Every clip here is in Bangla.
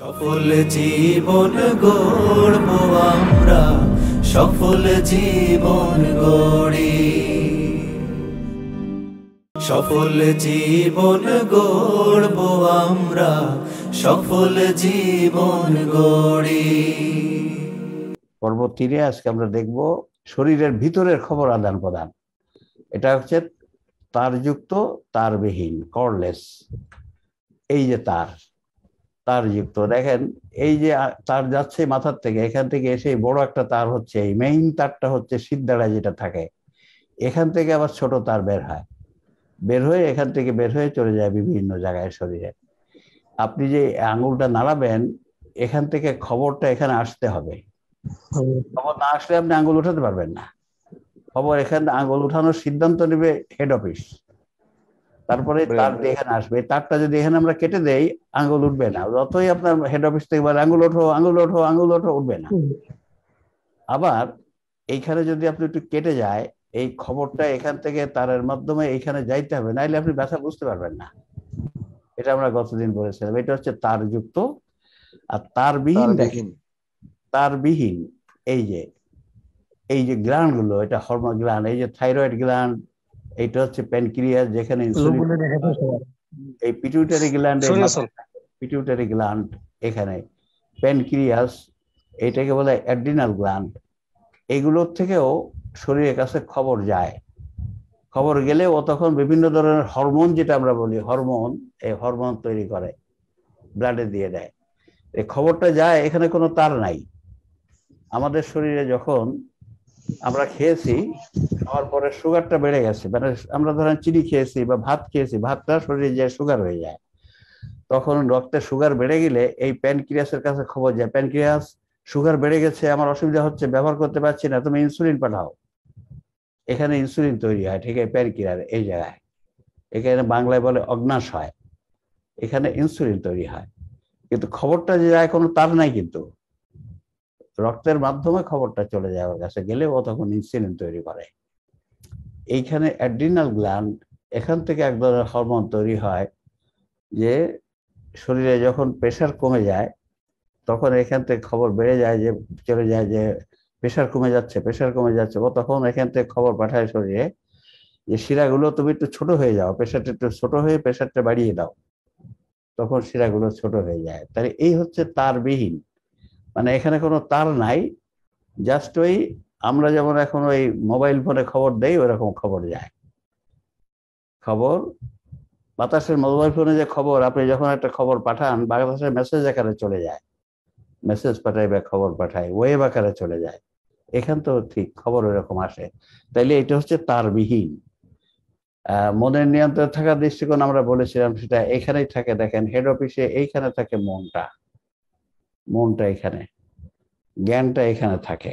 সফল জীবন গড়ব আমরা সফল জীবন গড়ি সফল জীবন গড়ব আমরা সফল জীবন গড়ি পর্ব তিনে আজকে আমরা দেখব শরীরের ভিতরের খবর আদান প্রদান এটা হচ্ছে তারযুক্ত তারবিহীন করলেস এই যে তার তার যুক্ত দেখেন এই যে তার যাচ্ছে মাথার থেকে এখান থেকে এসে বড় একটা তার হচ্ছে এই মেইন তারটা হচ্ছে সিদ্ধারা যেটা থাকে এখান থেকে আবার ছোট তার বের হয় বের হয়ে এখান থেকে বের হয়ে চলে যায় বিভিন্ন জায়গায় শরীরে আপনি যে আঙুলটা নাড়াবেন এখান থেকে খবরটা এখানে আসতে হবে খবর না আসলে আপনি আঙুল উঠাতে পারবেন না খবর এখানে আঙুল উঠানোর সিদ্ধান্ত নেবে হেড অফিস তারপরে তার এখানে আসবে তারটা যদি এখানে আমরা কেটে দেই আঙ্গুল উঠবে না যতই আপনার হেড অফিস থেকে বলে আঙ্গুল ওঠো আঙ্গুল ওঠো আঙ্গুল ওঠো উঠবে না আবার এইখানে যদি আপনি একটু কেটে যায় এই খবরটা এখান থেকে তারের মাধ্যমে এইখানে যাইতে হবে নাইলে আপনি ব্যথা বুঝতে পারবেন না এটা আমরা গতদিন বলেছিলাম এটা হচ্ছে তার যুক্ত আর তার বিহীন দেখেন তার বিহীন এই যে এই যে গ্লান্ড গুলো এটা হরমোন গ্লান্ড এই যে থাইরয়েড গ্লান্ড এটা হচ্ছে প্যানক্রিয়াস যেখানে এই পিটুইটারি গ্ল্যান্ড পিটুইটারি গ্ল্যান্ড এখানে প্যানক্রিয়াস এটাকে বলে অ্যাড্রিনাল গ্ল্যান্ড এগুলোর থেকেও শরীরের কাছে খবর যায় খবর গেলে ও তখন বিভিন্ন ধরনের হরমোন যেটা আমরা বলি হরমোন এই হরমোন তৈরি করে ব্লাডে দিয়ে দেয় এই খবরটা যায় এখানে কোনো তার নাই আমাদের শরীরে যখন আমরা খেয়েছি খাওয়ার পরে সুগারটা বেড়ে গেছে মানে আমরা ধরেন চিনি খেয়েছি বা ভাত খেয়েছি ভাতটা শরীরে যায় সুগার হয়ে যায় তখন রক্তে সুগার বেড়ে গেলে এই প্যানক্রিয়াসের কাছে খবর যায় প্যানক্রিয়াস সুগার বেড়ে গেছে আমার অসুবিধা হচ্ছে ব্যবহার করতে পারছি না তুমি ইনসুলিন পাঠাও এখানে ইনসুলিন তৈরি হয় ঠিক আছে প্যানক্রিয়ার এই জায়গায় এখানে বাংলায় বলে অগ্নাশ হয় এখানে ইনসুলিন তৈরি হয় কিন্তু খবরটা যে যায় কোনো তার নাই কিন্তু রক্তের মাধ্যমে খবরটা চলে যায় ওর কাছে গেলে ও তখন ইনসুলিন তৈরি করে এইখানে অ্যাড্রিনাল গ্ল্যান্ড এখান থেকে এক ধরনের হরমোন তৈরি হয় যে শরীরে যখন প্রেশার কমে যায় তখন এখান থেকে খবর বেড়ে যায় যে চলে যায় যে প্রেশার কমে যাচ্ছে প্রেশার কমে যাচ্ছে ও তখন এখান থেকে খবর পাঠায় শরীরে যে শিরাগুলো তুমি একটু ছোট হয়ে যাও প্রেশারটা একটু ছোট হয়ে প্রেশারটা বাড়িয়ে দাও তখন শিরাগুলো ছোট হয়ে যায় তাহলে এই হচ্ছে তারবিহীন মানে এখানে কোনো তার নাই জাস্ট ওই আমরা যেমন এখন ওই মোবাইল ফোনে খবর দেই ওরকম খবর যায় খবর বাতাসের মোবাইল ফোনে যে খবর আপনি যখন একটা খবর পাঠান বাতাসের মেসেজ আকারে চলে যায় মেসেজ পাঠায় বা খবর পাঠায় ওয়েব আকারে চলে যায় এখান তো ঠিক খবর ওইরকম আসে তাইলে এটা হচ্ছে তারবিহীন মনের নিয়ন্ত্রণ থাকার দৃষ্টিকোণ আমরা বলেছিলাম সেটা এখানেই থাকে দেখেন হেড অফিসে এইখানে থাকে মনটা মনটা এখানে জ্ঞানটা এখানে থাকে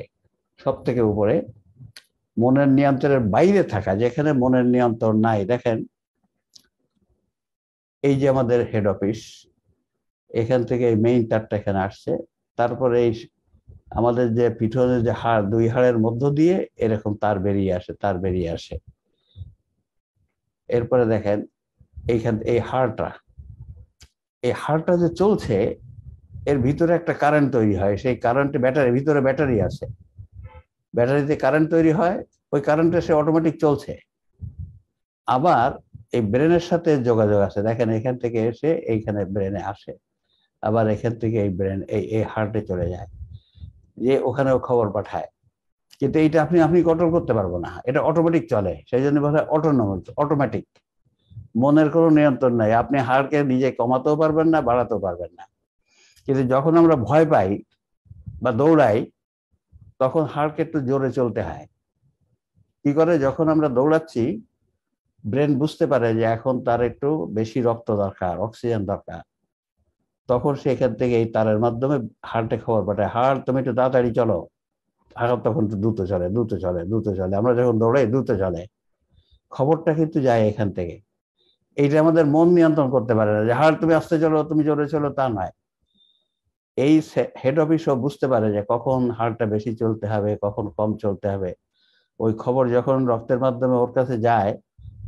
সব থেকে উপরে মনের নিয়ন্ত্রণের বাইরে থাকা যেখানে মনের নিয়ন্ত্রণ নাই দেখেন এই যে আমাদের হেড অফিস এখান থেকে মেইন তারটা এখানে আসছে তারপরে এই আমাদের যে পিঠনের যে হাড় দুই হাড়ের মধ্য দিয়ে এরকম তার বেরিয়ে আসে তার বেরিয়ে আসে এরপরে দেখেন এইখান এই হাড়টা এই হাড়টা যে চলছে এর ভিতরে একটা কারেন্ট তৈরি হয় সেই কারেন্টে ব্যাটারি ভিতরে ব্যাটারি আছে ব্যাটারিতে কারেন্ট তৈরি হয় ওই কারেন্টে সে অটোমেটিক চলছে আবার এই ব্রেনের সাথে যোগাযোগ আছে দেখেন এখান থেকে এসে এইখানে ব্রেনে আসে আবার এখান থেকে এই ব্রেন এই এই হার্টে চলে যায় যে ওখানেও খবর পাঠায় কিন্তু এইটা আপনি আপনি কন্ট্রোল করতে পারবো না এটা অটোমেটিক চলে সেই জন্য বলা হয় অটোনোমাস অটোমেটিক মনের কোনো নিয়ন্ত্রণ নাই আপনি হারকে নিজে কমাতেও পারবেন না বাড়াতেও পারবেন না কিন্তু যখন আমরা ভয় পাই বা দৌড়াই তখন হাড়কে একটু জোরে চলতে হয় কি করে যখন আমরা দৌড়াচ্ছি ব্রেন বুঝতে পারে যে এখন তার একটু বেশি রক্ত দরকার অক্সিজেন দরকার তখন সেখান থেকে এই তারের মাধ্যমে হাড়টা খবর পাঠায় হাড় তুমি একটু তাড়াতাড়ি চলো হাড় তখন দ্রুত চলে দ্রুত চলে দ্রুত চলে আমরা যখন দৌড়াই দ্রুত চলে খবরটা কিন্তু যায় এখান থেকে এইটা আমাদের মন নিয়ন্ত্রণ করতে পারে না যে হাড় তুমি আসতে চলো তুমি জোরে চলো তা নয় এই হেড অফিসও বুঝতে পারে যে কখন হাড়টা বেশি চলতে হবে কখন কম চলতে হবে ওই খবর যখন রক্তের মাধ্যমে ওর কাছে যায়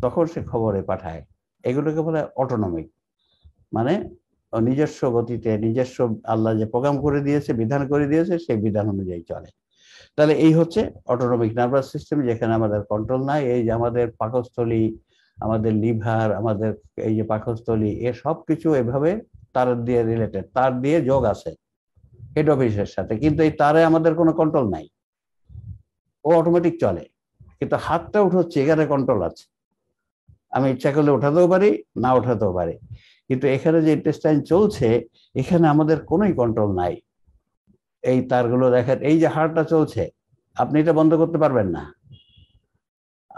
তখন সে খবরে পাঠায় এগুলোকে বলে অটোনমিক মানে নিজস্ব গতিতে নিজস্ব আল্লাহ যে প্রোগ্রাম করে দিয়েছে বিধান করে দিয়েছে সেই বিধান অনুযায়ী চলে তাহলে এই হচ্ছে অটোনমিক নার্ভাস সিস্টেম যেখানে আমাদের কন্ট্রোল নাই এই যে আমাদের পাকস্থলী আমাদের লিভার আমাদের এই যে পাকস্থলী এ সব কিছু এভাবে তার দিয়ে রিলেটেড তার দিয়ে যোগ আছে হেড অফিসের সাথে কিন্তু এই তারে আমাদের কোনো কন্ট্রোল নাই ও অটোমেটিক চলে কিন্তু হাতটা উঠোচ্ছে এখানে কন্ট্রোল আছে আমি ইচ্ছা করলে ওঠাতেও পারি না ওঠাতেও পারি কিন্তু এখানে যে ইন্টেস্টাইন চলছে এখানে আমাদের কোনোই কন্ট্রোল নাই এই তারগুলো দেখেন এই যে হাড়টা চলছে আপনি এটা বন্ধ করতে পারবেন না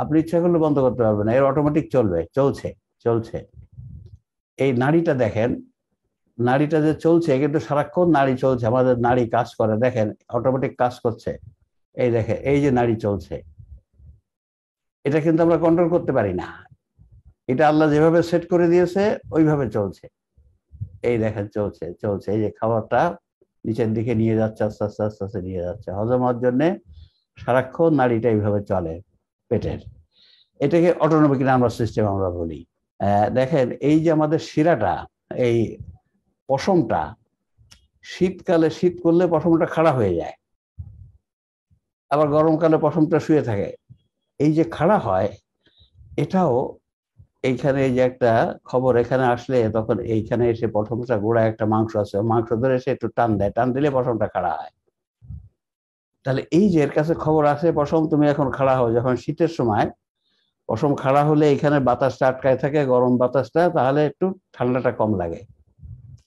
আপনি ইচ্ছা করলে বন্ধ করতে পারবেন না এর অটোমেটিক চলবে চলছে চলছে এই নাড়িটা দেখেন নাড়িটা যে চলছে কিন্তু সারাক্ষণ নাড়ি চলছে আমাদের নাড়ি কাজ করে দেখেন অটোমেটিক কাজ করছে এই দেখে এই যে নারী চলছে এটা কিন্তু আমরা কন্ট্রোল করতে পারি না এটা আল্লাহ যেভাবে সেট করে দিয়েছে ওইভাবে চলছে এই দেখেন চলছে চলছে এই যে খাবারটা নিচের দিকে নিয়ে যাচ্ছে আস্তে আস্তে আস্তে আস্তে নিয়ে যাচ্ছে হজম হওয়ার জন্যে সারাক্ষণ নাড়িটা এইভাবে চলে পেটের এটাকে অটোনমিক নার্ভাস সিস্টেম আমরা বলি দেখেন এই যে আমাদের শিরাটা এই পশমটা শীতকালে শীত করলে পশমটা খাড়া হয়ে যায় আবার গরমকালে পশমটা শুয়ে থাকে এই যে খাড়া হয় এটাও এইখানে এই যে একটা খবর এখানে আসলে তখন এইখানে এসে পশমটা গোড়ায় একটা মাংস আছে মাংস ধরে এসে একটু টান দেয় টান দিলে পশমটা খাড়া হয় তাহলে এই যে এর কাছে খবর আছে পশম তুমি এখন খাড়া হও যখন শীতের সময় পশম খাড়া হলে এখানে বাতাসটা আটকায় থাকে গরম বাতাসটা তাহলে একটু ঠান্ডাটা কম লাগে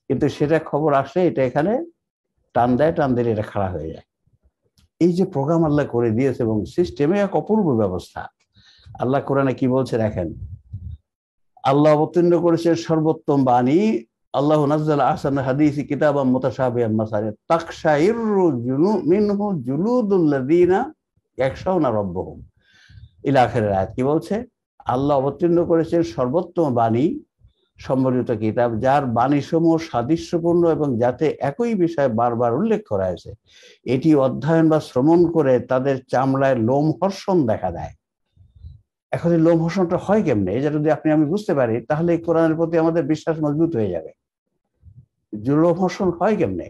কিন্তু সেটা খবর আসলে এটা এখানে টান দেয় টান দিলে এটা খাড়া হয়ে যায় এই যে প্রোগ্রাম আল্লাহ করে দিয়েছে এবং সিস্টেমে এক অপূর্ব ব্যবস্থা আল্লাহ কোরআনে কি বলছে দেখেন আল্লাহ অবতীর্ণ করেছে সর্বোত্তম বাণী আল্লাহ নাজাল আহসান হাদিস কিতাব মোতাসাবি মাসারে তাকশাইর মিনহু জুলুদুল্লাদিনা একশাও না রব্বহম ইলাখের আয়াত কি বলছে আল্লাহ অবতীর্ণ করেছেন সর্বোত্তম বাণী সম্বলিত কিতাব যার বাণীসমূহ সাদৃশ্যপূর্ণ এবং যাতে একই বিষয়ে বারবার উল্লেখ করা হয়েছে এটি অধ্যয়ন বা শ্রমণ করে তাদের চামড়ায় লোমহর্ষণ দেখা দেয় এখন এই লোমহর্ষণটা হয় কেমনে এটা যদি আপনি আমি বুঝতে পারি তাহলে এই কোরআনের প্রতি আমাদের বিশ্বাস মজবুত হয়ে যাবে লোমহর্ষণ হয় কেমনে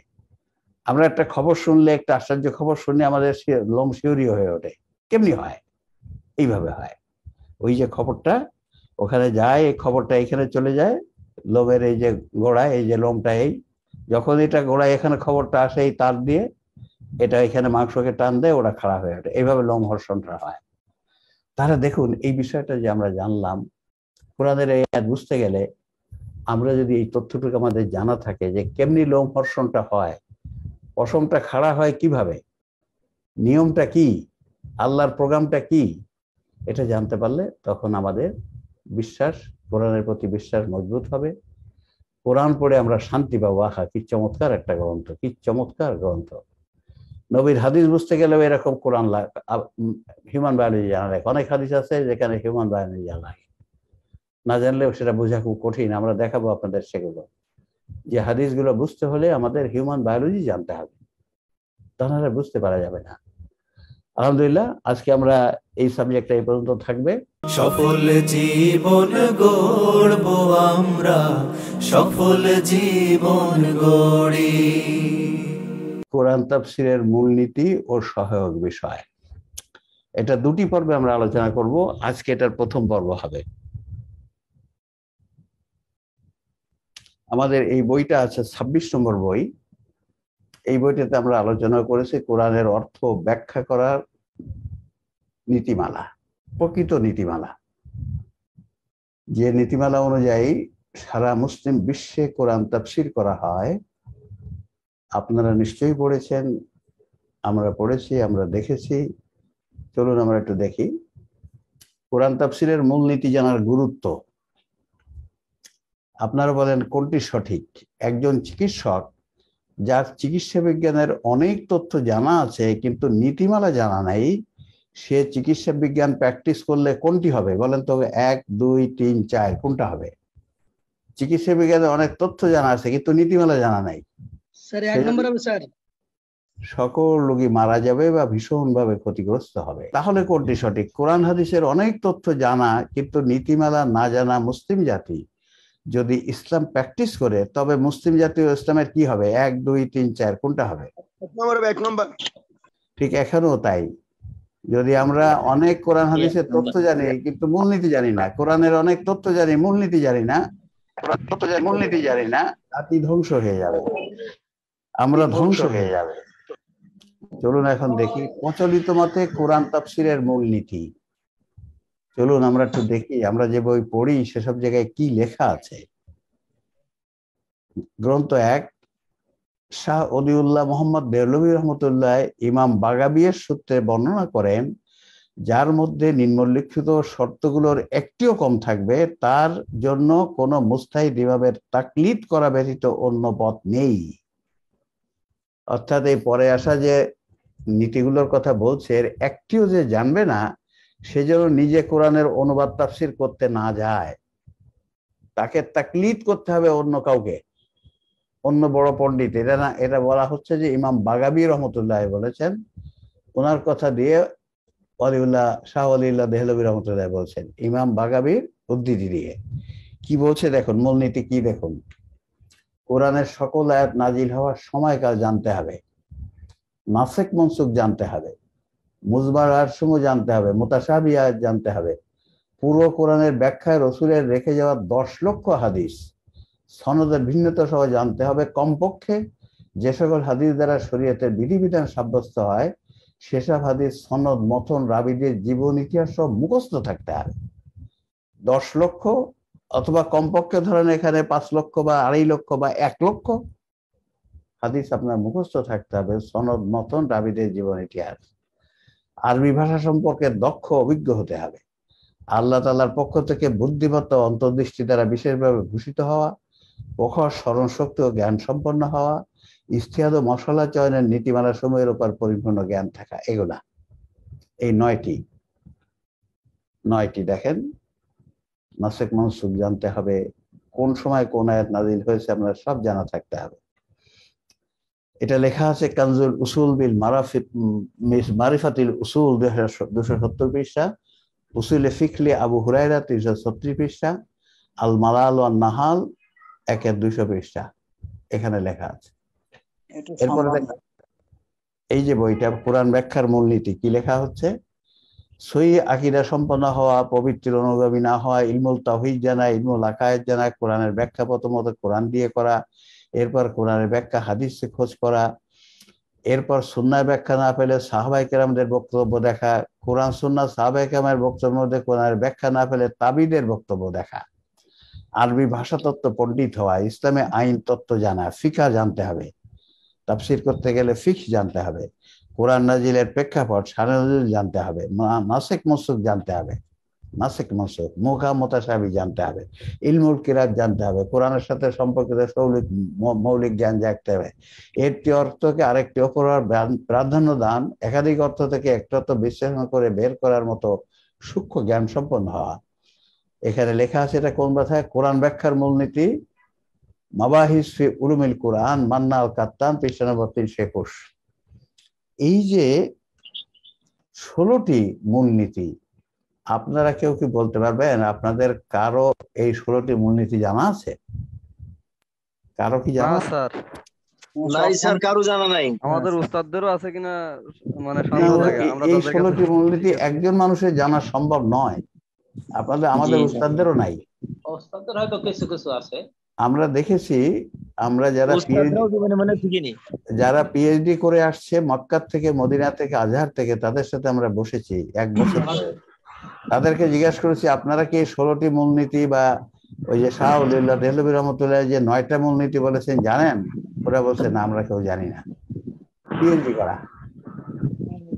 আমরা একটা খবর শুনলে একটা আশ্চর্য খবর শুনে আমাদের লোম শিউরি হয়ে ওঠে কেমনি হয় এইভাবে হয় ওই যে খবরটা ওখানে যায় এই খবরটা এখানে চলে যায় লোমের এই যে গোড়া এই যে লোমটা এই যখন এটা গোড়া এখানে খবরটা আসে এই তার দিয়ে এটা এখানে মাংসকে টান দেয় ওরা খারাপ হয়ে ওঠে এইভাবে লোম হর্ষণটা হয় তাহলে দেখুন এই বিষয়টা যে আমরা জানলাম কোরআনের এই বুঝতে গেলে আমরা যদি এই তথ্যটুকু আমাদের জানা থাকে যে কেমনি লোম হর্ষণটা হয় পশমটা খাড়া হয় কিভাবে নিয়মটা কি আল্লাহর প্রোগ্রামটা কি এটা জানতে পারলে তখন আমাদের বিশ্বাস কোরআনের প্রতি বিশ্বাস মজবুত হবে কোরআন পড়ে আমরা শান্তি পাবো আহা কি চমৎকার একটা গ্রন্থ কি চমৎকার গ্রন্থ নবীর হাদিস বুঝতে গেলেও এরকম কোরআন হিউম্যান বায়োলজি জানা লাগে অনেক হাদিস আছে যেখানে হিউম্যান বায়োলজি জানা লাগে না জানলেও সেটা বোঝা খুব কঠিন আমরা দেখাবো আপনাদের সেগুলো যে হাদিসগুলো বুঝতে হলে আমাদের হিউম্যান বায়োলজি জানতে হবে তা বুঝতে পারা যাবে না আলহামদুলিল্লাহ আজকে আমরা এই সাবজেক্টটা এই পর্যন্ত থাকবে সফল জীবন গড়ব আমরা সফল জীবন গড়ি কোরআন তাফসিরের মূলনীতি ও সহায়ক বিষয় এটা দুটি পর্বে আমরা আলোচনা করব আজকে এটার প্রথম পর্ব হবে আমাদের এই বইটা আছে ২৬ নম্বর বই এই বইটাতে আমরা আলোচনা করেছি কোরআনের অর্থ ব্যাখ্যা করার নীতিমালা প্রকৃত নীতিমালা যে নীতিমালা অনুযায়ী সারা মুসলিম বিশ্বে কোরআন তাফসির করা হয় আপনারা নিশ্চয়ই পড়েছেন আমরা পড়েছি আমরা দেখেছি চলুন আমরা একটু দেখি কোরআন তাফসিরের মূল নীতি জানার গুরুত্ব আপনারা বলেন কোনটি সঠিক একজন চিকিৎসক যার চিকিৎসা বিজ্ঞানের অনেক তথ্য জানা আছে কিন্তু নীতিমালা জানা নেই সে চিকিৎসা বিজ্ঞান প্র্যাকটিস করলে কোনটি হবে বলেন তো এক দুই তিন চার কোনটা হবে চিকিৎসা বিজ্ঞানে অনেক তথ্য জানা আছে কিন্তু নীতিমালা জানা নাই সকল রোগী মারা যাবে বা ভীষণ ভাবে ক্ষতিগ্রস্ত হবে তাহলে কোনটি সঠিক কোরআন হাদিসের অনেক তথ্য জানা কিন্তু নীতিমালা না জানা মুসলিম জাতি যদি ইসলাম প্র্যাকটিস করে তবে মুসলিম জাতি ও ইসলামের কি হবে এক দুই তিন চার কোনটা হবে ঠিক এখনো তাই যদি আমরা হ্যাঁ, হ্যাঁ। অনেক কোরআন ইয়ে হাদিসের তথ্য জানি কিন্তু মূলনীতি জানি না কোরআনের অনেক তথ্য জানি মূলনীতি জানি না মূলনীতি জানি না জাতি ধ্বংস হয়ে যাবে আমরা ধ্বংস হয়ে যাবে চলুন এখন দেখি প্রচলিত মতে কোরআন তাফসিরের মূলনীতি চলুন আমরা একটু দেখি আমরা যে বই পড়ি সেসব জায়গায় কি লেখা আছে গ্রন্থ এক শাহ অলিউল্লাহ মোহাম্মদ বেরলবী রহমতুল্লাহ ইমাম বাগাবিয়ের সূত্রে বর্ণনা করেন যার মধ্যে নিম্নলিখিত শর্তগুলোর একটিও কম থাকবে তার জন্য কোনো মুস্তাহিদ ইমামের তাকলিদ করা ব্যতীত অন্য পথ নেই অর্থাৎ এই পরে আসা যে নীতিগুলোর কথা বলছে এর একটিও যে জানবে না সে যেন নিজে কোরআনের অনুবাদ তাফসির করতে না যায় তাকে তাকলিদ করতে হবে অন্য কাউকে অন্য বড় পণ্ডিত এটা না এটা বলা হচ্ছে যে ইমাম বাগাবি রহমতুল্লাহ বলেছেন ওনার কথা দিয়ে ওয়ালিউল্লাহ শাহ আলিউল্লাহ দেহলবী রহমতুল্লাহ বলছেন ইমাম বাগাবির উদ্ধৃতি দিয়ে কি বলছে দেখুন মূলনীতি কি দেখুন কোরআনের সকল আয়াত নাজিল হওয়ার সময়কাল জানতে হবে নাসেক মনসুক জানতে হবে মুজবার আরসুমো জানতে হবে মোতাসাবি আয়াত জানতে হবে পুরো কোরআনের ব্যাখ্যায় রসুলের রেখে যাওয়া দশ লক্ষ হাদিস সনদের ভিন্নতা সহ জানতে হবে কমপক্ষে যে সকল হাদিস দ্বারা শরীয়তের বিধিবিধান সাব্যস্ত হয় সেসব হাদিস সনদ মথন রাবিদের জীবন ইতিহাস সব মুখস্থ থাকতে হবে দশ লক্ষ অথবা কমপক্ষে ধরেন এখানে পাঁচ লক্ষ বা আড়াই লক্ষ বা এক লক্ষ হাদিস আপনার মুখস্থ থাকতে হবে সনদ মতন রাবিদের জীবন ইতিহাস আরবি ভাষা সম্পর্কে দক্ষ অভিজ্ঞ হতে হবে আল্লাহ তালার পক্ষ থেকে বুদ্ধিমত্তা অন্তর্দৃষ্টি দ্বারা বিশেষভাবে ভূষিত হওয়া প্রখর স্মরণশক্তি ও জ্ঞান সম্পন্ন হওয়া ইস্তিহাদ ও মশলা চয়নের নীতিমালা সময়ের উপর পরিপূর্ণ জ্ঞান থাকা এগুলা এই নয়টি নয়টি দেখেন নাসেক মনসুখ জানতে হবে কোন সময় কোন আয়াত নাজিল হয়েছে আপনার সব জানা থাকতে হবে এটা লেখা আছে কানজুল উসুল বিল মারাফি মিস মারিফাতিল উসুল দুশো সত্তর পৃষ্ঠা উসুল ফিকলে আবু হুরাইরা তিনশো ছত্রিশ পৃষ্ঠা আল মালাল নাহাল একের দুইশো পৃষ্ঠা এখানে লেখা আছে এরপরে এই যে বইটা কোরআন ব্যাখ্যার মূলনীতি কি লেখা হচ্ছে সই আকিরা সম্পন্ন হওয়া পবিত্র অনুগামী না হওয়া ইলমুল তাহিদ জানা ইলমুল আকায়ত জানা কোরআনের ব্যাখ্যা প্রথমত কোরআন দিয়ে করা এরপর কোরআনের ব্যাখ্যা হাদিসে খোঁজ করা এরপর সুন্নার ব্যাখ্যা না পেলে সাহাবাই কেরামদের বক্তব্য দেখা কোরআন সুন্না সাহাবাই কেরামের বক্তব্যের মধ্যে কোরআনের ব্যাখ্যা না পেলে তাবিদের বক্তব্য দেখা আরবি ভাষাতত্ত্ব পণ্ডিত হওয়া ইসলামে আইন তত্ত্ব জানা ফিকা জানতে হবে তাফসির করতে গেলে ফিক জানতে হবে কোরআন নাজিলের প্রেক্ষাপট সারানজুল জানতে হবে নাসেক মসুক জানতে হবে নাসিক মনসুক মুখা মোতাসাবি জানতে হবে ইলমুল কিরাত জানতে হবে কোরআনের সাথে সম্পর্কিত সৌলিক মৌলিক জ্ঞান জানতে হবে একটি অর্থকে আরেকটি অপর প্রাধান্য দান একাধিক অর্থ থেকে একটা অর্থ বিশ্লেষণ করে বের করার মতো সূক্ষ্ম জ্ঞান সম্পন্ন হওয়া এখানে লেখা আছে এটা কোন ব্যথায় কোরআন ব্যাখ্যার মূলনীতি মাবাহিস ফি উরুমিল কোরআন মান্না আল কাত্তান পৃষ্ঠা নম্বর তিনশো একুশ এই যে ষোলোটি মূলনীতি আপনারা কেউ কি বলতে পারবেন আপনাদের কারো এই ষোলোটি মূলনীতি জানা আছে কারো কি জানা স্যার কারো জানা নাই আমাদের আছে কিনা মানে এই ষোলোটি মূলনীতি একজন মানুষের জানা সম্ভব নয় আপনাদের আমাদের উস্তাদদেরও নাই উস্তাদদের হয়তো কিছু কিছু আছে আমরা দেখেছি আমরা যারা যারা পিএইচডি করে আসছে মক্কার থেকে মদিনা থেকে আজহার থেকে তাদের সাথে আমরা বসেছি এক বছর তাদেরকে জিজ্ঞেস করেছি আপনারা কি ষোলোটি মূলনীতি বা ওই যে শাহুল্লাহ দেহলবির দেহলবী রহমতুল্লাহ যে নয়টা মূলনীতি বলেছেন জানেন ওরা বলছে না আমরা কেউ জানি না পিএইচডি করা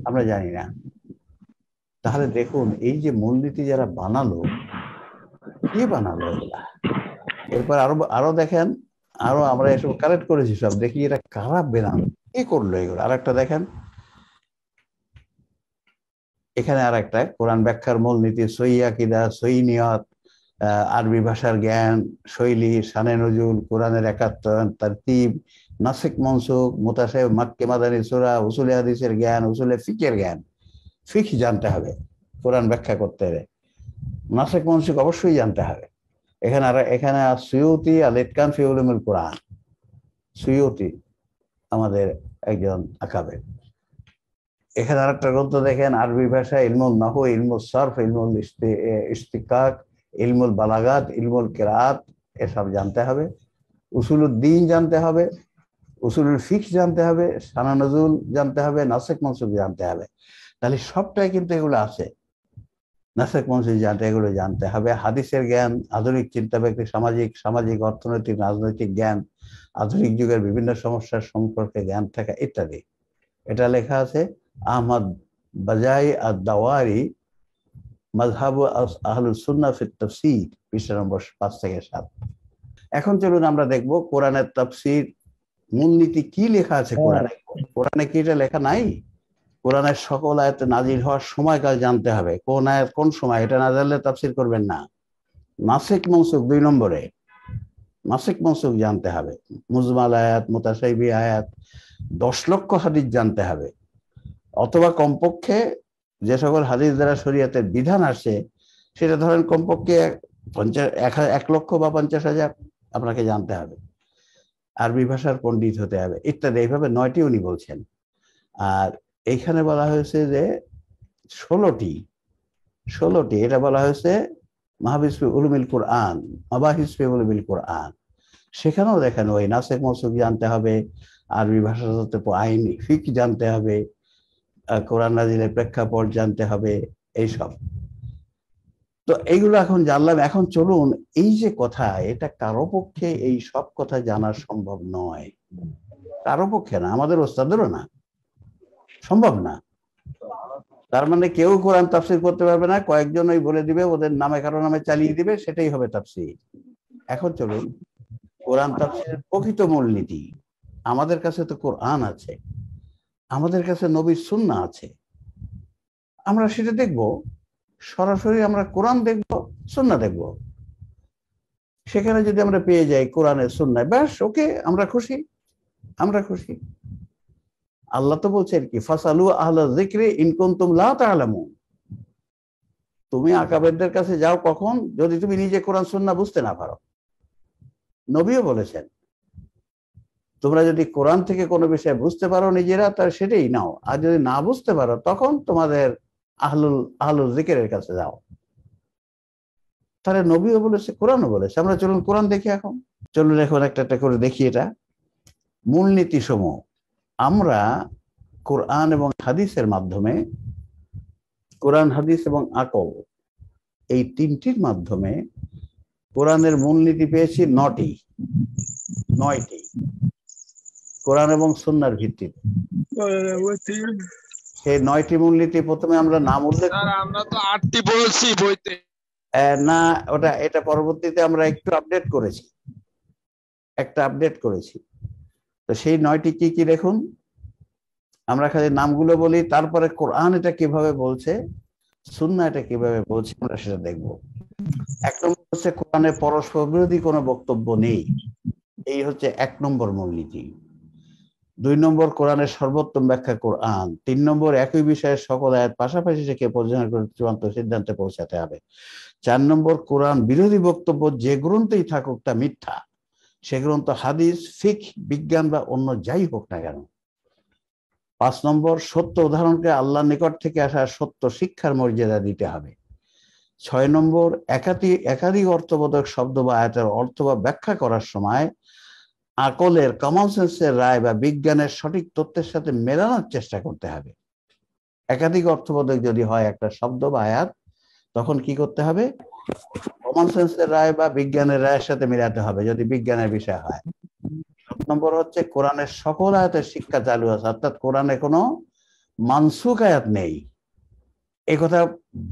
আমরা জানি না তাহলে দেখুন এই যে মূলনীতি যারা বানালো কি বানালো এগুলা এরপর আরো আরো দেখেন আরো আমরা এসব কালেক্ট করেছি সব দেখি এটা কারা বেনাম কি করলো এগুলো আর একটা দেখেন এখানে আর একটা কোরআন ব্যাখ্যার মূলনীতি নীতি আকিদা সই নিয়ত আরবি ভাষার জ্ঞান শৈলী সানে নজুল কোরআনের একাত্তর তার তিব নাসিক মনসুখ মোতাসেব মাক্কে মাদানি সোরা উসুলে হাদিসের জ্ঞান উসুলে ফিকের জ্ঞান ফিক্স জানতে হবে কোরআন ব্যাখ্যা করতে হবে নাসেক মনসিক অবশ্যই জানতে হবে এখানে আর এখানে আর সুয়তি আল ইটকান ফিউলিমুল কোরআন সুয়তি আমাদের একজন আঁকাবে এখানে আর একটা গ্রন্থ দেখেন আরবি ভাষা ইলমুল নাহু ইলমুল সার্ফ ইলমুল ইস্তিকাক ইলমুল বালাগাত ইলমুল কেরাত এসব জানতে হবে উসুলুদ্দিন জানতে হবে উসুলুল ফিক্স জানতে হবে সানা নজুল জানতে হবে নাসেক মনসুক জানতে হবে তাহলে সবটাই কিন্তু এগুলো আছে নাসেক মনসি জানতে এগুলো জানতে হবে হাদিসের জ্ঞান আধুনিক চিন্তা ব্যক্তি সামাজিক সামাজিক অর্থনৈতিক রাজনৈতিক জ্ঞান আধুনিক যুগের বিভিন্ন সমস্যার সম্পর্কে জ্ঞান থাকা ইত্যাদি এটা লেখা আছে আহমদ বাজাই আর দাওয়ারি মজহাব আহলুসুন্নাফি তফসির পৃষ্ঠা নম্বর পাঁচ থেকে সাত এখন চলুন আমরা দেখব কোরআনের তফসির মূলনীতি কি লেখা আছে কোরআনে হ্যাঁ। কোরআনে কি এটা লেখা নাই কোরআনের সকল আয়াতে নাজির হওয়ার সময়কাল জানতে হবে কোন আয়াত কোন সময় এটা না জানলে তাফসির করবেন না মাসিক মৌসুক দুই নম্বরে মাসিক মৌসুক জানতে হবে মুজমাল আয়াত মোতাসাইবি আয়াত দশ লক্ষ হাদিস জানতে হবে অথবা কমপক্ষে যে সকল হাদিস দ্বারা শরীয়তের বিধান আসে সেটা ধরেন কমপক্ষে পঞ্চাশ এক লক্ষ বা পঞ্চাশ হাজার আপনাকে জানতে হবে আরবি ভাষার পণ্ডিত হতে হবে ইত্যাদি এইভাবে নয়টি উনি বলছেন আর এইখানে বলা হয়েছে যে ষোলোটি ষোলোটি এটা বলা হয়েছে মাহাবিসফি উলুমিল কোরআন মাবাহিসফি উলুমিল কোরআন সেখানেও দেখানো ওই নাসেক মৌসুক জানতে হবে আরবি ভাষা তত্ত্ব আইন ফিক জানতে হবে কোরআন নাজিলের প্রেক্ষাপট জানতে হবে এইসব তো এইগুলো এখন জানলাম এখন চলুন এই যে কথা এটা কারো পক্ষে এই সব কথা জানা সম্ভব নয় কারো পক্ষে না আমাদের ওস্তাদেরও না সম্ভব না তার মানে কেউ কোরআন তাফসির করতে পারবে না কয়েকজন ওই বলে দিবে ওদের নামে কারো নামে চালিয়ে দিবে সেটাই হবে তাফসির এখন চলুন কোরআন তাফসির প্রকৃত মূলনীতি আমাদের কাছে তো কোরআন আছে আমাদের কাছে নবীর সুন্না আছে আমরা সেটা দেখব সরাসরি আমরা কোরআন দেখব সুন্না দেখব সেখানে যদি আমরা পেয়ে যাই কোরআনের সুন্নায় ব্যাস ওকে আমরা খুশি আমরা খুশি আল্লাহ তো বলছেন কি ফাসালু আহলা জিক্রে ইনকম তুমলা তাহলামু তুমি আকাবেদদের কাছে যাও কখন যদি তুমি নিজে কোরআন সন্না বুঝতে না পারো নবীও বলেছেন তোমরা যদি কোরআন থেকে কোনো বিষয়ে বুঝতে পারো নিজেরা তার সেটাই নাও আর যদি না বুঝতে পারো তখন তোমাদের আহলুল আহলুল জিকের কাছে যাও তাহলে নবীও বলেছে কোরআনও বলেছে আমরা চলুন কোরআন দেখি এখন চলুন এখন একটা একটা করে দেখি এটা মূলনীতি সমূহ আমরা কোরআন এবং হাদিসের মাধ্যমে কোরআন হাদিস এবং আকল এই তিনটির মাধ্যমে কোরআনের মূলনীতি পেয়েছি নটি নয়টি কোরআন এবং সন্ন্যার ভিত্তিতে সেই নয়টি মূলনীতি প্রথমে আমরা নাম উল্লেখ আমরা তো আটটি বলছি বইতে না ওটা এটা পরবর্তীতে আমরা একটু আপডেট করেছি একটা আপডেট করেছি তো সেই নয়টি কি কি দেখুন আমরা খালি নামগুলো বলি তারপরে কোরআন এটা কিভাবে বলছে সুন্না এটা কিভাবে বলছে আমরা সেটা দেখব এক নম্বর হচ্ছে কোরআনে পরস্পর বিরোধী কোনো বক্তব্য নেই এই হচ্ছে এক নম্বর মূলনীতি দুই নম্বর কোরআনের সর্বোত্তম ব্যাখ্যা কোরআন তিন নম্বর একই বিষয়ে সকল আয়ের পাশাপাশি সেকে পর্যালোচনা করে চূড়ান্ত সিদ্ধান্তে পৌঁছাতে হবে চার নম্বর কোরআন বিরোধী বক্তব্য যে গ্রন্থেই থাকুক তা মিথ্যা সে গ্রন্থ হাদিস ফিক বিজ্ঞান বা অন্য যাই হোক না কেন পাঁচ নম্বর সত্য উদাহরণকে আল্লাহর নিকট থেকে আসা সত্য শিক্ষার মর্যাদা দিতে হবে ছয় নম্বর একাধিক একাধিক অর্থবোধক শব্দ বা আয়াতের অর্থ বা ব্যাখ্যা করার সময় আকলের কমন সেন্সের রায় বা বিজ্ঞানের সঠিক তথ্যের সাথে মেলানোর চেষ্টা করতে হবে একাধিক অর্থবোধক যদি হয় একটা শব্দ বা আয়াত তখন কি করতে হবে কমন সেন্সের রায় বা বিজ্ঞানের রায়ের সাথে মিলাতে হবে যদি বিজ্ঞানের বিষয় হয় সাত নম্বর হচ্ছে কোরআনের সকল আয়াতের শিক্ষা চালু আছে অর্থাৎ কোরআনে কোনো মানসুক আয়াত নেই এ কথা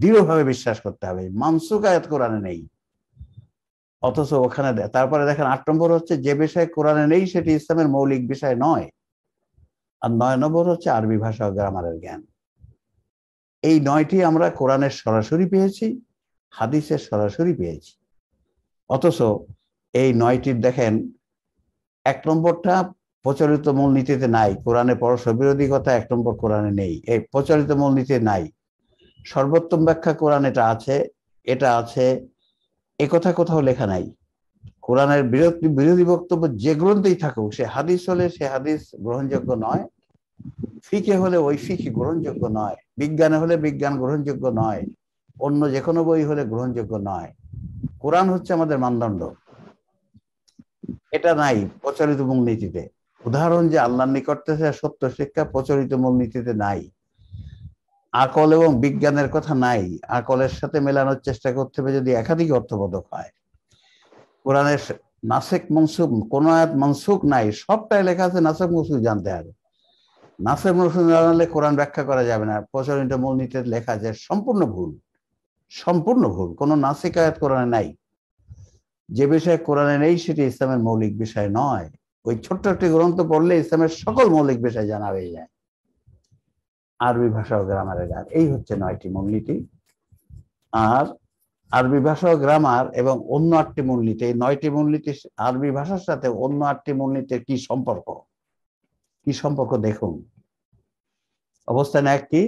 দৃঢ়ভাবে বিশ্বাস করতে হবে মানসুক আয়াত কোরআনে নেই অথচ ওখানে তারপরে দেখেন আট নম্বর হচ্ছে যে বিষয় কোরআনে নেই সেটি ইসলামের মৌলিক বিষয় নয় আর নয় নম্বর হচ্ছে আরবি ভাষা ও গ্রামারের জ্ঞান এই নয়টি আমরা কোরআনের সরাসরি পেয়েছি হাদিসে সরাসরি পেয়েছি অথচ এই নয়টির দেখেন এক নম্বরটা প্রচলিত মূলনীতিতে নাই কোরআনে পরস্পর বিরোধী কথা এক নম্বর কোরআনে নেই এই প্রচলিত মূলনীতিতে নাই সর্বোত্তম ব্যাখ্যা কোরআন এটা আছে এটা আছে এ কথা কোথাও লেখা নাই কোরআনের বিরোধী বিরোধী বক্তব্য যে গ্রন্থেই থাকুক সে হাদিস হলে সে হাদিস গ্রহণযোগ্য নয় ফিকে হলে ওই ফিকে গ্রহণযোগ্য নয় বিজ্ঞানে হলে বিজ্ঞান গ্রহণযোগ্য নয় অন্য যে কোনো বই হলে গ্রহণযোগ্য নয় কোরআন হচ্ছে আমাদের মানদণ্ড এটা নাই প্রচলিত মূলনীতিতে উদাহরণ যে আল্লাহ নিকটতেছে সত্য শিক্ষা প্রচলিত মূলনীতিতে নাই আকল এবং বিজ্ঞানের কথা নাই আকলের সাথে মেলানোর চেষ্টা করতে হবে যদি একাধিক অর্থবোধক হয় কোরআনের নাসেক মনসুখ কোন এক মনসুখ নাই সবটাই লেখা আছে নাসেক মনসুখ জানতে হবে নাসেক মনসুখ জানালে কোরআন ব্যাখ্যা করা যাবে না প্রচলিত মূলনীতিতে লেখা আছে সম্পূর্ণ ভুল সম্পূর্ণ ভুল কোনো নাসিকায়াত কোরআনে নাই যে বিষয়ে কোরআনে নেই সেটি ইসলামের মৌলিক বিষয় নয় ওই ছোট্ট একটি গ্রন্থ পড়লে ইসলামের সকল মৌলিক বিষয় জানা হয়ে যায় আরবি ভাষা ও গ্রামারের গান এই হচ্ছে নয়টি মূলনীতি আর আরবি ভাষা ও গ্রামার এবং অন্য আটটি মূলনীতি এই নয়টি মূলনীতি আরবি ভাষার সাথে অন্য আটটি মূলনীতির কি সম্পর্ক কি সম্পর্ক দেখুন অবস্থান এক কি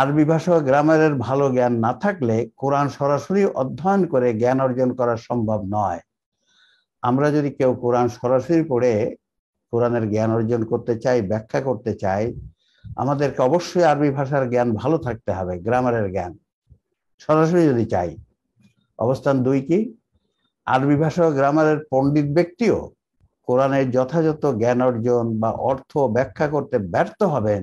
আরবি ভাষা গ্রামারের ভালো জ্ঞান না থাকলে কোরআন সরাসরি অধ্যয়ন করে জ্ঞান অর্জন করা সম্ভব নয় আমরা যদি কেউ কোরআন সরাসরি পড়ে কোরআনের জ্ঞান অর্জন করতে চাই ব্যাখ্যা করতে চাই আমাদেরকে অবশ্যই আরবি ভাষার জ্ঞান ভালো থাকতে হবে গ্রামারের জ্ঞান সরাসরি যদি চাই অবস্থান দুই কি আরবি ভাষা গ্রামারের পণ্ডিত ব্যক্তিও কোরআনের যথাযথ জ্ঞান অর্জন বা অর্থ ব্যাখ্যা করতে ব্যর্থ হবেন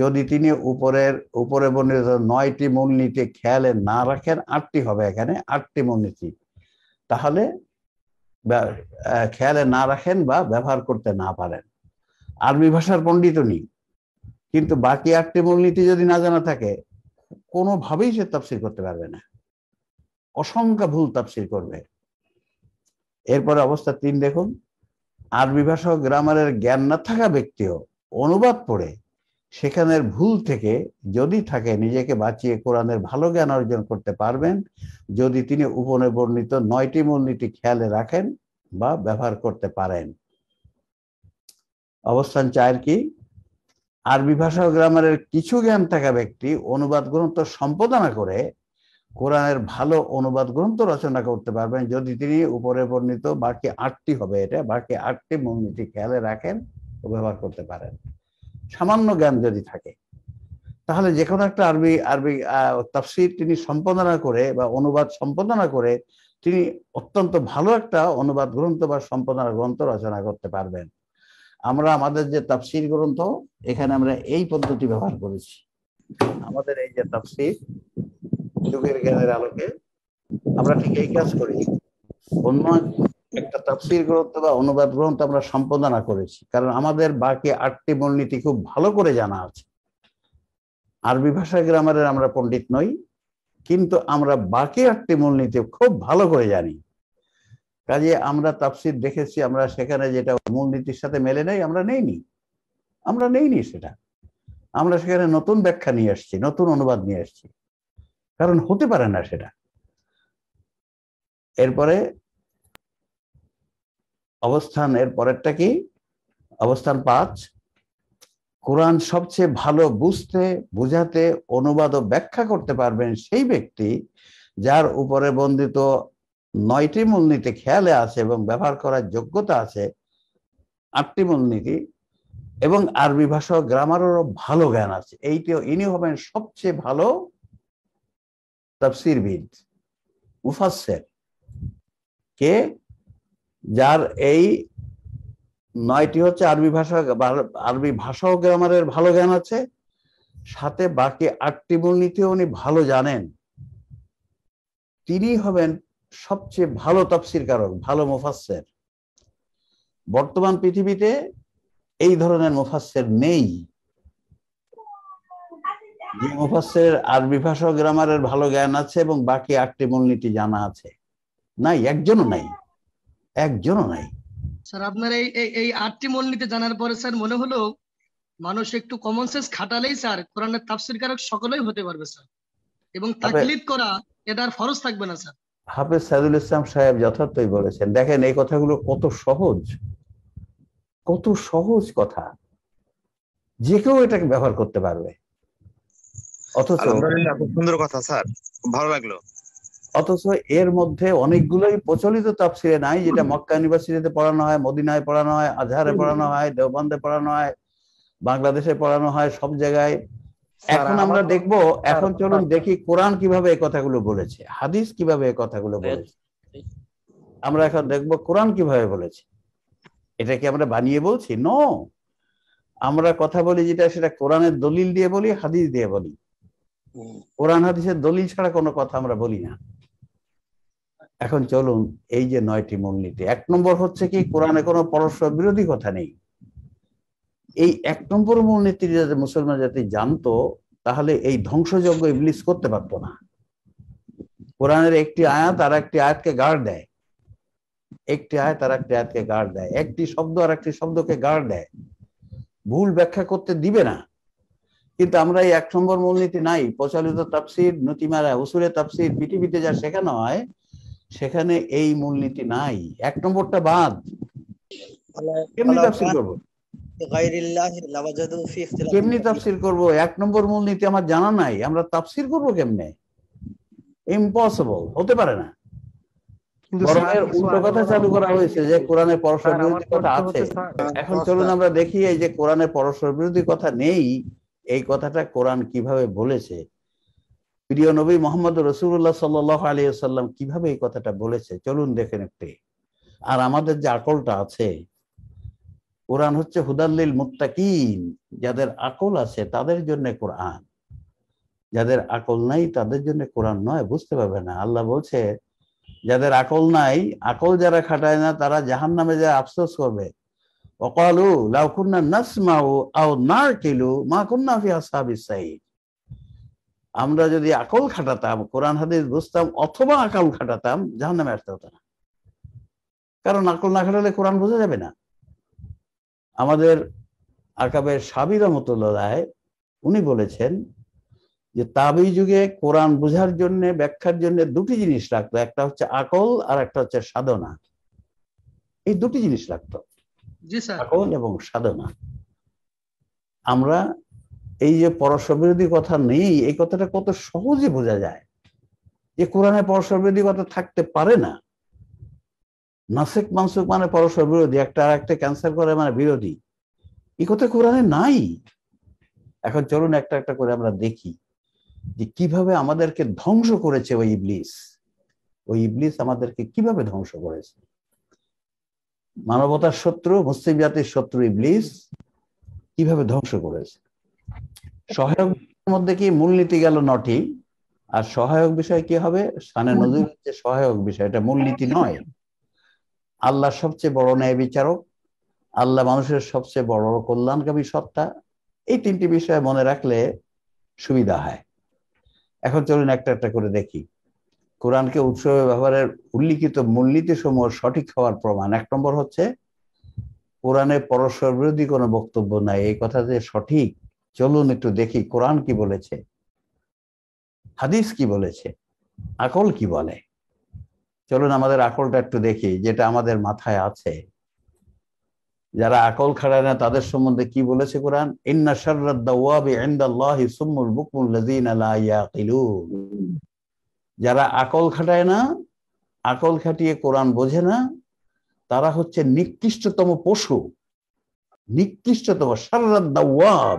যদি তিনি উপরের উপরে বর্ণিত নয়টি মূলনীতি খেয়ালে না রাখেন আটটি হবে এখানে আটটি মূলনীতি তাহলে খেয়ালে না রাখেন বা ব্যবহার করতে না পারেন আরবি ভাষার পণ্ডিত নেই কিন্তু বাকি আটটি মূলনীতি যদি না জানা থাকে কোনোভাবেই সে তাফসির করতে পারবে না অসংখ্য ভুল তাফসির করবে এরপরে অবস্থা তিন দেখুন আরবি ভাষা গ্রামারের জ্ঞান না থাকা ব্যক্তিও অনুবাদ পড়ে সেখানের ভুল থেকে যদি থাকে নিজেকে বাঁচিয়ে কোরআনের ভালো জ্ঞান অর্জন করতে পারবেন যদি তিনি উপনিবর্ণিত বর্ণিত নয়টি মূলনীতি খেয়ালে রাখেন বা ব্যবহার করতে পারেন অবস্থান চার কি আরবি ভাষা ও গ্রামারের কিছু জ্ঞান থাকা ব্যক্তি অনুবাদ গ্রন্থ সম্পাদনা করে কোরআনের ভালো অনুবাদ গ্রন্থ রচনা করতে পারবেন যদি তিনি উপরে বর্ণিত বাকি আটটি হবে এটা বাকি আটটি মূলনীতি খেয়ালে রাখেন ও ব্যবহার করতে পারেন সামান্য জ্ঞান যদি থাকে তাহলে যে কোনো একটা আরবি আরবি তাফসির তিনি সম্পাদনা করে বা অনুবাদ সম্পাদনা করে তিনি অত্যন্ত ভালো একটা অনুবাদ গ্রন্থ বা সম্পাদনা গ্রন্থ রচনা করতে পারবেন আমরা আমাদের যে তাফসির গ্রন্থ এখানে আমরা এই পদ্ধতি ব্যবহার করেছি আমাদের এই যে তাফসির যুগের জ্ঞানের আলোকে আমরা ঠিক এই কাজ করি অন্য একটা তাফসির গ্রন্থ বা অনুবাদ গ্রন্থ আমরা সম্পাদনা করেছি কারণ আমাদের বাকি আটটি মূলনীতি খুব ভালো করে জানা আছে আরবি ভাষায় গ্রামারের আমরা পণ্ডিত নই কিন্তু আমরা বাকি আটটি মূলনীতি খুব ভালো করে জানি কাজে আমরা তাফসির দেখেছি আমরা সেখানে যেটা মূলনীতির সাথে মেলে নেই আমরা নেইনি আমরা নেইনি সেটা আমরা সেখানে নতুন ব্যাখ্যা নিয়ে আসছি নতুন অনুবাদ নিয়ে আসছি কারণ হতে পারে না সেটা এরপরে অবস্থান এর পরেরটা কি অবস্থান পাঁচ কোরআন সবচেয়ে ভালো বুঝতে বুঝাতে অনুবাদ ও ব্যাখ্যা করতে পারবেন সেই ব্যক্তি যার উপরে বন্দিত নয়টি মূলনীতি খেয়ালে আছে এবং ব্যবহার করার যোগ্যতা আছে আটটি মূলনীতি এবং আরবি ভাষা গ্রামারেরও ভালো জ্ঞান আছে এইটিও ইনি হবেন সবচেয়ে ভালো তাফসিরবিদ মুফাসের কে যার এই নয়টি হচ্ছে আরবি ভাষা আরবি ভাষা ও গ্রামারের ভালো জ্ঞান আছে সাথে বাকি আটটি মূলনীতি উনি ভালো জানেন তিনি হবেন সবচেয়ে ভালো তাফসির কারক ভালো মুফাসের বর্তমান পৃথিবীতে এই ধরনের মুফাসের নেই যে মুফাসের আরবি ভাষা গ্রামারের ভালো জ্ঞান আছে এবং বাকি আটটি মূলনীতি জানা আছে নাই একজনও নাই একজনও নাই স্যার আপনার এই এই আটটি মূলনীতি জানার পরে স্যার মনে হলো মানুষ একটু কমন সেন্স খাটালেই স্যার কোরআনের তাফসির কারক সকলেই হতে পারবে স্যার এবং তাকলিদ করা এটার ফরজ থাকবে না স্যার হাফেজ সাইদুল ইসলাম সাহেব যথার্থই বলেছেন দেখেন এই কথাগুলো কত সহজ কত সহজ কথা যে কেউ এটাকে ব্যবহার করতে পারবে অথচ সুন্দর কথা স্যার ভালো লাগলো অথচ এর মধ্যে অনেকগুলোই প্রচলিত তাপসিরে নাই যেটা মক্কা ইউনিভার্সিটিতে পড়ানো হয় মদিনায় পড়ানো হয় আজহারে পড়ানো হয় দেওবন্দে পড়ানো হয় বাংলাদেশে পড়ানো হয় সব জায়গায় এখন আমরা দেখব এখন চলুন দেখি কোরআন কিভাবে এই কথাগুলো বলেছে হাদিস কিভাবে এই কথাগুলো বলেছে আমরা এখন দেখব কোরআন কিভাবে বলেছে এটা কি আমরা বানিয়ে বলছি নো আমরা কথা বলি যেটা সেটা কোরআনের দলিল দিয়ে বলি হাদিস দিয়ে বলি কোরআন হাদিসের দলিল ছাড়া কোনো কথা আমরা বলি না এখন চলুন এই যে নয়টি মূলনীতি এক নম্বর হচ্ছে কি কোরআনে কোনো পরস্পর বিরোধী কথা নেই এই এক নম্বর মূলনীতি যাতে মুসলমান জাতি জানতো তাহলে এই ধ্বংসযজ্ঞ ইবলিস করতে পারতো না কোরআনের একটি আয়াত আর একটি আয়াতকে গাড় দেয় একটি আয়াত আর একটি আয়াতকে গাড় দেয় একটি শব্দ আর একটি শব্দকে গাড় দেয় ভুল ব্যাখ্যা করতে দিবে না কিন্তু আমরা এই এক নম্বর মূলনীতি নাই প্রচলিত তাপসির নতিমারা উসুরে তাপসির পৃথিবীতে যা শেখানো হয় সেখানে এই মূলনীতি নাই এক নম্বরটা বাদ কেমনি তাফসিল করবো করব এক নম্বর মূলনীতি আমার জানা নাই আমরা তাফসিল করব কেমনে ইম্পসিবল হতে পারে না উল্টো কথা চালু করা হয়েছে যে কোরআনে পরস্পর বিরোধী কথা আছে এখন চলুন আমরা দেখি এই যে কোরআনে পরস্পর বিরোধী কথা নেই এই কথাটা কোরআন কিভাবে বলেছে প্রিয় নবী মোহাম্মদ রসুল্লাহ সাল্লাহ আলিয়াল্লাম কিভাবে এই কথাটা বলেছে চলুন দেখেন একটু আর আমাদের যে আকলটা আছে কোরআন হচ্ছে হুদাল্লিল মুত্তাকিন যাদের আকল আছে তাদের জন্য কোরআন যাদের আকল নাই তাদের জন্য কোরআন নয় বুঝতে পারবে না আল্লাহ বলছে যাদের আকল নাই আকল যারা খাটায় না তারা জাহান নামে যা আফসোস করবে অকালু লাউকুন্না নাসমাউ আও না কিলু মা কুন্না ফিয়া আসাবি সাইদ আমরা যদি আকল খাটাতাম কোরআন হাদিস বুঝতাম অথবা আকাল খাটাতাম জাহান নামে আসতে হতো না কারণ আকল না খাটালে কোরআন বোঝা যাবে না আমাদের আকাবের সাবির রহমতুল্লাহ রায় উনি বলেছেন যে তাবি যুগে কোরআন বোঝার জন্য ব্যাখ্যার জন্য দুটি জিনিস লাগতো একটা হচ্ছে আকল আর একটা হচ্ছে সাধনা এই দুটি জিনিস লাগতো আকল এবং সাধনা আমরা এই যে বিরোধী কথা নেই এই কথাটা কত সহজে বোঝা যায় যে কোরআনে বিরোধী কথা থাকতে পারে না নাসেক মানসুক মানে পরস্পর বিরোধী একটা আর একটা ক্যান্সার করে মানে বিরোধী এই কথা কোরআনে নাই এখন চলুন একটা একটা করে আমরা দেখি যে কিভাবে আমাদেরকে ধ্বংস করেছে ওই ইবলিস ওই ইবলিস আমাদেরকে কিভাবে ধ্বংস করেছে মানবতার শত্রু মুসলিম জাতির শত্রু ইবলিস কিভাবে ধ্বংস করেছে সহায়ক মধ্যে কি মূলনীতি গেল নটি আর সহায়ক বিষয় কি হবে সানে নজির যে সহায়ক বিষয় এটা মূলনীতি নয় আল্লাহ সবচেয়ে বড় ন্যায় বিচারক আল্লাহ মানুষের সবচেয়ে বড় কল্যাণকামী সত্তা এই তিনটি বিষয় মনে রাখলে সুবিধা হয় এখন চলুন একটা একটা করে দেখি কোরআনকে উৎসবে ব্যবহারের উল্লিখিত মূলনীতি সমূহ সঠিক হওয়ার প্রমাণ এক নম্বর হচ্ছে কোরআনে পরস্পর বিরোধী কোনো বক্তব্য নাই এই কথা যে সঠিক চলুন একটু দেখি কোরআন কি বলেছে হাদিস কি বলেছে আকল কি বলে চলুন আমাদের আকলটা একটু দেখি যেটা আমাদের মাথায় আছে যারা আকল খাড়ায় না তাদের সম্বন্ধে কি বলেছে কোরআন ইন্না শাররাদ্দাওয়াবি যারা আকল খাটায় না আকল খাটিয়ে কোরআন বোঝে না তারা হচ্ছে নিকৃষ্টতম পশু নিকৃষ্টতম শাররাদ্দাওয়াব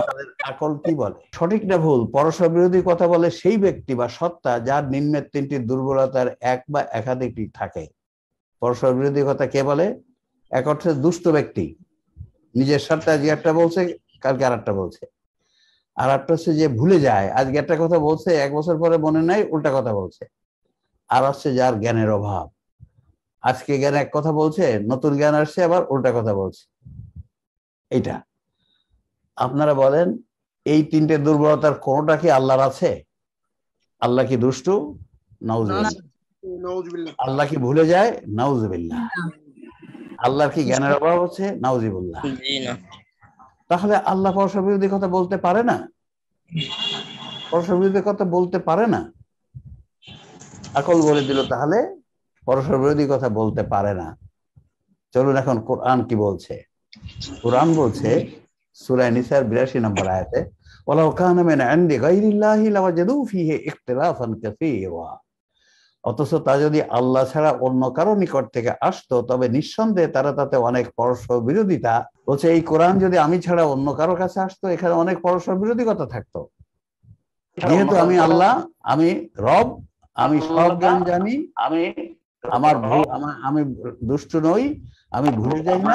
আমাদের আকল কি বলে সঠিক না ভুল পরস্পর বিরোধী কথা বলে সেই ব্যক্তি বা সত্তা যার নিম্নের তিনটি দুর্বলতার এক বা একাধিকটি থাকে পরস্পর বিরোধী কথা কে বলে এক অর্থে দুষ্ট ব্যক্তি নিজের সত্তা আজকে একটা বলছে কালকে আর একটা বলছে আর একটা হচ্ছে যে ভুলে যায় আজকে একটা কথা বলছে এক বছর পরে মনে নাই উল্টা কথা বলছে আর হচ্ছে যার জ্ঞানের অভাব আজকে জ্ঞান এক কথা বলছে নতুন জ্ঞান আসছে আবার উল্টা কথা বলছে এটা আপনারা বলেন এই তিনটে দুর্বলতার কোনটা কি আল্লাহর আছে আল্লাহ কি দুষ্টু আল্লাহ কি ভুলে যায় নাউজুবিল্লাহ আল্লাহর কি জ্ঞানের অভাব হচ্ছে নাউজিবুল্লাহ তাহলে আল্লাহ পরস্পর বিরোধী কথা বলতে পারে না পরস্পর বিরোধী কথা বলতে পারে না আকল বলে দিল তাহলে পরস্পর বিরোধী কথা বলতে পারে না চলুন এখন কোরআন কি বলছে কোরআন বলছে সুরায় নিসার বিরাশি নম্বর আয়াতে ওলাউ কান মিন ইনদি গাইরিল্লাহি লাওয়াজাদু ফিহি ইখতিলাফান কাসীরা অথচ তা যদি আল্লাহ ছাড়া অন্য কারো নিকট থেকে আসতো তবে নিঃসন্দেহে তারা তাতে অনেক পরস্পর বিরোধিতা বলছে এই কোরআন যদি আমি ছাড়া অন্য কারো কাছে আসতো এখানে অনেক পরস্পর বিরোধী কথা থাকতো যেহেতু আমি আল্লাহ আমি রব আমি সব জ্ঞান জানি আমি আমার ভুল আমি দুষ্ট নই আমি ভুলে যাই না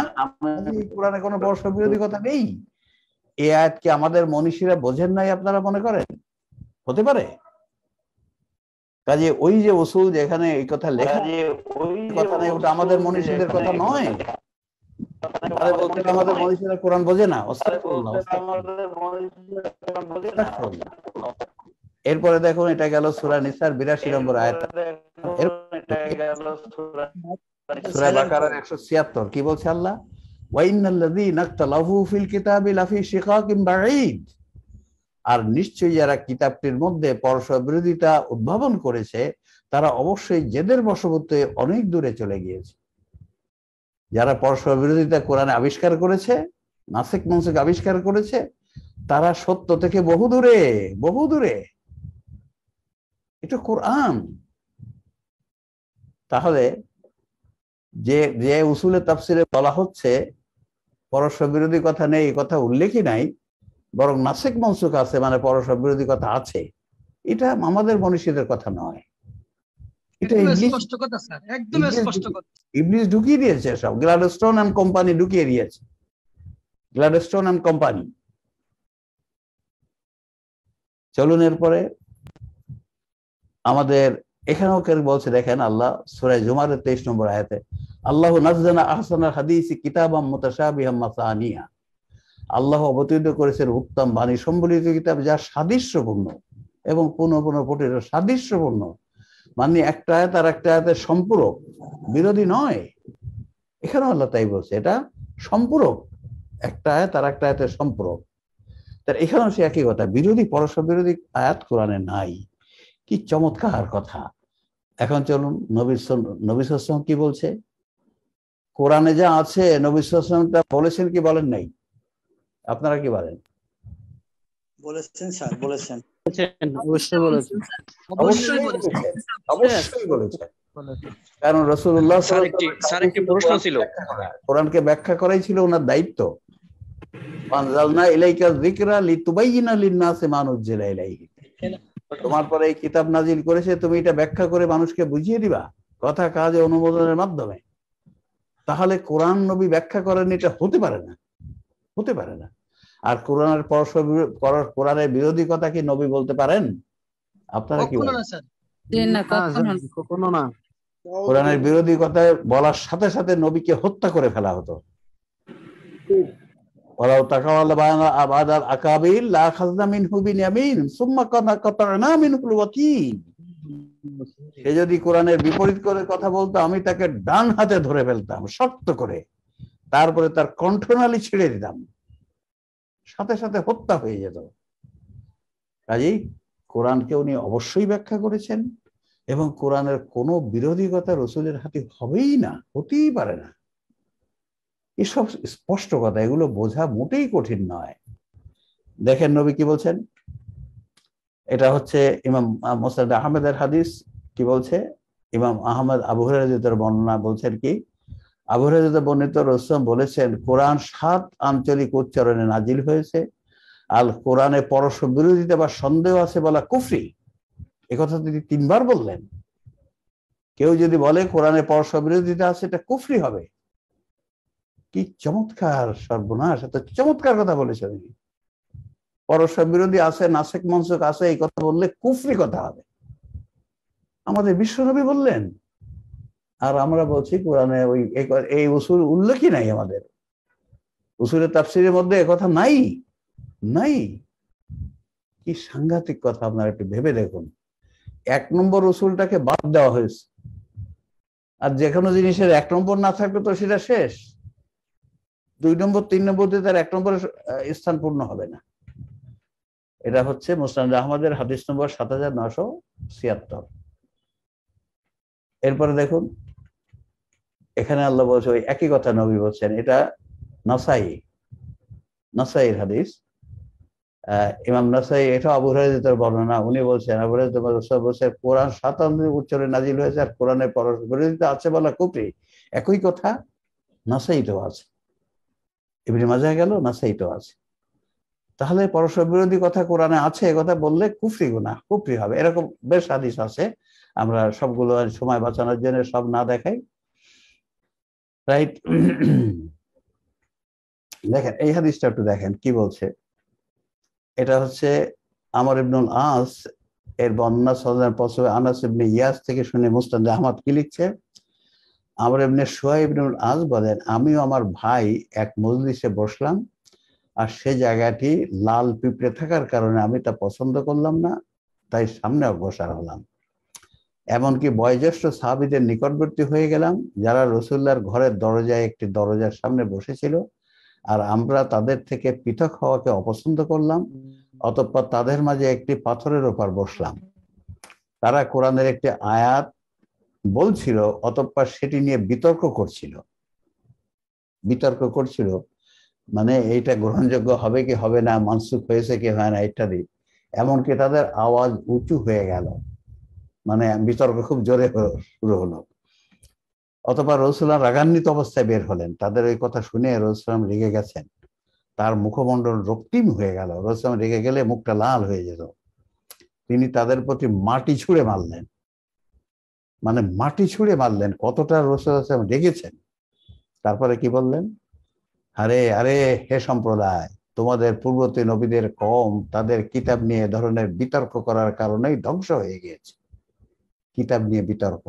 কোরআনে কোনো পরস্পর বিরোধী কথা নেই এ কি আমাদের মনীষীরা বোঝেন নাই আপনারা মনে করেন হতে পারে কাজে ওই যে ওসুল যেখানে এই কথা লেখা ওই কথা নেই ওটা আমাদের মনীষীদের কথা নয় আমাদের মনীষীরা কোরআন বোঝে না এরপরে দেখুন এটা গেল সুরা নিসার বিরাশি নম্বর আয়াত সুরা একশো ছিয়াত্তর কি বলছে আল্লাহ আর নিশ্চয়ই যারা কিতাবটির মধ্যে পরস্পর বিরোধিতা উদ্ভাবন করেছে তারা অবশ্যই জেদের বশবর্তী অনেক দূরে চলে গিয়েছে যারা পরস্পর বিরোধিতা কোরআনে আবিষ্কার করেছে নাসিক মানসিক আবিষ্কার করেছে তারা সত্য থেকে বহু দূরে বহু দূরে এটা কোরআন তাহলে যে যে উসুলে তাফসিরে বলা হচ্ছে পরস্পর বিরোধী কথা নেই কথা উল্লেখই নাই বরং নাসিক মনসুখ আছে মানে পরস্পর বিরোধী কথা আছে এটা আমাদের মনীষীদের কথা নয় সব কোম্পানি ঢুকিয়ে দিয়েছে গ্লাডস্টোন কোম্পানি চলুন এরপরে আমাদের এখানেও কেন বলছে দেখেন আল্লাহ সুরাই জুমারের তেইশ নম্বর আয়াতে আল্লাহ নাজানা আহসানা হাদিস কিতাবাম মোতাসাবিহাম মাসানিয়া আল্লাহ অবতীর্ণ করেছেন উত্তম বাণী সম্বলিত কিতাব যা সাদৃশ্যপূর্ণ এবং পুনঃ পুনঃ পটির সাদৃশ্যপূর্ণ মানে একটা আয়াত আর একটা আয়াতের সম্পূরক বিরোধী নয় এখানেও আল্লাহ তাই বলছে এটা সম্পূরক একটা আয়াত আর একটা আয়াতের সম্পূরক তার এখানেও সে একই কথা বিরোধী পরস্পর বিরোধী আয়াত কোরআনে নাই কি চমৎকার কথা এখন চলুন নবী নবী কি বলছে কোরআনে যা আছে নবিসামটা বলেছেন কি বলেন নাই আপনারা কি বলেন বলেছেন স্যার বলেছেন অবশ্যই বলেছেন অবশ্যই বলেছেন কারণ রসুল্লাহ স্যার একটি প্রশ্ন ছিল কোরআনকে ব্যাখ্যা করাই ছিল ওনার দায়িত্ব তোমার পরে এই কিতাব নাজিল করেছে তুমি এটা ব্যাখ্যা করে মানুষকে বুঝিয়ে দিবা কথা কাজে অনুমোদনের মাধ্যমে তাহলে কোরআন নবী ব্যাখ্যা করেন এটা হতে পারে না হতে পারে না আর কোরআনের পরস্পর কোরআনের বিরোধী কথা কি নবী বলতে পারেন আপনারা কি কোরআনের বিরোধী কথা বলার সাথে সাথে নবীকে হত্যা করে ফেলা হতো আকাবিল লা খাজনা মিনহু বিনিয়ামিন মিনহুল সে যদি কোরআনের বিপরীত করে কথা বলতো আমি তাকে ডান হাতে ধরে ফেলতাম শক্ত করে তারপরে তার কণ্ঠনালি ছিঁড়ে দিতাম সাথে সাথে হত্যা হয়ে যেত কাজেই কোরআনকে উনি অবশ্যই ব্যাখ্যা করেছেন এবং কোরআনের কোনো কথা রসুলের হাতে হবেই না হতেই পারে না এসব স্পষ্ট কথা এগুলো বোঝা মোটেই কঠিন নয় দেখেন নবী কি বলছেন এটা হচ্ছে ইমাম মোসাদ আহমেদের হাদিস কি বলছে ইমাম আহমেদ আবু হরিদের বর্ণনা বলছেন কি আবু হরিদা বর্ণিত রসম বলেছেন কোরআন সাত আঞ্চলিক উচ্চারণে নাজিল হয়েছে আল কোরআনে পরস্পর বিরোধিতা বা সন্দেহ আছে বলা কুফরি একথা তিনি তিনবার বললেন কেউ যদি বলে কোরআনে পরস্পর বিরোধিতা আছে এটা কুফরি হবে কি চমৎকার সর্বনাশ এত চমৎকার কথা বলেছেন উনি পরস্পর বিরোধী আছে নাসেক মনসুক আছে এই কথা বললে কুফরি কথা হবে আমাদের বিশ্বনবী বললেন আর আমরা বলছি কোরআনে ওই এই উসুর উল্লেখই নাই আমাদের উসুরের তাফসিরের মধ্যে কথা নাই নাই কি সাংঘাতিক কথা আপনারা একটু ভেবে দেখুন এক নম্বর উসুলটাকে বাদ দেওয়া হয়েছে আর যে কোনো জিনিসের এক নম্বর না থাকবে তো সেটা শেষ দুই নম্বর তিন নম্বর দিয়ে তার এক নম্বর স্থান পূর্ণ হবে না এটা হচ্ছে মুসনাদ আহমদের হাদিস নম্বর সাত হাজার নশো ছিয়াত্তর এরপরে দেখুন এখানে আল্লাহ বলছে ওই একই কথা নবী বলছেন এটা নাসাই নাসাইর হাদিস ইমাম নাসাই এটা আবুহরাজিতার বর্ণনা উনি বলছেন বলছেন কোরআন সাতান্ন উচ্চরে নাজিল হয়েছে আর কোরআনের পরস্পরিতা আছে বলা কুপরি একই কথা নাসাই তো আছে এবারে মাজা গেল নাসাই তো আছে তাহলে পরস্পর বিরোধী কথা কোরআনে আছে এ কথা বললে কুফরি গুণা কুফরি হবে এরকম বেশ হাদিস আছে আমরা সবগুলো সময় বাঁচানোর জন্য সব না দেখাই রাইট দেখেন এই হাদিসটা একটু দেখেন কি বলছে এটা হচ্ছে আমার ইবনুল আস এর বন্যা সদনের পশ্চিমে আনাস ইবনে ইয়াস থেকে শুনে মুস্তান আহমদ কি লিখছে আমার ইবনে ইবনুল আজ বলেন আমিও আমার ভাই এক মজলিসে বসলাম আর সে জায়গাটি লাল পিঁপড়ে থাকার কারণে আমি তা পছন্দ করলাম না তাই সামনে অগ্রসর হলাম এমনকি বয়োজ্যেষ্ঠ সাহাবিদের নিকটবর্তী হয়ে গেলাম যারা রসুল্লার ঘরের দরজায় একটি দরজার সামনে বসেছিল আর আমরা তাদের থেকে পৃথক হওয়াকে অপছন্দ করলাম অতঃপর তাদের মাঝে একটি পাথরের ওপর বসলাম তারা কোরআনের একটি আয়াত বলছিল অতঃপর সেটি নিয়ে বিতর্ক করছিল বিতর্ক করছিল মানে এইটা গ্রহণযোগ্য হবে কি হবে না মানসুখ হয়েছে কি হয় না ইত্যাদি এমনকি তাদের আওয়াজ উঁচু হয়ে গেল মানে বিতর্ক খুব জোরে শুরু হলো অথবা রসুলাম রাগান্বিত অবস্থায় বের হলেন তাদের ওই কথা শুনে রসুলাম রেগে গেছেন তার মুখমণ্ডল রক্তিম হয়ে গেল রসুলাম রেগে গেলে মুখটা লাল হয়ে যেত তিনি তাদের প্রতি মাটি ছুঁড়ে মারলেন মানে মাটি ছুঁড়ে মারলেন কতটা রসুল রেগেছেন তারপরে কি বললেন আরে আরে হে সম্প্রদায় তোমাদের পূর্বতী নবীদের কম তাদের কিতাব নিয়ে ধরনের বিতর্ক করার কারণেই ধ্বংস হয়ে গিয়েছে কিতাব নিয়ে বিতর্ক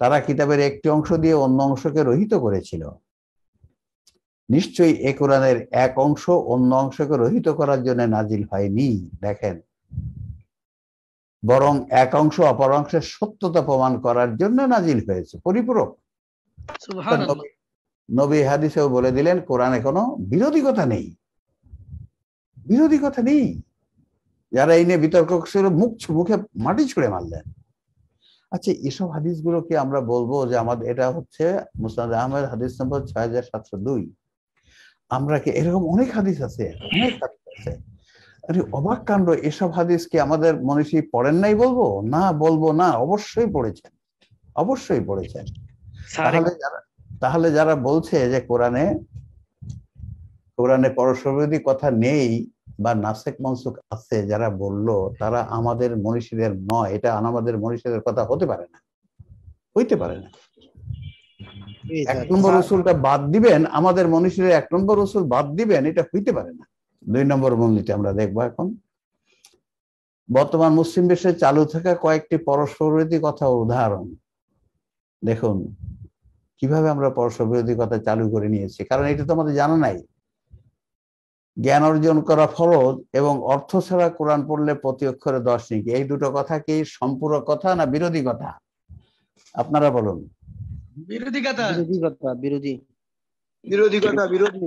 তারা কিতাবের একটি অংশ দিয়ে অন্য অংশকে রহিত করেছিল নিশ্চয়ই এ কোরআনের এক অংশ অন্য অংশকে রহিত করার জন্য নাজিল হয়নি দেখেন বরং এক অংশ অপর অংশের সত্যতা প্রমাণ করার জন্য নাজিল হয়েছে পরিপূরক নবী হাদিসেও বলে দিলেন কোরআনে কোনো বিরোধী কথা নেই বিরোধী কথা নেই যারা এই নিয়ে বিতর্ক ছিল মুখ মুখে মাটি ছুড়ে মারলেন আচ্ছা এসব কি আমরা বলবো যে আমাদের এটা হচ্ছে মুসনাদ আহমেদ হাদিস নম্বর ছয় হাজার সাতশো দুই আমরা কি এরকম অনেক হাদিস আছে অনেক হাদিস আছে আরে অবাক কাণ্ড এসব হাদিস কি আমাদের মনীষী পড়েন নাই বলবো না বলবো না অবশ্যই পড়েছেন অবশ্যই পড়েছেন তাহলে যারা তাহলে যারা বলছে যে কোরআনে কোরআনে পরশবিরোধী কথা নেই বা নাসেক মনসুক আছে যারা বলল তারা আমাদের মনীষীদের নয় এটা আমাদের মনীষীদের কথা হতে পারে না হইতে পারে না এক নম্বর আচ্ছা। রসুলটা বাদ দিবেন আমাদের মনীষীদের এক নম্বর রসুল বাদ দিবেন এটা হইতে পারে না দুই নম্বর মন্দিরটা আমরা দেখবো এখন বর্তমান মুসলিম বিশ্বে চালু থাকা কয়েকটি পরস্পরবিরোধী কথা উদাহরণ দেখুন কিভাবে আমরা পরস্পর বিরোধিকতা চালু করে নিয়েছি কারণ এটা তো আমাদের জানা নাই জ্ঞান অর্জন করা ফরজ এবং অর্থ ছাড়া কোরআন পড়লে প্রতি অক্ষরে দশ নিকি এই দুটো কথা কি সম্পূরক কথা না বিরোধী কথা আপনারা বলুন বিরোধী কথা বিরোধী কথা বিরোধী বিরোধী কথা বিরোধী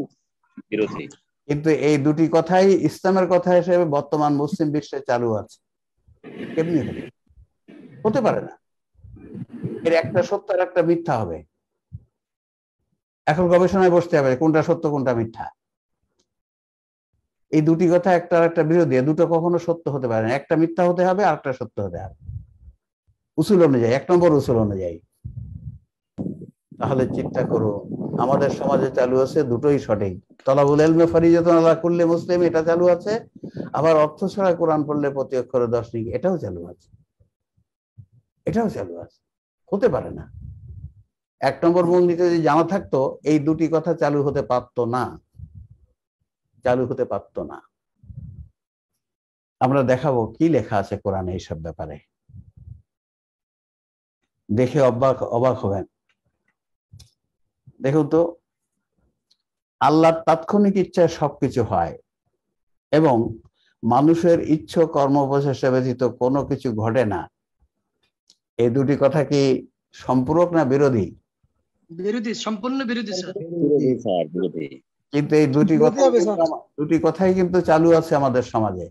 বিরোধী কিন্তু এই দুটি কথাই ইসলামের কথা হিসেবে বর্তমান মুসলিম বিশ্বে চালু আছে কেমনি হতে পারে না এর একটা সত্য আর একটা মিথ্যা হবে এখন গবেষণায় বসতে হবে কোনটা সত্য কোনটা মিথ্যা এই দুটি কথা একটা একটা বিরোধী দুটো কখনো সত্য হতে পারে না একটা মিথ্যা হতে হবে আর একটা সত্য হতে হবে উসুল অনুযায়ী এক নম্বর উসুল অনুযায়ী তাহলে চিন্তা করো আমাদের সমাজে চালু আছে দুটোই সঠিক তলাবুল এলমে ফারিজাতন আল্লাহ করলে মুসলিম এটা চালু আছে আবার অর্থ ছাড়া কোরআন পড়লে প্রতি অক্ষরে দশ এটাও চালু আছে এটাও চালু আছে হতে পারে না এক নম্বর মন্দিরে যদি জানা থাকতো এই দুটি কথা চালু হতে পারত না চালু হতে পারত না আমরা দেখাবো কি লেখা আছে কোরআনে এইসব ব্যাপারে দেখে অবাক অবাক হবেন দেখুন তো আল্লাহর তাৎক্ষণিক ইচ্ছায় সবকিছু হয় এবং মানুষের ইচ্ছ কর্মবশেষে ব্যতীত কোনো কিছু ঘটে না এই দুটি কথা কি সম্পূরক না বিরোধী বিরোধী সম্পূর্ণ বিরোধী স্যার কিন্তু এই দুটি কথা দুটি কথাই কিন্তু চালু আছে আমাদের সমাজে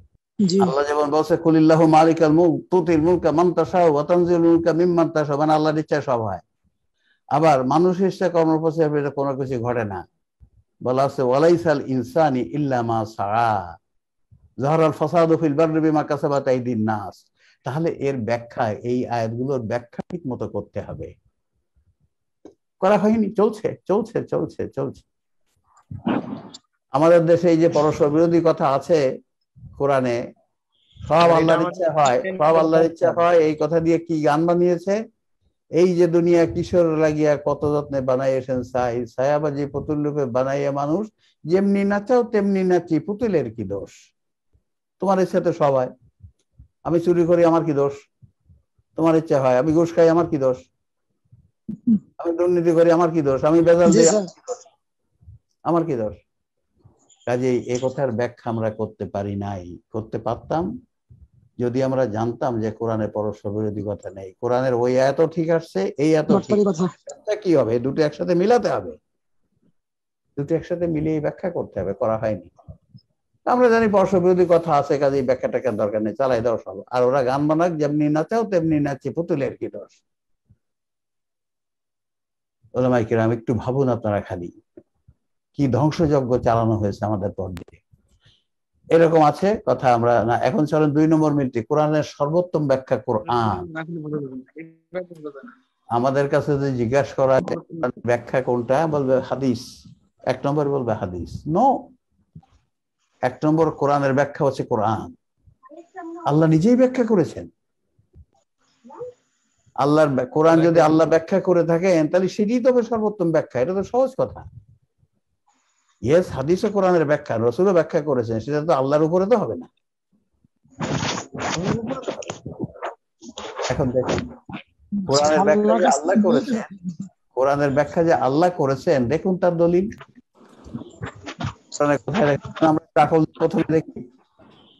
আল্লাহ যেমন বলছে কুলিল্লাহ মালিকাল মুখ তুতির ওয়াতানজিল মিম্মান্তাসা মানে আল্লাহর ইচ্ছা সব হয় আবার মানুষ ইচ্ছা কর্মপথে এটা কোনো কিছু ঘটে না বলা আছে ওয়ালাইসাল ইনসানি ইল্লামা সারা জহরাল ফসাদ ফিল বাররি বিমা কাসাবাত আইদিন নাস তাহলে এর ব্যাখ্যা এই আয়াতগুলোর ব্যাখ্যা ঠিক মতো করতে হবে করা হয়নি চলছে চলছে চলছে চলছে আমাদের দেশে এই যে পরস্পর বিরোধী কথা আছে কোরআনে সব আল্লাহর ইচ্ছা হয় সব আল্লাহর ইচ্ছা হয় এই কথা দিয়ে কি গান বানিয়েছে এই যে দুনিয়া কিশোর লাগিয়া কত যত্নে বানাইয়েছেন সাহি সায়াবাজি পুতুল রূপে বানাইয়া মানুষ যেমনি নাচাও তেমনি নাচি পুতুলের কি দোষ তোমার ইচ্ছা তো সবাই আমি চুরি করি আমার কি দোষ তোমার ইচ্ছা হয় আমি ঘুষ খাই আমার কি দোষ আমি দুর্নীতি করি আমার কি দোষ আমি বেজাল দিই আমার কি দোষ কাজেই এ কথার ব্যাখ্যা আমরা করতে পারি নাই করতে পারতাম যদি আমরা জানতাম যে কোরআনে পরস্পর বিরোধী কথা নেই কোরআনের ওই এত ঠিক আসছে এই এত কি হবে দুটো একসাথে মিলাতে হবে দুটো একসাথে মিলিয়ে ব্যাখ্যা করতে হবে করা হয়নি আমরা জানি পরস্পর বিরোধী কথা আছে কাজে ব্যাখ্যা টাকার দরকার নেই চালাই দাও সব আর ওরা গান বানাক যেমনি নাচাও তেমনি নাচে পুতুলের কি দোষ ওলামাই কিরাম একটু ভাবুন আপনারা খালি কি ধ্বংসযজ্ঞ চালানো হয়েছে আমাদের দিয়ে এরকম আছে কথা আমরা না এখন চলেন দুই নম্বর মিনিটে কোরআনের সর্বোত্তম ব্যাখ্যা কোরআন আমাদের কাছে যদি জিজ্ঞাসা করা ব্যাখ্যা কোনটা বলবে হাদিস এক নম্বর বলবে হাদিস নো এক নম্বর কোরআনের ব্যাখ্যা হচ্ছে কোরআন আল্লাহ নিজেই ব্যাখ্যা করেছেন আল্লাহর কোরআন যদি আল্লাহ ব্যাখ্যা করে থাকেন তাহলে সেটি তবে সর্বোত্তম ব্যাখ্যা এটা তো সহজ কথা ইয়েস হাদিসে কোরআনের ব্যাখ্যা রসুলও ব্যাখ্যা করেছেন সেটা তো আল্লাহর উপরে তো হবে না এখন দেখুন কোরআনের ব্যাখ্যা যে আল্লাহ করেছেন কোরআনের ব্যাখ্যা যে আল্লাহ করেছেন দেখুন তার দলিল আমরা প্রথমে দেখি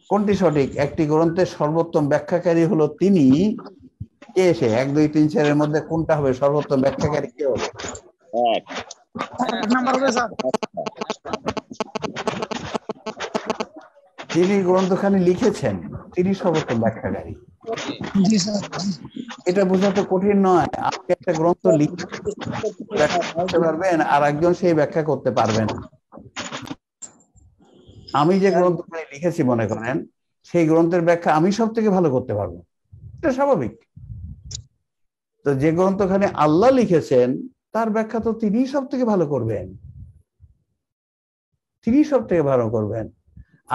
কোনটি সঠিক একটি গ্রন্থের সর্বোত্তম ব্যাখ্যাকারী হলো তিনি কে সে এক দুই তিন চারের মধ্যে কোনটা হবে সর্বোত্তম ব্যাখ্যাকারী কে হবে এক নাম্বার হবে স্যার যিনি গ্রন্থখানি লিখেছেন তিনি সর্বোত্তম ব্যাখ্যাকারী এটা বোঝা তো কঠিন নয় আপনি একটা গ্রন্থ লিখতে পারবেন আর একজন সেই ব্যাখ্যা করতে পারবেন আমি যে গ্রন্থখানি লিখেছি মনে করেন সেই গ্রন্থের ব্যাখ্যা আমি সব থেকে ভালো করতে পারবো এটা স্বাভাবিক তো যে গ্রন্থখানে আল্লাহ লিখেছেন তার ব্যাখ্যা তো তিনি সব থেকে ভালো করবেন তিনি সব থেকে ভালো করবেন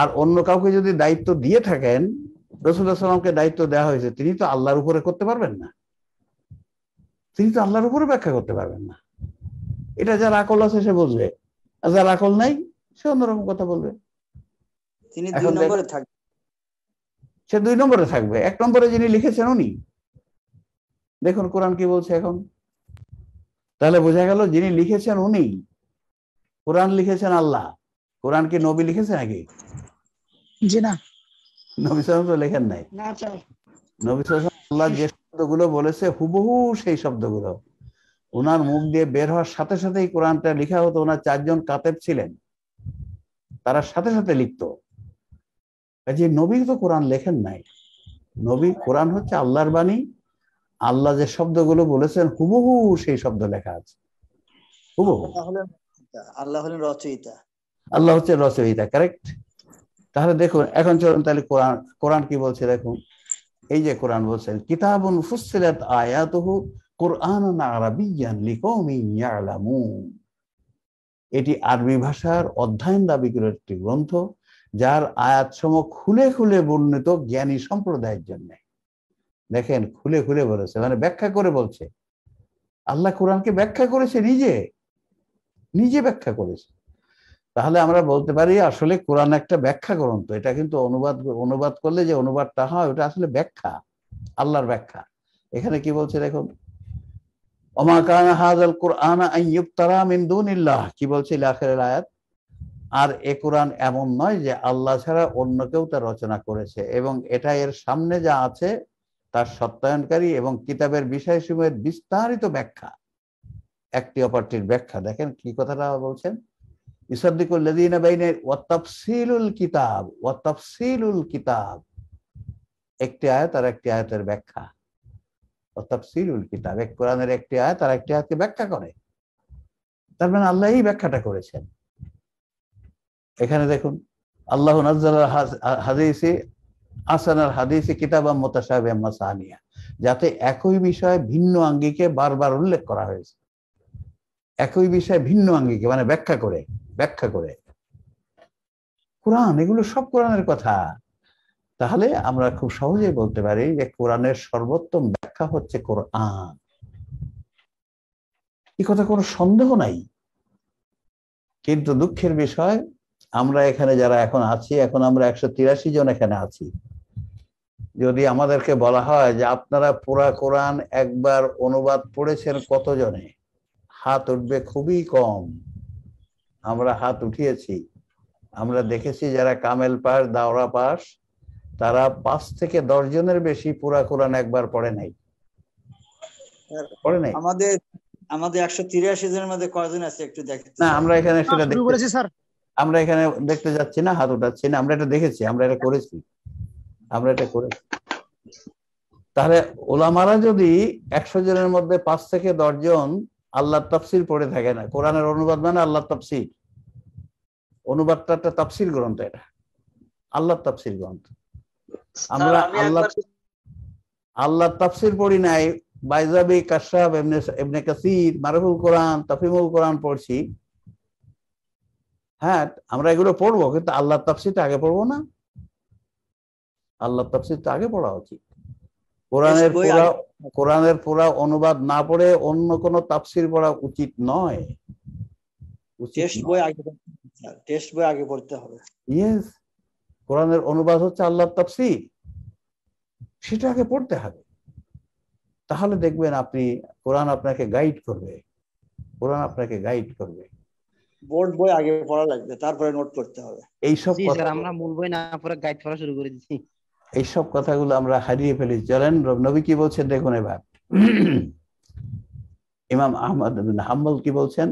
আর অন্য কাউকে যদি দায়িত্ব দিয়ে থাকেন রসুল্লাহ দায়িত্ব দেওয়া হয়েছে তিনি তো আল্লাহর উপরে করতে পারবেন না তিনি তো আল্লাহর উপরে ব্যাখ্যা করতে পারবেন না এটা যার আকল আছে সে বুঝবে আর যার আকল নাই সে অন্যরকম কথা বলবে তিনি থাকবে সে দুই নম্বরে থাকবে এক নম্বরে যিনি লিখেছেন উনি দেখুন কোরআন কি বলছে এখন তাহলে বোঝা গেল যিনি লিখেছেন উনি কোরআন লিখেছেন আল্লাহ কোরআন কি নবী লিখেছেন নাকি লেখেন নাই আচ্ছা। আল্লাহ যে শব্দগুলো বলেছে হুবহু সেই শব্দগুলো ওনার মুখ দিয়ে বের হওয়ার সাথে সাথেই কোরআনটা লেখা হতো ওনার চারজন কাতেব ছিলেন তারা সাথে সাথে লিখত কাজে নবী তো কোরআন লেখেন নাই নবী কোরআন হচ্ছে আল্লাহর বাণী আল্লাহ যে শব্দগুলো বলেছেন হুবহু সেই শব্দ লেখা আছে হুবহু আল্লাহ হলেন রচয়িতা আল্লাহ হচ্ছে রচয়িতা কারেক্ট তাহলে দেখুন এখন চলুন তাহলে কোরআন কোরআন কি বলছে দেখুন এই যে কোরআন বলছেন কিতাবুন ফুসিলাত আয়াতুহু কোরআন আরবিয়ান লিকৌমি ইয়ালামুন এটি আরবি ভাষার অধ্যয়ন দাবি করে একটি গ্রন্থ যার আয়াতসম খুলে খুলে বর্ণিত জ্ঞানী সম্প্রদায়ের জন্যে দেখেন খুলে খুলে বলেছে মানে ব্যাখ্যা করে বলছে আল্লাহ কোরআনকে ব্যাখ্যা করেছে নিজে নিজে ব্যাখ্যা করেছে তাহলে আমরা বলতে পারি আসলে কোরআন একটা ব্যাখ্যা গ্রন্থ এটা কিন্তু অনুবাদ অনুবাদ করলে যে অনুবাদটা হয় ওটা আসলে ব্যাখ্যা আল্লাহর ব্যাখ্যা এখানে কি বলছে দেখুন অমাকান হাজাল কোরআন আইয়ুবতারা মিন্দুনিল্লাহ কি বলছে আখের আয়াত আর এ কোরআন এমন নয় যে আল্লাহ ছাড়া অন্য কেউ তা রচনা করেছে এবং এটা এর সামনে যা আছে তার সত্যায়নকারী এবং কিতাবের বিষয়সমূহের বিস্তারিত ব্যাখ্যা একটি অপরটির ব্যাখ্যা দেখেন কি কথাটা বলছেন ইসাদ্দিকুল লাযিনা বাইনের ওয়াতাফসিলুল কিতাব ওয়াতাফসিলুল কিতাব একটি আয়াত আর একটি আয়াতের ব্যাখ্যা ওয়াতাফসিলুল কিতাব এক কোরআনের একটি আয়াত আর একটি আয়াতকে ব্যাখ্যা করে তার মানে আল্লাহই ব্যাখ্যাটা করেছেন এখানে দেখুন আল্লাহ নাজ্জাল হাদিসে আসানার হাদিসে কিতাব মোতাসাহেব মাসাহানিয়া যাতে একই বিষয়ে ভিন্ন আঙ্গিকে বারবার উল্লেখ করা হয়েছে একই বিষয়ে ভিন্ন আঙ্গিকে মানে ব্যাখ্যা করে ব্যাখ্যা করে কোরআন এগুলো সব কোরআনের কথা তাহলে আমরা খুব সহজেই বলতে পারি যে কোরআনের সর্বোত্তম ব্যাখ্যা হচ্ছে কোরআন এ কথা কোনো সন্দেহ নাই কিন্তু দুঃখের বিষয় আমরা এখানে যারা এখন আছি এখন আমরা একশো তিরাশি জন এখানে আছি যদি আমাদেরকে বলা হয় যে আপনারা পুরা কোরআন একবার অনুবাদ পড়েছেন কতজনে হাত উঠবে খুবই কম আমরা হাত উঠিয়েছি আমরা দেখেছি যারা কামেল পাস দাওরা পাস তারা পাঁচ থেকে দশ জনের বেশি পুরা কোরআন একবার পড়ে নাই পড়ে নাই আমাদের আমাদের একশো তিরাশি জনের মধ্যে কয়জন আছে একটু দেখেন না আমরা এখানে সেটা দেখতে স্যার আমরা এখানে দেখতে যাচ্ছি না হাত উঠাচ্ছি না আমরা এটা দেখেছি আমরা এটা করেছি আমরা এটা করেছি তাহলে ওলামারা যদি একশো জনের মধ্যে পাঁচ থেকে দশ জন আল্লাহ তাফসির পড়ে থাকে না কোরআনের অনুবাদ মানে আল্লাহ তাফসির অনুবাদটা একটা তাফসির গ্রন্থ এটা আল্লাহ তাফসির গ্রন্থ আমরা আল্লাহ আল্লাহ তাফসির পড়ি নাই বাইজাবি কাশাব এমনি এমনি কাসির মারুফুল কোরআন তাফিমুল কোরআন পড়ছি হ্যাঁ আমরা এগুলো পড়বো কিন্তু আল্লাহ তাফসিরটা আগে পড়বো না আল্লাহ তাফসিরটা আগে পড়া উচিত কোরআনের পুরা কোরআনের পুরা অনুবাদ না পড়ে অন্য কোনো তাফসির পড়া উচিত নয় টেস্ট বই আগে পড়তে হবে ইয়েস কোরআনের অনুবাদ হচ্ছে আল্লাহ তাফসির সেটা আগে পড়তে হবে তাহলে দেখবেন আপনি কোরআন আপনাকে গাইড করবে কোরআন আপনাকে গাইড করবে বোর্ড বই আগে পড়া লাগবে তারপরে নোট করতে হবে এই সব কথা আমরা মূল বই না পড়ে গাইড পড়া শুরু করে দিছি এই সব কথাগুলো আমরা হারিয়ে চলেন নবী কি বলছেন দেখুন এবার ইমাম আহমদ হাম্বল কি বলছেন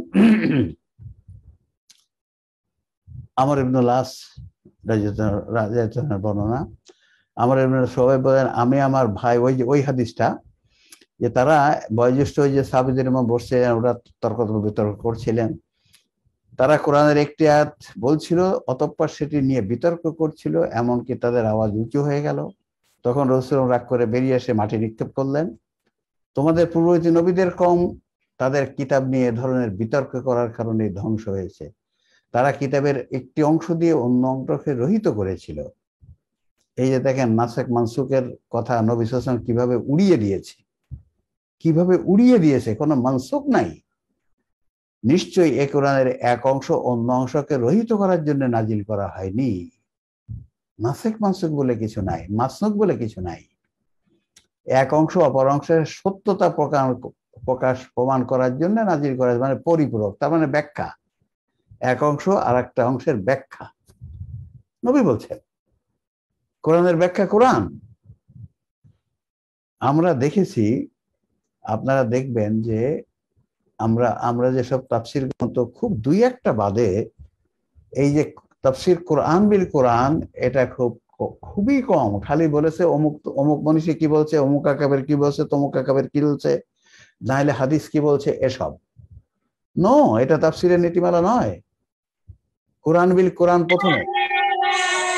বর্ণনা আমার ইবনুল সবাই বলেন আমি আমার ভাই ওই যে ওই হাদিসটা যে তারা বয়োজ্যেষ্ঠ ওই যে সাবিদের ইমাম বসছে ওরা তর্ক বিতর্ক করছিলেন তারা কোরআনের একটি আয়াত বলছিল অতঃপর সেটি নিয়ে বিতর্ক করছিল এমনকি তাদের আওয়াজ উঁচু হয়ে গেল তখন রসুল রাগ করে বেরিয়ে এসে মাটি নিক্ষেপ করলেন তোমাদের পূর্ববর্তী নবীদের কম তাদের কিতাব নিয়ে এ ধরনের বিতর্ক করার কারণে ধ্বংস হয়েছে তারা কিতাবের একটি অংশ দিয়ে অন্য অংশকে রহিত করেছিল এই যে দেখেন নাসেক মানসুকের কথা নবী সাসন কিভাবে উড়িয়ে দিয়েছে কিভাবে উড়িয়ে দিয়েছে কোনো মানসুক নাই নিশ্চয়ই এ কোরআনের এক অংশ অন্য অংশকে রহিত করার জন্য নাজিল করা হয়নি নাসেক মানসুক বলে কিছু নাই মাসুক বলে কিছু নাই এক অংশ অপর অংশের সত্যতা প্রকাশ প্রকাশ প্রমাণ করার জন্য নাজিল করা মানে পরিপূরক তার মানে ব্যাখ্যা এক অংশ আর একটা অংশের ব্যাখ্যা নবী বলছেন কোরআনের ব্যাখ্যা কোরআন আমরা দেখেছি আপনারা দেখবেন যে আমরা আমরা যেসব তাফসির গ্রন্থ খুব দুই একটা বাদে এই যে তাফসির কোরআন বিল কোরআন এটা খুব খুবই কম খালি বলেছে অমুক অমুক মনীষী কি বলছে অমুক আকাবের কি বলছে তমুক আকাবের কি বলছে নাহলে হাদিস কি বলছে এসব ন এটা তাফসিরের নীতিমালা নয় কোরআন বিল কোরআন প্রথমে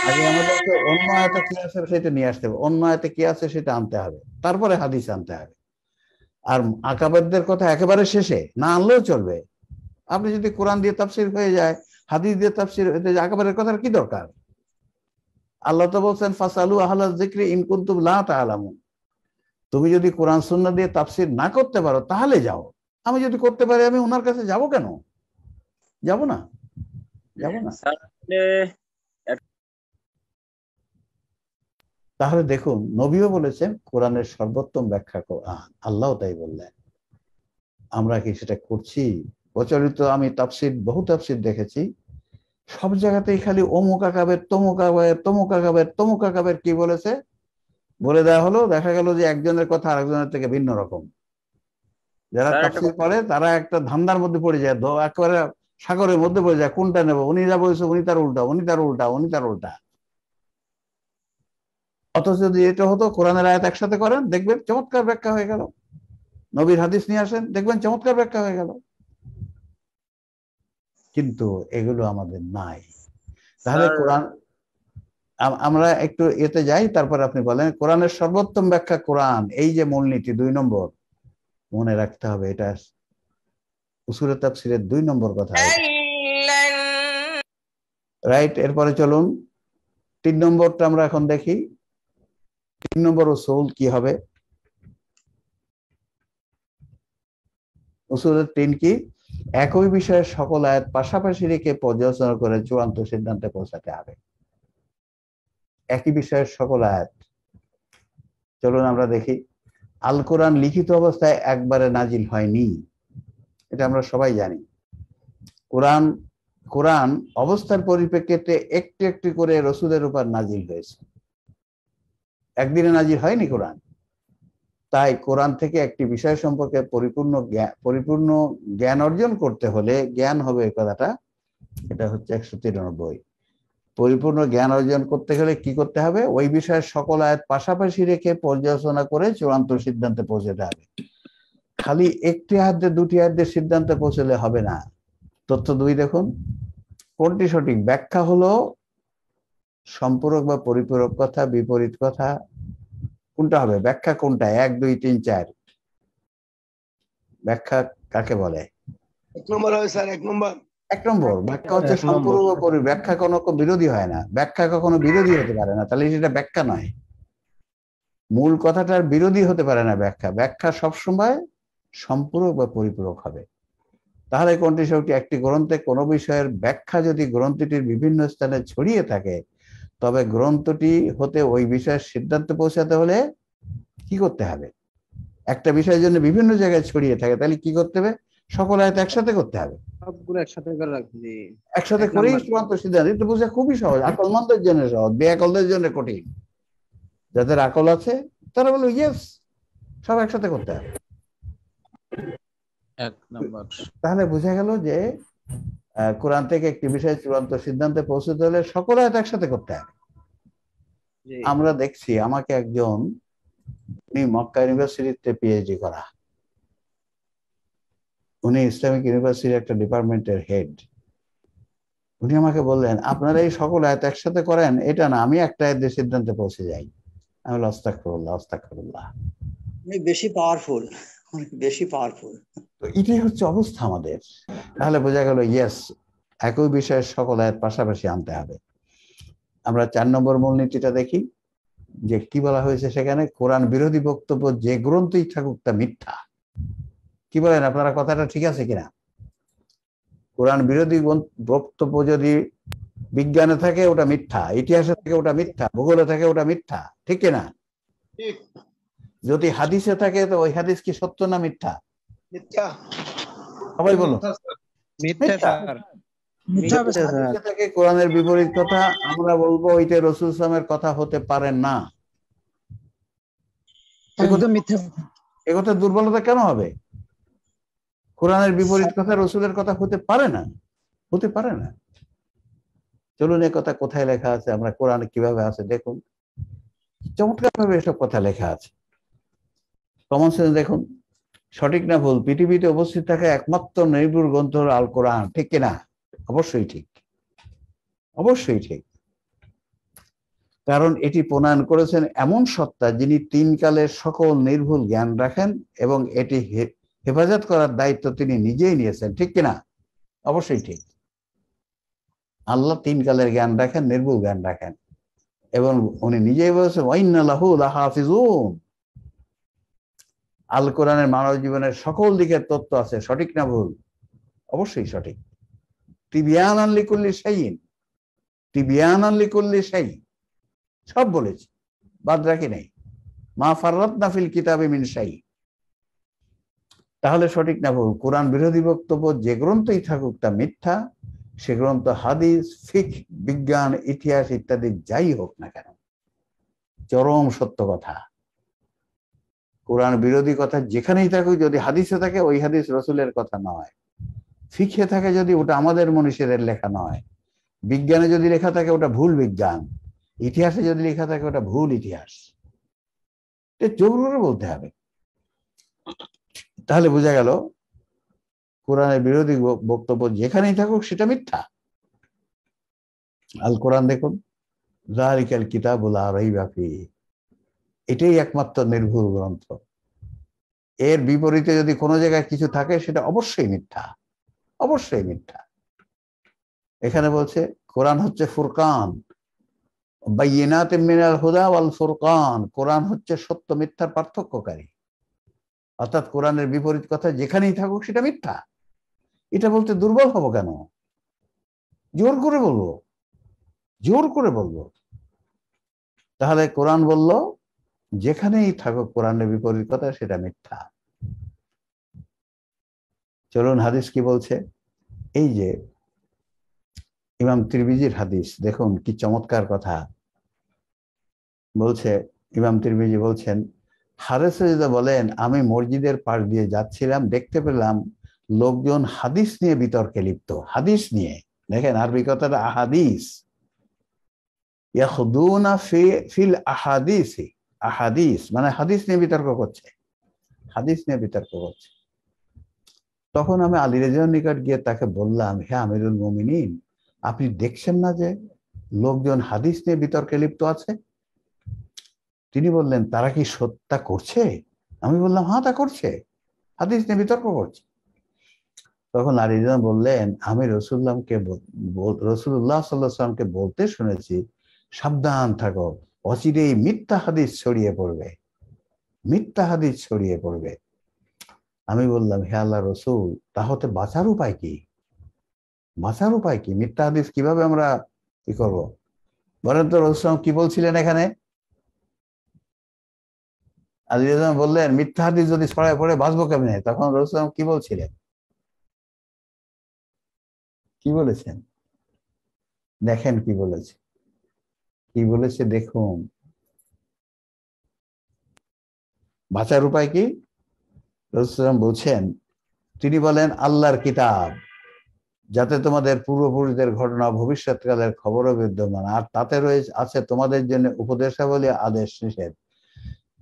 আগে আমাদেরকে অন্য আয়তে কি আছে সেটা নিয়ে আসতে হবে অন্য আয়তে কি আছে সেটা আনতে হবে তারপরে হাদিস আনতে হবে আর আকাবাদদের কথা একেবারে শেষে না আনলেও চলবে আপনি যদি কোরআন দিয়ে তাফসির হয়ে যায় হাদিস দিয়ে তাফসির হয়ে যায় আকাবাদের কথার কি দরকার আল্লাহ তো বলছেন ফাসালু আহলা জিক্রি ইনকুন্তুম লা তালামুন তুমি যদি কোরআন সুন্না দিয়ে তাফসির না করতে পারো তাহলে যাও আমি যদি করতে পারি আমি ওনার কাছে যাব কেন যাব না যাব না তাহলে দেখুন নবীও বলেছেন কোরআনের সর্বোত্তম ব্যাখ্যা কোরআন আল্লাহ তাই বললেন আমরা কি সেটা করছি প্রচলিত আমি তাফসির বহু তাফসির দেখেছি সব জায়গাতেই খালি অমুক আকাবের তমুক আকাবের তমুক আকাবের তমুক আকাবের কি বলেছে বলে দেওয়া হলো দেখা গেল যে একজনের কথা আরেকজনের থেকে ভিন্ন রকম যারা তাফসির করে তারা একটা ধান্দার মধ্যে পড়ে যায় একেবারে সাগরের মধ্যে পড়ে যায় কোনটা নেবো উনি যা বলছে উনি তার উল্টা উনি তার উল্টা উনি তার উল্টা অথচ যদি এটা হতো কোরআনের আয়াত একসাথে করেন দেখবেন চমৎকার ব্যাখ্যা হয়ে গেল নবীর হাদিস নিয়ে আসেন দেখবেন চমৎকার ব্যাখ্যা হয়ে গেল কিন্তু এগুলো আমাদের নাই তাহলে কোরআন আমরা একটু এতে যাই তারপর আপনি বলেন কোরআনের সর্বোত্তম ব্যাখ্যা কোরআন এই যে মূলনীতি দুই নম্বর মনে রাখতে হবে এটা উসুরে তাফসিরের দুই নম্বর কথা রাইট এরপরে চলুন তিন নম্বরটা আমরা এখন দেখি তিন নম্বর ওসুল কি হবে ওসুলের তিন কি একই বিষয়ে সকল আয়াত পাশাপাশি রেখে পর্যালোচনা করে চূড়ান্ত সিদ্ধান্তে পৌঁছাতে হবে একই বিষয়ের সকল আয়াত চলুন আমরা দেখি আল কোরআন লিখিত অবস্থায় একবারে নাজিল হয়নি এটা আমরা সবাই জানি কোরআন কোরআন অবস্থার পরিপ্রেক্ষিতে একটি একটি করে রসুদের উপর নাজিল হয়েছে একদিনে নাজির হয়নি কোরআন তাই কোরআন থেকে একটি বিষয় সম্পর্কে পরিপূর্ণ পরিপূর্ণ জ্ঞান অর্জন করতে হলে জ্ঞান হবে এই কথাটা এটা হচ্ছে একশো তিরানব্বই পরিপূর্ণ জ্ঞান অর্জন করতে গেলে কি করতে হবে ওই বিষয়ে সকল আয়ের পাশাপাশি রেখে পর্যালোচনা করে চূড়ান্ত সিদ্ধান্তে পৌঁছাতে হবে খালি একটি হাতে দুটি হাতে সিদ্ধান্তে পৌঁছলে হবে না তথ্য দুই দেখুন কোনটি সঠিক ব্যাখ্যা হলো সম্পূরক বা পরিপূরক কথা বিপরীত কথা কোনটা হবে ব্যাখ্যা কোনটা এক দুই তিন চার ব্যাখ্যা কাকে বলে এক নম্বর হয় স্যার এক নম্বর এক নম্বর ব্যাখ্যা হচ্ছে সম্পূরক পরি ব্যাখ্যা কোনো বিরোধী হয় না ব্যাখ্যা কখনো বিরোধী হতে পারে না তাহলে সেটা ব্যাখ্যা নয় মূল কথাটার বিরোধী হতে পারে না ব্যাখ্যা ব্যাখ্যা সবসময় সম্পূরক বা পরিপূরক হবে তাহলে কোনটি সবটি একটি গ্রন্থে কোনো বিষয়ের ব্যাখ্যা যদি গ্রন্থটির বিভিন্ন স্থানে ছড়িয়ে থাকে তবে গ্রন্থটি হতে ওই বিষয়ে সিদ্ধান্ত পৌঁছাতে হলে কি করতে হবে একটা বিষয়ের জন্য বিভিন্ন জায়গায় ছড়িয়ে থাকে তাহলে কি করতে হবে সকল আয়ত একসাথে করতে হবে সবগুলো একসাথে করে রাখবি একসাথে করেই চূড়ান্ত সিদ্ধান্ত এটা বোঝা খুবই সহজ হ্যাঁ। আকলমন্দের জন্য সহজ বেআকলদের জন্য কঠিন যাদের আকল আছে তারা বলবে ইয়েস সব একসাথে করতে হবে তাহলে বুঝা গেল যে কোরআন থেকে একটি বিষয়ে চূড়ান্ত সিদ্ধান্তে পৌঁছতে হলে সকল আয়ত একসাথে করতে হবে আমরা দেখছি আমাকে একজন উনি মক্কা ইউনিভার্সিটিতে পিএইচডি করা উনি ইসলামিক ইউনিভার্সিটির একটা ডিপার্টমেন্টের হেড উনি আমাকে বললেন আপনারা এই সকল আয়ত একসাথে করেন এটা না আমি একটা আয়তের সিদ্ধান্তে পৌঁছে যাই আমি অস্তাক করল্লাহ অস্তাক করল্লাহ অনেক বেশি পাওয়ারফুল অনেক বেশি পাওয়ারফুল তো এটাই হচ্ছে অবস্থা আমাদের তাহলে বোঝা গেল ইয়েস একই বিষয়ে সকল আয়ের পাশাপাশি আনতে হবে আমরা চার নম্বর মূলনীতিটা দেখি যে কি বলা হয়েছে সেখানে কোরআন বিরোধী বক্তব্য যে গ্রন্থই থাকুক তা মিথ্যা কি বলেন আপনারা কথাটা ঠিক আছে কিনা কোরআন বিরোধী বক্তব্য যদি বিজ্ঞানে থাকে ওটা মিথ্যা ইতিহাসে থাকে ওটা মিথ্যা ভূগোলে থাকে ওটা মিথ্যা ঠিক কিনা যদি হাদিসে থাকে তো ওই হাদিস কি সত্য না মিথ্যা সবাই বলো মিথ্যা থেকে হ্যাঁ। কোরআনের বিপরীত কথা আমরা বলবো ওইটা রসুল ইসলামের কথা হতে পারে না একথা দুর্বলতা কেন হবে কোরআনের বিপরীত কথা রসুলের কথা হতে পারে না হতে পারে না চলুন এ কথা কোথায় লেখা আছে আমরা কোরআন কিভাবে আছে দেখুন চমৎকার ভাবে এসব কথা লেখা আছে কমন সেন্স দেখুন সঠিক না ভুল পৃথিবীতে উপস্থিত থাকা একমাত্র নির্ভুল গ্রন্থ আল কোরআন ঠিক কিনা অবশ্যই ঠিক অবশ্যই ঠিক কারণ এটি প্রণয়ন করেছেন এমন সত্তা যিনি তিন কালের সকল নির্ভুল জ্ঞান রাখেন এবং এটি হেফাজত করার দায়িত্ব তিনি নিজেই নিয়েছেন ঠিক কিনা অবশ্যই ঠিক আল্লাহ তিন কালের জ্ঞান রাখেন নির্ভুল জ্ঞান রাখেন এবং উনি নিজেই বলেছেন হাফিজুন আল কোরআনের মানব জীবনের সকল দিকের তত্ত্ব আছে সঠিক না ভুল অবশ্যই সঠিক সব বলেছি বাদ রাখি নাই মা নাফিল কিতাবে তাহলে সঠিক না বহু কোরআন বিরোধী বক্তব্য যে গ্রন্থই থাকুক তা মিথ্যা সে গ্রন্থ হাদিস ফিক বিজ্ঞান ইতিহাস ইত্যাদি যাই হোক না কেন চরম সত্য কথা কোরআন বিরোধী কথা যেখানেই থাকুক যদি হাদিসে থাকে ওই হাদিস রসুলের কথা নয় ফিখে থাকে যদি ওটা আমাদের মনীষীদের লেখা নয় বিজ্ঞানে যদি লেখা থাকে ওটা ভুল বিজ্ঞান ইতিহাসে যদি লেখা থাকে ওটা ভুল ইতিহাস জরুরি বলতে হবে তাহলে বোঝা গেল কোরআনের বিরোধী বক্তব্য যেখানেই থাকুক সেটা মিথ্যা আল কোরআন দেখুন জাহারিকাল কিতাবুল আরাইবাফি এটাই একমাত্র নির্ভুল গ্রন্থ এর বিপরীতে যদি কোনো জায়গায় কিছু থাকে সেটা অবশ্যই মিথ্যা অবশ্যই মিথ্যা এখানে বলছে কোরআন হচ্ছে ফুরকান মিনাল হুদা ফুরকান কোরআন হচ্ছে সত্য মিথ্যার পার্থক্যকারী অর্থাৎ কোরআনের বিপরীত কথা যেখানেই থাকুক সেটা মিথ্যা এটা বলতে দুর্বল কেন জোর করে বলবো জোর করে বলবো তাহলে কোরআন বলল যেখানেই থাকুক কোরআনের বিপরীত কথা সেটা মিথ্যা চলুন হাদিস কি বলছে এই যে ইমাম ত্রিবিজির হাদিস দেখুন কি চমৎকার কথা বলছে ইমাম ত্রিবিজি বলছেন হারেসেজা বলেন আমি মসজিদের পাশ দিয়ে যাচ্ছিলাম দেখতে পেলাম লোকজন হাদিস নিয়ে বিতর্কে লিপ্ত হাদিস নিয়ে দেখেন আরবি কথাটা আহাদিস ফিল আহাদিস আহাদিস মানে হাদিস নিয়ে বিতর্ক করছে হাদিস নিয়ে বিতর্ক করছে তখন আমি আলী রেজার নিকট গিয়ে তাকে বললাম হ্যাঁ আমিরুল মমিনিন আপনি দেখছেন না যে লোকজন হাদিস নিয়ে বিতর্কে লিপ্ত আছে তিনি বললেন তারা কি সত্যা করছে আমি বললাম হ্যাঁ তা করছে হাদিস নিয়ে বিতর্ক করছে তখন আলিজান বললেন আমি রসুল্লামকে রসুল্লাহ সাল্লাহামকে বলতে শুনেছি সাবধান থাকো অচিরেই মিথ্যা হাদিস ছড়িয়ে পড়বে মিথ্যা হাদিস ছড়িয়ে পড়বে আমি বললাম হে আল্লাহ রসুল তা হতে বাঁচার উপায় কি বাঁচার উপায় কি মিথ্যা হাদিস কিভাবে আমরা কি করবো বলেন তো রসুল কি বলছিলেন এখানে আলী বললেন মিথ্যা হাদিস যদি ছড়ায় পড়ে বাঁচবো কেমনে তখন রসুল কি বলছিলেন কি বলেছেন দেখেন কি বলেছে কি বলেছে দেখুন বাঁচার উপায় কি রসুলাম বলছেন তিনি বলেন আল্লাহর কিতাব যাতে তোমাদের পূর্বপুরুষদের ঘটনা ভবিষ্যৎকালের খবরও বিদ্যমান আর তাতে রয়েছে আছে তোমাদের জন্য উপদেশাবলী আদেশ নিষেধ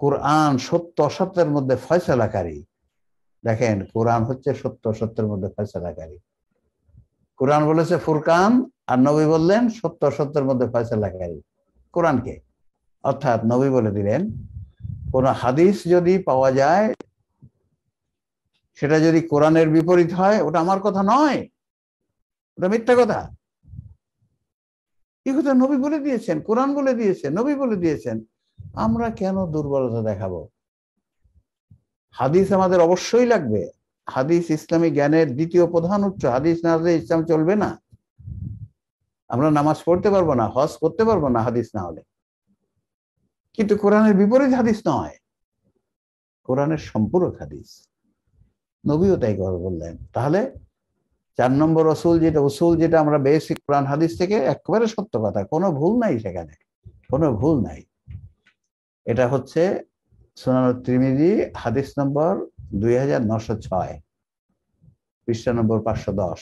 কোরআন সত্য অসত্যের মধ্যে ফয়সলাকারী দেখেন কোরআন হচ্ছে সত্য সত্যের মধ্যে ফয়সলাকারী কোরআন বলেছে ফুরকান আর নবী বললেন সত্য সত্যের মধ্যে ফয়সলাকারী কোরআনকে অর্থাৎ নবী বলে দিলেন কোন হাদিস যদি পাওয়া যায় সেটা যদি কোরআনের বিপরীত হয় ওটা আমার কথা নয় ওটা মিথ্যা কথা কথা নবী বলে দিয়েছেন কোরআন বলে দিয়েছেন নবী বলে দিয়েছেন আমরা কেন দুর্বলতা দেখাবো হাদিস আমাদের অবশ্যই লাগবে হাদিস ইসলামী জ্ঞানের দ্বিতীয় প্রধান উচ্চ হাদিস না হলে ইসলাম চলবে না আমরা নামাজ পড়তে পারবো না হজ করতে পারবো না হাদিস না হলে কিন্তু কোরআনের বিপরীত হাদিস নয় কোরআনের সম্পূরক হাদিস নবীও তাই বললেন তাহলে চার নম্বর অসুল যেটা রসুল যেটা আমরা বেসিক প্রাণ হাদিস থেকে একবারে সত্য কথা কোনো ভুল নাই সেখানে কোনো ভুল নাই এটা হচ্ছে সোনান ত্রিমিজি হাদিস নম্বর দুই হাজার নশো ছয় পৃষ্ঠা নম্বর পাঁচশো দশ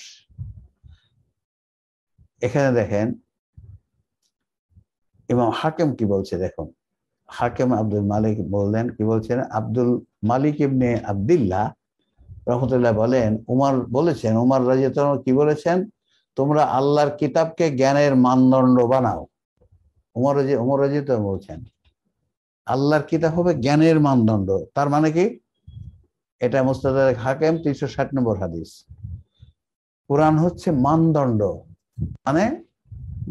এখানে দেখেন ইমাম হাকেম কি বলছে দেখুন হাকেম আব্দুল মালিক বললেন কি বলছেন আব্দুল মালিক ইবনে আবদুল্লাহ রহমতুল্লাহ বলেন উমার বলেছেন উমার রাজিয়াত কি বলেছেন তোমরা আল্লাহর কিতাবকে জ্ঞানের মানদণ্ড বানাও উমর রাজি উমর রাজিয়াত বলছেন আল্লাহর কিতাব হবে জ্ঞানের মানদণ্ড তার মানে কি এটা মুস্তাদ হাকেম তিনশো ষাট নম্বর হাদিস কোরআন হচ্ছে মানদণ্ড মানে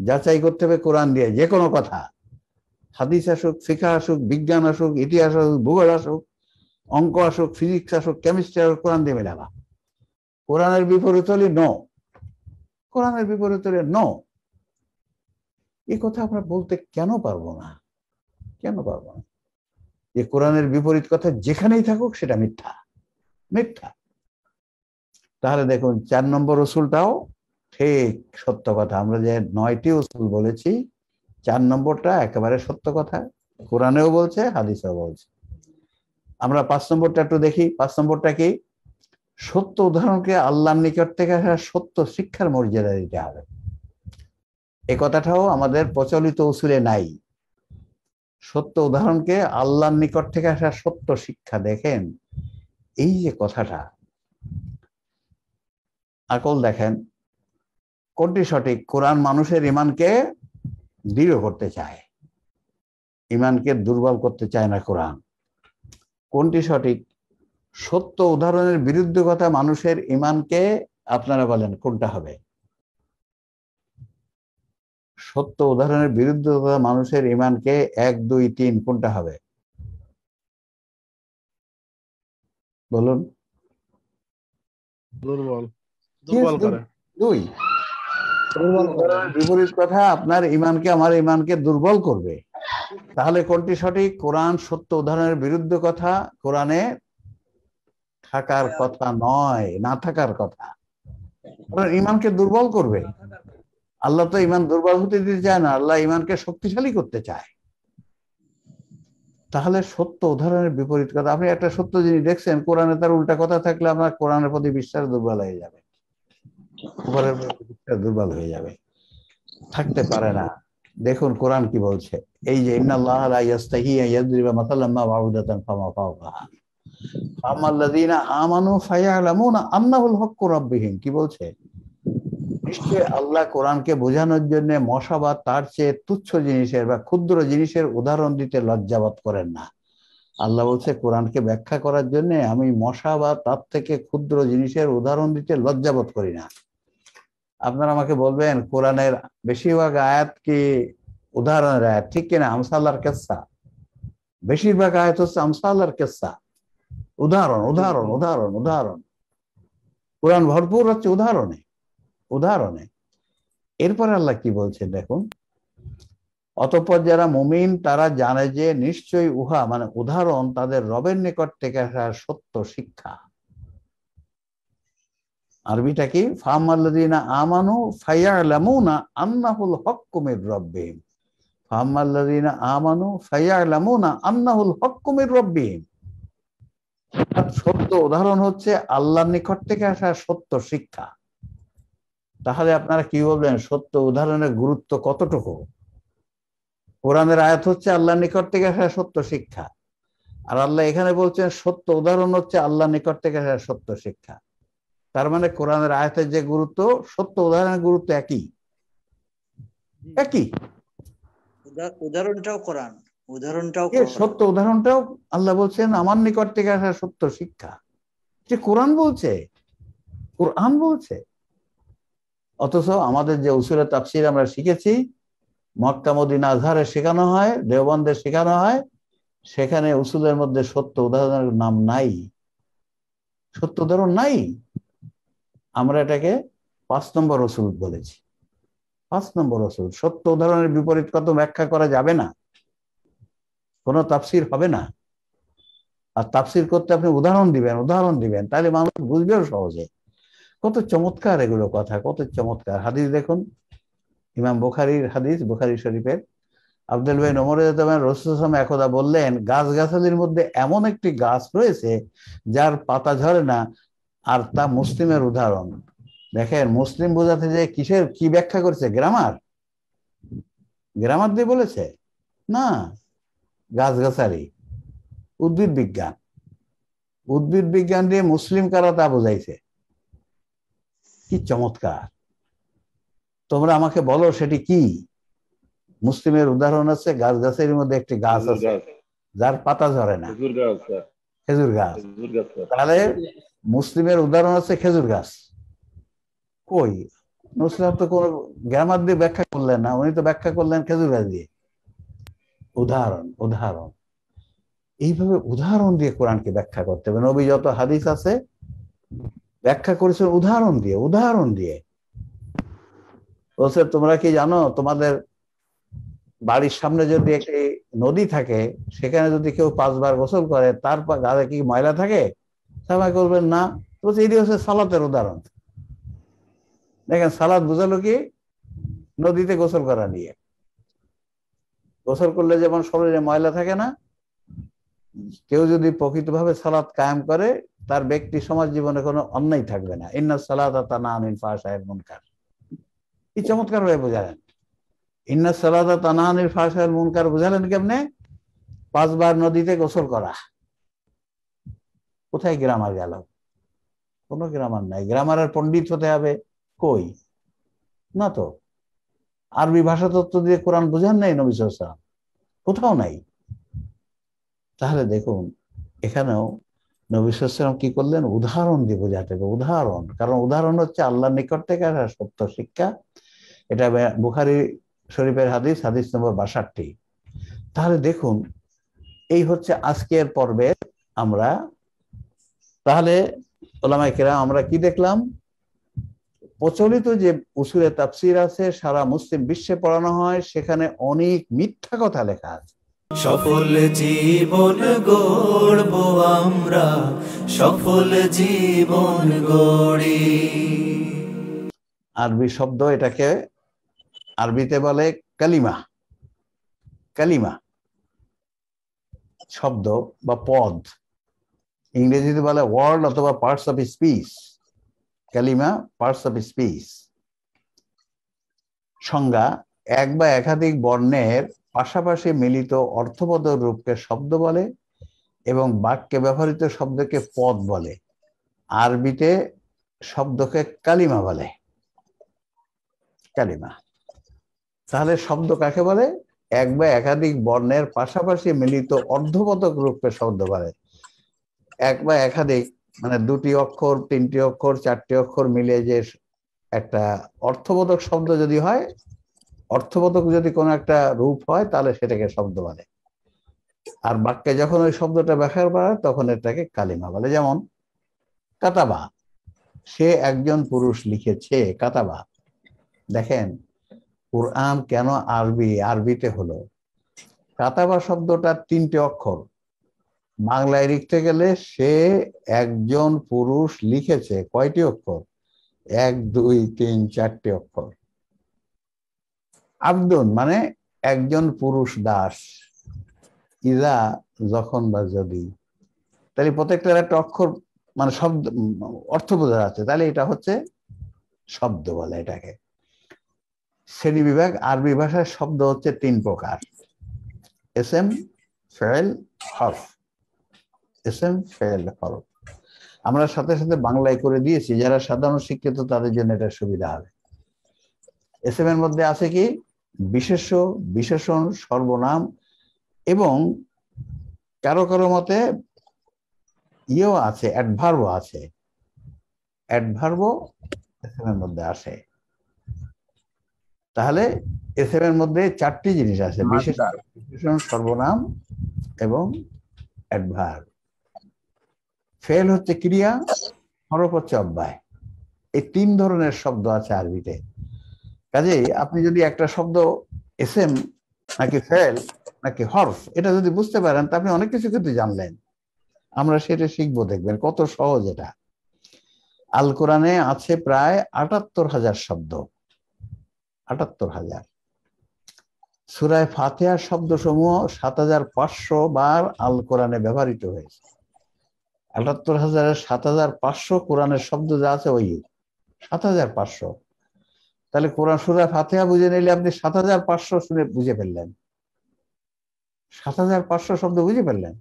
যাচাই করতে হবে কোরআন দিয়ে যে কোনো কথা হাদিস আসুক ফিকা আসুক বিজ্ঞান আসুক ইতিহাস আসুক ভূগোল আসুক অঙ্ক আসুক ফিজিক্স আসুক কেমিস্ট্রি আসুক কোরআন দিয়ে মেলাবা কোরআনের বিপরীত হলে ন কোরআনের বিপরীত হলে ন এ কথা আমরা বলতে কেন পারবো না কেন পারবো না যে কোরআনের বিপরীত কথা যেখানেই থাকুক সেটা মিথ্যা মিথ্যা তাহলে দেখুন চার নম্বর ওসুলটাও ঠিক সত্য কথা আমরা যে নয়টি ওসুল বলেছি চার নম্বরটা একেবারে সত্য কথা কোরআনেও বলছে হাদিসেও বলছে আমরা পাঁচ নম্বরটা একটু দেখি পাঁচ নম্বরটা কি সত্য উদাহরণকে আল্লাহর নিকট থেকে আসা সত্য শিক্ষার মর্যাদা দিতে হবে এ কথাটাও আমাদের প্রচলিত উসুলে নাই সত্য উদাহরণকে আল্লাহর নিকট থেকে আসা সত্য শিক্ষা দেখেন এই যে কথাটা আকল দেখেন কোনটি সঠিক কোরআন মানুষের ইমানকে দৃঢ় করতে চায় ইমানকে দুর্বল করতে চায় না কোরআন কোনটি সঠিক সত্য উদাহরণের বিরুদ্ধে কথা মানুষের ইমানকে আপনারা বলেন কোনটা হবে সত্য উদাহরণের বিরুদ্ধে কথা মানুষের ইমানকে এক দুই তিন কোনটা হবে বলুন দুই বিপরীত কথা আপনার ইমানকে আমার ইমানকে দুর্বল করবে তাহলে কোনটি সঠিক কোরআন সত্য উদাহরণের বিরুদ্ধে কথা কোরআনে থাকার কথা নয় না থাকার কথা ইমানকে দুর্বল করবে আল্লাহ তো ইমান দুর্বল হতে দিতে চায় না আল্লাহ ইমানকে শক্তিশালী করতে চায় তাহলে সত্য উদাহরণের বিপরীত কথা আপনি একটা সত্য জিনিস দেখছেন কোরআনে তার উল্টা কথা থাকলে আপনার কোরআনের প্রতি বিশ্বাস দুর্বল হয়ে যাবে বিশ্বাস দুর্বল হয়ে যাবে থাকতে পারে না দেখুন কোরআন কি বলছে এই যে কি বলছে নিশ্চয় আল্লাহ কোরআনকে বোঝানোর জন্য মশা বা তার চেয়ে তুচ্ছ জিনিসের বা ক্ষুদ্র জিনিসের উদাহরণ দিতে লজ্জাবাদ করেন না আল্লাহ বলছে কোরআনকে ব্যাখ্যা করার জন্য আমি মশা বা তার থেকে ক্ষুদ্র জিনিসের উদাহরণ দিতে লজ্জাবোধ করি না আপনারা আমাকে বলবেন কোরআনের বেশিরভাগ আয়াত কি উদাহরণের আয়াত ঠিক কিনা আমসাল্লার কেসা বেশিরভাগ আয়াত হচ্ছে আমসাল্লার কেসা উদাহরণ উদাহরণ উদাহরণ উদাহরণ কোরআন ভরপুর হচ্ছে উদাহরণে উদাহরণে এরপরে আল্লাহ কি বলছেন দেখুন অতঃপর যারা মুমিন তারা জানে যে নিশ্চয়ই উহা মানে উদাহরণ তাদের রবের নিকট থেকে সত্য শিক্ষা আরবিটা কি ফামাল্লাদিনা আমানু ফায়ালামুনা আন্নাহুল হক্কুমের রব্বিহিম ফামাল্লাদিনা আমানু ফায়ালামুনা আন্নাহুল হক্কুমের রব্বিহিম সত্য উদাহরণ হচ্ছে আল্লাহর নিকট থেকে আসা সত্য শিক্ষা তাহলে আপনারা কি বলবেন সত্য উদাহরণের গুরুত্ব কতটুকু কোরআনের আয়াত হচ্ছে আল্লাহর নিকট থেকে আসা সত্য শিক্ষা আর আল্লাহ এখানে বলছেন সত্য উদাহরণ হচ্ছে আল্লাহর নিকট থেকে আসা সত্য শিক্ষা তার মানে কোরআনের আয়াতের যে গুরুত্ব সত্য উদাহরণের গুরুত্ব একই একই উদাহরণটাও কোরআন উদাহরণটাও সত্য উদাহরণটাও আল্লাহ বলছেন আমার নিকট থেকে আসা সত্য শিক্ষা যে কোরআন বলছে কোরআন বলছে অথচ আমাদের যে উসুরে তাফসির আমরা শিখেছি মক্কামদিন আজহারে শেখানো হয় দেওবন্দে শেখানো হয় সেখানে উসুলের মধ্যে সত্য উদাহরণের নাম নাই সত্য উদাহরণ নাই আমরা এটাকে পাঁচ নম্বর রসুল বলেছি পাঁচ নম্বর রসুল সত্য উদাহরণের বিপরীত কত ব্যাখ্যা করা যাবে না কোনো তাফসির হবে না আর তাফসির করতে আপনি উদাহরণ দিবেন উদাহরণ দিবেন তাহলে মানুষ বুঝবেও সহজে কত চমৎকার এগুলো কথা কত চমৎকার হাদিস দেখুন ইমাম বোখারির হাদিস বোখারি শরীফের আব্দুল ভাই নমরুজ্জামান রসুল একদা বললেন গাছ গাছালির মধ্যে এমন একটি গাছ রয়েছে যার পাতা ঝরে না আর তা মুসলিমের উদাহরণ দেখেন মুসলিম বোঝাতে যে কিসের কি ব্যাখ্যা করেছে গ্রামার গ্রামার দিয়ে বলেছে না গাছগাছালি উদ্ভিদ বিজ্ঞান উদ্ভিদ বিজ্ঞান দিয়ে মুসলিম কারা তা বোঝাইছে কি চমৎকার তোমরা আমাকে বলো সেটি কি মুসলিমের উদাহরণ আছে গাছ গাছের মধ্যে একটি গাছ আছে যার পাতা ঝরে না খেজুর গাছ তাহলে মুসলিমের উদাহরণ আছে খেজুর গাছ কই মুসলিম তো কোনো গ্রামার দিয়ে ব্যাখ্যা করলেন না উনি তো ব্যাখ্যা করলেন খেজুর গাছ দিয়ে উদাহরণ উদাহরণ এইভাবে উদাহরণ দিয়ে কোরআনকে ব্যাখ্যা করতে হবে নবী যত হাদিস আছে ব্যাখ্যা করেছেন উদাহরণ দিয়ে উদাহরণ দিয়ে বলছে তোমরা কি জানো তোমাদের বাড়ির সামনে যদি একটি নদী থাকে সেখানে যদি কেউ পাঁচবার গোসল করে তার গায়ে কি ময়লা থাকে সেবা করবেন না বলছে এটি হচ্ছে সালাতের উদাহরণ দেখেন সালাদ বুঝালো কি নদীতে গোসল করা নিয়ে গোসল করলে যেমন শরীরে ময়লা থাকে না কেউ যদি প্রকৃতভাবে সালাদ কায়েম করে তার ব্যক্তি সমাজ জীবনে কোনো অন্যায় থাকবে না ইন্না সালাদ তা না আনিল ফাঁসাহের মুনকার এই চমৎকার ভাবে বোঝালেন ইন্না সালাদা তানা আনিল ফাঁসাহের মুনকার বোঝালেন কেমনে পাঁচবার নদীতে গোসল করা কোথায় গ্রামার গেল কোনো গ্রামার নাই গ্রামার আর পণ্ডিত হতে হবে কই না তো আরবি ভাষা তত্ত্ব দিয়ে কোরআন বোঝান নাই নবী কোথাও নাই তাহলে দেখুন এখানেও নবী কি করলেন উদাহরণ দিয়ে বোঝাতে হবে উদাহরণ কারণ উদাহরণ হচ্ছে আল্লাহর নিকট থেকে সত্য শিক্ষা এটা বুখারি শরীফের হাদিস হাদিস নম্বর বাষাট্টি তাহলে দেখুন এই হচ্ছে আজকের পর্বে আমরা তাহলে ওলামাই কেরাম আমরা কি দেখলাম প্রচলিত যে উসুরে তাফসির আছে সারা মুসলিম বিশ্বে পড়ানো হয় সেখানে অনেক মিথ্যা কথা লেখা আছে সফল জীবন গড়ব আমরা সফল জীবন গড়ি আরবি শব্দ এটাকে আরবিতে বলে কালিমা কালিমা শব্দ বা পদ ইংরেজিতে বলে ওয়ার্ল্ড অথবা পার্টস অফ স্পিচ ক্যালিমা পার্টস অফ স্পিচ সংজ্ঞা এক বা একাধিক বর্ণের পাশাপাশি মিলিত অর্থপদ রূপকে শব্দ বলে এবং বাক্যে ব্যবহৃত শব্দকে পদ বলে আরবিতে শব্দকে কালিমা বলে কালিমা তাহলে শব্দ কাকে বলে এক বা একাধিক বর্ণের পাশাপাশি মিলিত অর্ধপদক রূপকে শব্দ বলে এক বা একাধিক মানে দুটি অক্ষর তিনটি অক্ষর চারটি অক্ষর মিলে যে একটা অর্থবোধক শব্দ যদি হয় অর্থবোধক যদি কোনো একটা রূপ হয় তাহলে সেটাকে শব্দ বলে আর বাক্যে যখন ওই শব্দটা ব্যবহার করা তখন এটাকে কালিমা বলে যেমন কাতাবা সে একজন পুরুষ লিখেছে কাতাবা দেখেন কুরআন কেন আরবি আরবিতে হলো কাতাবা শব্দটা তিনটে অক্ষর বাংলায় লিখতে গেলে সে একজন পুরুষ লিখেছে কয়টি অক্ষর এক দুই তিন চারটি অক্ষর আব্দুন মানে একজন পুরুষ দাস ইরা যখন বা যদি তাহলে প্রত্যেকটার একটা অক্ষর মানে শব্দ অর্থ বোঝা যাচ্ছে তাহলে এটা হচ্ছে শব্দ বলে এটাকে শ্রেণী বিভাগ আরবি ভাষার শব্দ হচ্ছে তিন প্রকার এস এম ফেল হফ এস এম ফেল আমরা সাথে সাথে বাংলায় করে দিয়েছি যারা সাধারণ শিক্ষিত তাদের জন্য এটা সুবিধা হবে এস এম এর মধ্যে আছে কি বিশেষ বিশেষণ সর্বনাম এবং কারো কারো মতে ইয়েও আছে অ্যাডভার্বও আছে অ্যাডভার্বও এস এম এর মধ্যে আসে তাহলে এস এর মধ্যে চারটি জিনিস আছে বিশেষ বিশেষণ সর্বনাম এবং অ্যাডভার্ব ফেল হচ্ছে ক্রিয়া হরফ হচ্ছে অব্যয় এই তিন ধরনের শব্দ আছে আরবিতে কাজে আপনি যদি একটা শব্দ এসএম নাকি ফেল নাকি হরফ এটা যদি বুঝতে পারেন তা আপনি অনেক কিছু কিন্তু জানলেন আমরা সেটা শিখবো দেখবেন কত সহজ এটা আল কোরআনে আছে প্রায় আটাত্তর হাজার শব্দ আটাত্তর হাজার সুরায় ফাতেহার শব্দ সমূহ সাত হাজার পাঁচশো বার আল কোরআনে ব্যবহৃত হয়েছে আটাত্তর হাজারের সাত হাজার পাঁচশো কোরআনের শব্দ যা আছে ওই সাত হাজার পাঁচশো তাহলে কোরআন সুরা ফাতেহা বুঝে নিলে আপনি সাত হাজার পাঁচশো শুনে বুঝে ফেললেন সাত হাজার পাঁচশো শব্দ বুঝে ফেললেন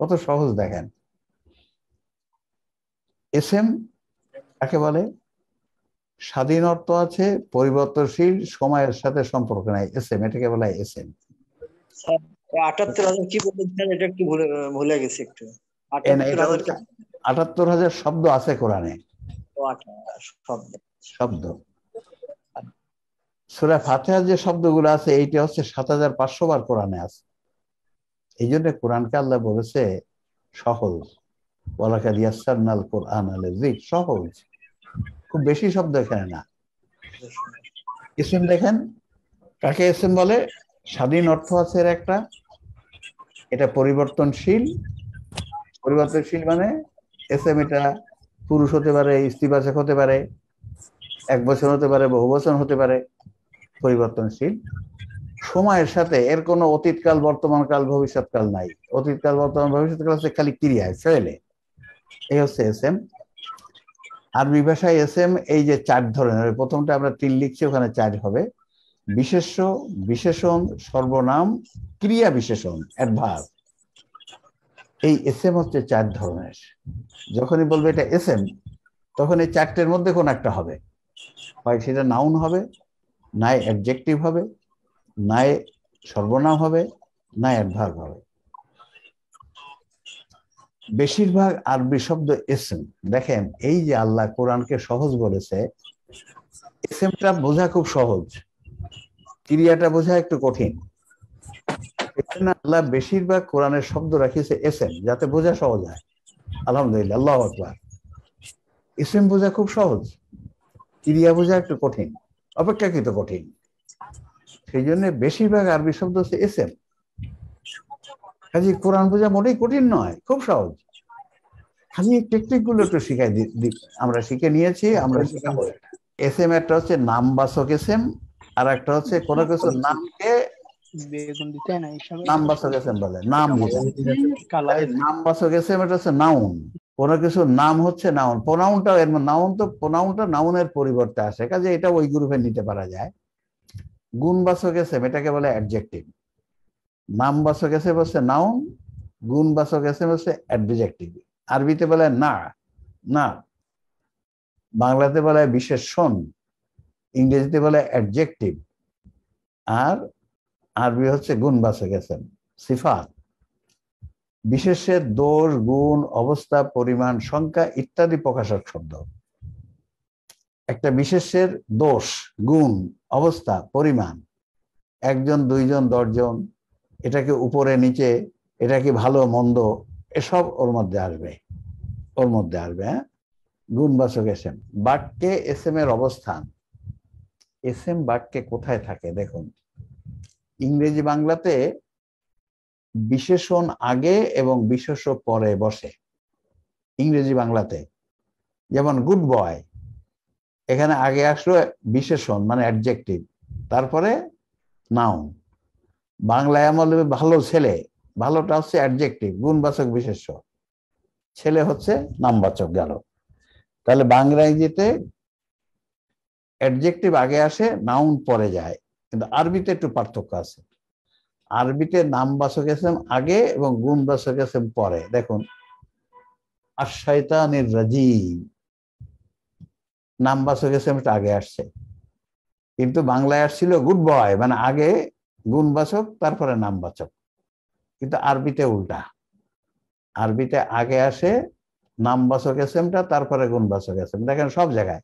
কত সহজ দেখেন এস এম কাকে বলে স্বাধীন অর্থ আছে পরিবর্তনশীল সময়ের সাথে সম্পর্ক নাই এস এম এটাকে বলা হয় এস এম আচ্ছা, আটাত্তর হাজার কি বলেছেন এটা একটু ভুলে ভুলে গেছি একটু আটাত্তর হাজার শব্দ আছে কোরআনে আচ্ছা, শব্দ সুরা ফাতেহার যে শব্দগুলো আছে এইটা হচ্ছে সাত হাজার পাঁচশো বার কোরআনে আছে এই জন্য কোরআনকে আল্লাহ বলেছে সহজ ওয়ালাকাল কোরআন আলে সহজ খুব বেশি শব্দ এখানে না ইসিম দেখেন কাকে ইসিম বলে স্বাধীন অর্থ আছে এর একটা এটা পরিবর্তনশীল পরিবর্তনশীল মানে এস এম এটা e পুরুষ হতে পারে স্ত্রীবাচক হতে পারে এক বছর হতে পারে বহু বছর হতে পারে পরিবর্তনশীল সময়ের সাথে এর কোনো অতীতকাল বর্তমানকাল ভবিষ্যৎকাল নাই অতীতকাল বর্তমান ভবিষ্যৎকাল হচ্ছে খালি ক্রিয়ায় ফেলে এই হচ্ছে এস এম আরবি ভাষায় এস এম এই যে চার ধরনের প্রথমটা আমরা তিন লিখছি ওখানে চার হবে বিশেষ্য বিশেষণ সর্বনাম ক্রিয়া বিশেষণ অ্যাডভার্ব এই এস এম হচ্ছে চার ধরনের যখনই বলবে এটা এস এম তখন এই চারটের মধ্যে কোন একটা হবে হয় সেটা নাউন হবে নাই অ্যাবজেক্টিভ হবে নাই সর্বনাম হবে নাই অ্যাডভার্ব হবে বেশিরভাগ আরবি শব্দ এসএম দেখেন এই যে আল্লাহ কোরআনকে সহজ বলেছে এসএমটা বোঝা খুব সহজ ক্রিয়াটা বোঝা একটু কঠিন এখানে আল্লাহ বেশিরভাগ কোরআনের শব্দ রাখিয়েছে এসএম যাতে বোঝা সহজ হয় আলহামদুলিল্লাহ আল্লাহ আকবার এসএম বোঝা খুব সহজ ক্রিয়া বোঝা একটু কঠিন অপেক্ষাকৃত কঠিন সেই জন্য বেশিরভাগ আরবি শব্দ হচ্ছে এসএম কাজে কোরআন বোঝা মোটেই কঠিন নয় খুব সহজ খালি টেকনিক গুলো একটু শিখাই আমরা শিখে নিয়েছি আমরা এস এম একটা হচ্ছে নাম এস এম আর একটা হচ্ছে কোনো কিছু নামকে বেগুন দিতে না হিসাবে নাম বলে নাম নাম মানে এটা হচ্ছে নাউন কোনো কিছু নাম হচ্ছে নাউন প্রোনাউনটা এর নাউন মানে তো প্রোনাউনটা নাউনের পরিবর্তে আসে কাজে এটা ওই গ্রুপে নিতে পারা যায় গুণবাচক এসএম এটাকে বলে অ্যাডজেক্টিভ নামবাচক এসএম হচ্ছে নাউন গুণবাচক এসএম হচ্ছে অ্যাডজেক্টিভ আরবিতে বলে না না বাংলাতে বলে বিশেষণ ইংরেজিতে বলে অ্যাডজেক্টিভ আর আরবি হচ্ছে গুণ বাসে গেছেন সিফাত বিশেষের দোষ গুণ অবস্থা পরিমাণ সংখ্যা ইত্যাদি প্রকাশক শব্দ একটা বিশেষের দোষ গুণ অবস্থা পরিমাণ একজন দুইজন দশজন এটাকে উপরে নিচে এটা কি ভালো মন্দ এসব ওর মধ্যে আসবে ওর মধ্যে আসবে হ্যাঁ বাসক এস এম বাক্যে এস এম এর অবস্থান এস এম বাক্যে কোথায় থাকে দেখুন ইংরেজি বাংলাতে বিশেষণ আগে এবং বিশেষ পরে বসে ইংরেজি বাংলাতে যেমন গুড বয় এখানে আগে আসলো বিশেষণ মানে অ্যাডজেক্টিভ তারপরে নাউন বাংলায় আমল ভালো ছেলে ভালোটা হচ্ছে অ্যাডজেক্টিভ গুণবাচক বিশেষ ছেলে হচ্ছে নামবাচক গেল তাহলে বাংলা ইংরেজিতে অ্যাডজেক্টিভ আগে আসে নাউন পরে যায় কিন্তু আরবিতে একটু পার্থক্য আছে আরবিতে নাম বাসক এসেম আগে এবং গুণ বাসক এসেম পরে দেখুন আশায়তানের রাজিম নাম বাসক এসেমটা আগে আসছে কিন্তু বাংলায় আসছিল গুড বয় মানে আগে গুণ বাসক তারপরে নামবাচক কিন্তু আরবিতে উল্টা আরবিতে আগে আসে নামবাচক এসেমটা তারপরে গুণবাচক এসেম দেখেন সব জায়গায়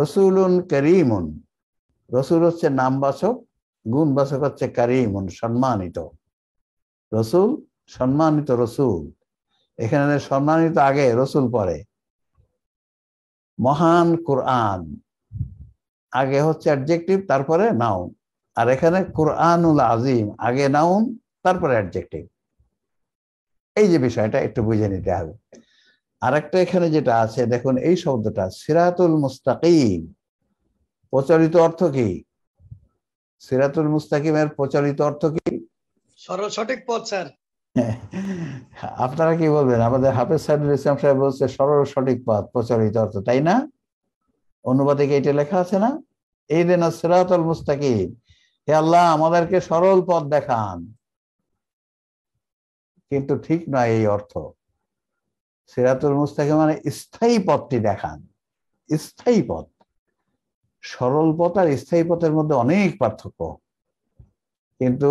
রসুলুন করিমুন রসুল হচ্ছে নামবাচক গুণবাচক হচ্ছে কারিমন সম্মানিত রসুল সম্মানিত রসুল এখানে সম্মানিত আগে রসুল পরে মহান কোরআন আগে হচ্ছে অ্যাডজেক্টিভ তারপরে নাউন আর এখানে কোরআনুল আজিম আগে নাউন তারপরে অ্যাডজেক্টিভ এই যে বিষয়টা একটু বুঝে নিতে হবে আরেকটা এখানে যেটা আছে দেখুন এই শব্দটা সিরাতুল মুস্তাকিম প্রচলিত অর্থ কি সিরাতুল মুস্তাকিমের প্রচলিত অর্থ কি সরল সঠিক পথ স্যার আপনারা কি বলবেন আমাদের হাফেজ সাইদুল ইসলাম সাহেব বলছে সরল সঠিক পথ প্রচলিত অর্থ তাই না অনুবাদে কি এটা লেখা আছে না এই দিন সিরাতুল মুস্তাকিম হে আল্লাহ আমাদেরকে সরল পথ দেখান কিন্তু ঠিক নয় এই অর্থ সিরাতুল মুস্তাকিম মানে স্থায়ী পথটি দেখান স্থায়ী পথ সরল পথ আর স্থায়ী পথের মধ্যে অনেক পার্থক্য কিন্তু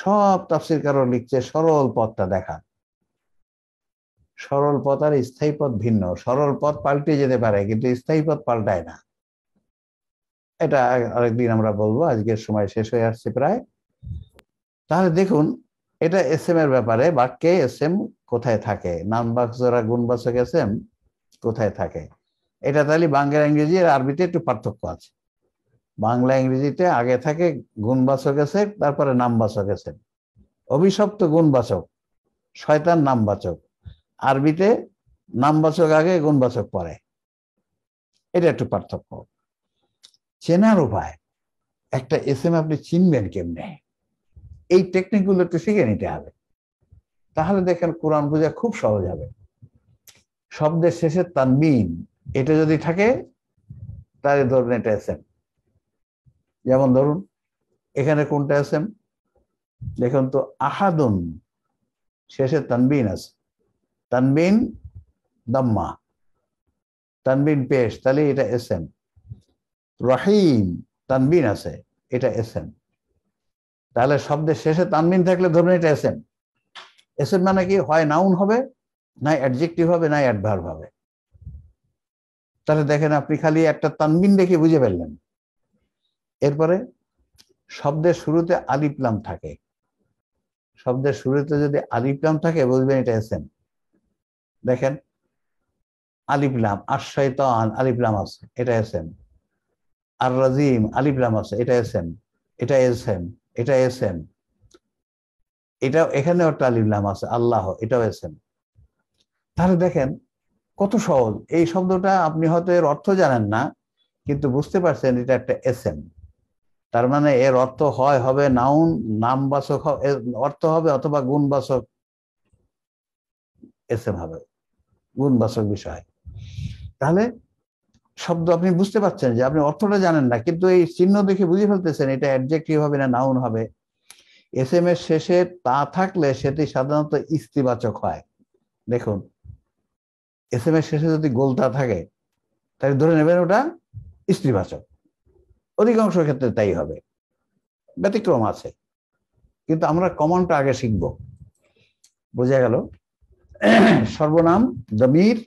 সব তাফসির কারো লিখছে সরল পথটা দেখা সরল পথ আর স্থায়ী পথ ভিন্ন সরল পথ পাল্টে যেতে পারে কিন্তু স্থায়ী পথ পাল্টায় না এটা আরেকদিন আমরা বলবো আজকের সময় শেষ হয়ে আসছে প্রায় তাহলে দেখুন এটা এস এম এর ব্যাপারে বাক্যে এস এম কোথায় থাকে নাম বাক্স গুণবাচক এস এম কোথায় থাকে এটা তাহলে বাংলা ইংরেজি আর আরবিতে একটু পার্থক্য আছে বাংলা ইংরেজিতে আগে থাকে গুণবাচক এসে তারপরে নামবাচক আছে অভিশপ্ত গুণবাচক শয়তান নামবাচক আরবিতে নামবাচক আগে গুণবাচক পরে এটা একটু পার্থক্য চেনার উপায় একটা এস এম আপনি চিনবেন কেমনে এই টেকনিকগুলো একটু শিখে নিতে হবে তাহলে দেখেন কোরআন পূজা খুব সহজ হবে শব্দের শেষে তানবিন এটা যদি থাকে তাহলে ধরুন এটা এস এম যেমন ধরুন এখানে কোনটা এস এম দেখুন তো আহাদুন শেষে তানবিন আছে তানবিন দাম্মা তানবিন পেশ তাহলে এটা এস এম রহিম তানবিন আছে এটা এস এম তাহলে শব্দের শেষে তানবিন থাকলে ধরুন এটা এস এম এস এম মানে কি হয় নাউন হবে না অ্যাডজেক্টিভ হবে না অ্যাডভার্ব হবে তাহলে দেখেন আপনি খালি একটা তানবিন দেখে বুঝে ফেললেন এরপরে শব্দের শুরুতে আলিপ্লাম থাকে শব্দের শুরুতে যদি আলিপ্লাম থাকে বুঝবেন এটা এসেন দেখেন আলিপ্লাম আশ্রয়তান আলিপ্লাম আছে এটা এসেন আর রাজিম আলিপ্লাম আছে এটা এসেন এটা এসেন এটা এসেন এটা এখানেও একটা আলিপ্লাম আছে আল্লাহ এটাও এসেন তাহলে দেখেন কত সহজ এই শব্দটা আপনি হয়তো এর অর্থ জানেন না কিন্তু বুঝতে পারছেন এটা একটা এসএম তার মানে এর অর্থ হয় হবে নাউন নাম বাসক অর্থ হবে অথবা গুণবাচক এসএম হবে গুণবাচক বিষয় তাহলে শব্দ আপনি বুঝতে পারছেন যে আপনি অর্থটা জানেন না কিন্তু এই চিহ্ন দেখে বুঝে ফেলতেছেন এটা অ্যাডজেক্টিভ হবে না নাউন হবে এস এম এর শেষে তা থাকলে সেটি সাধারণত ইস্তিবাচক হয় দেখুন এস এম এস শেষে যদি গোলতা থাকে তাহলে ধরে নেবেন ওটা স্ত্রীবাচক অধিকাংশ ক্ষেত্রে তাই হবে ব্যতিক্রম আছে কিন্তু আমরা কমনটা আগে শিখব বোঝা গেল সর্বনাম দমির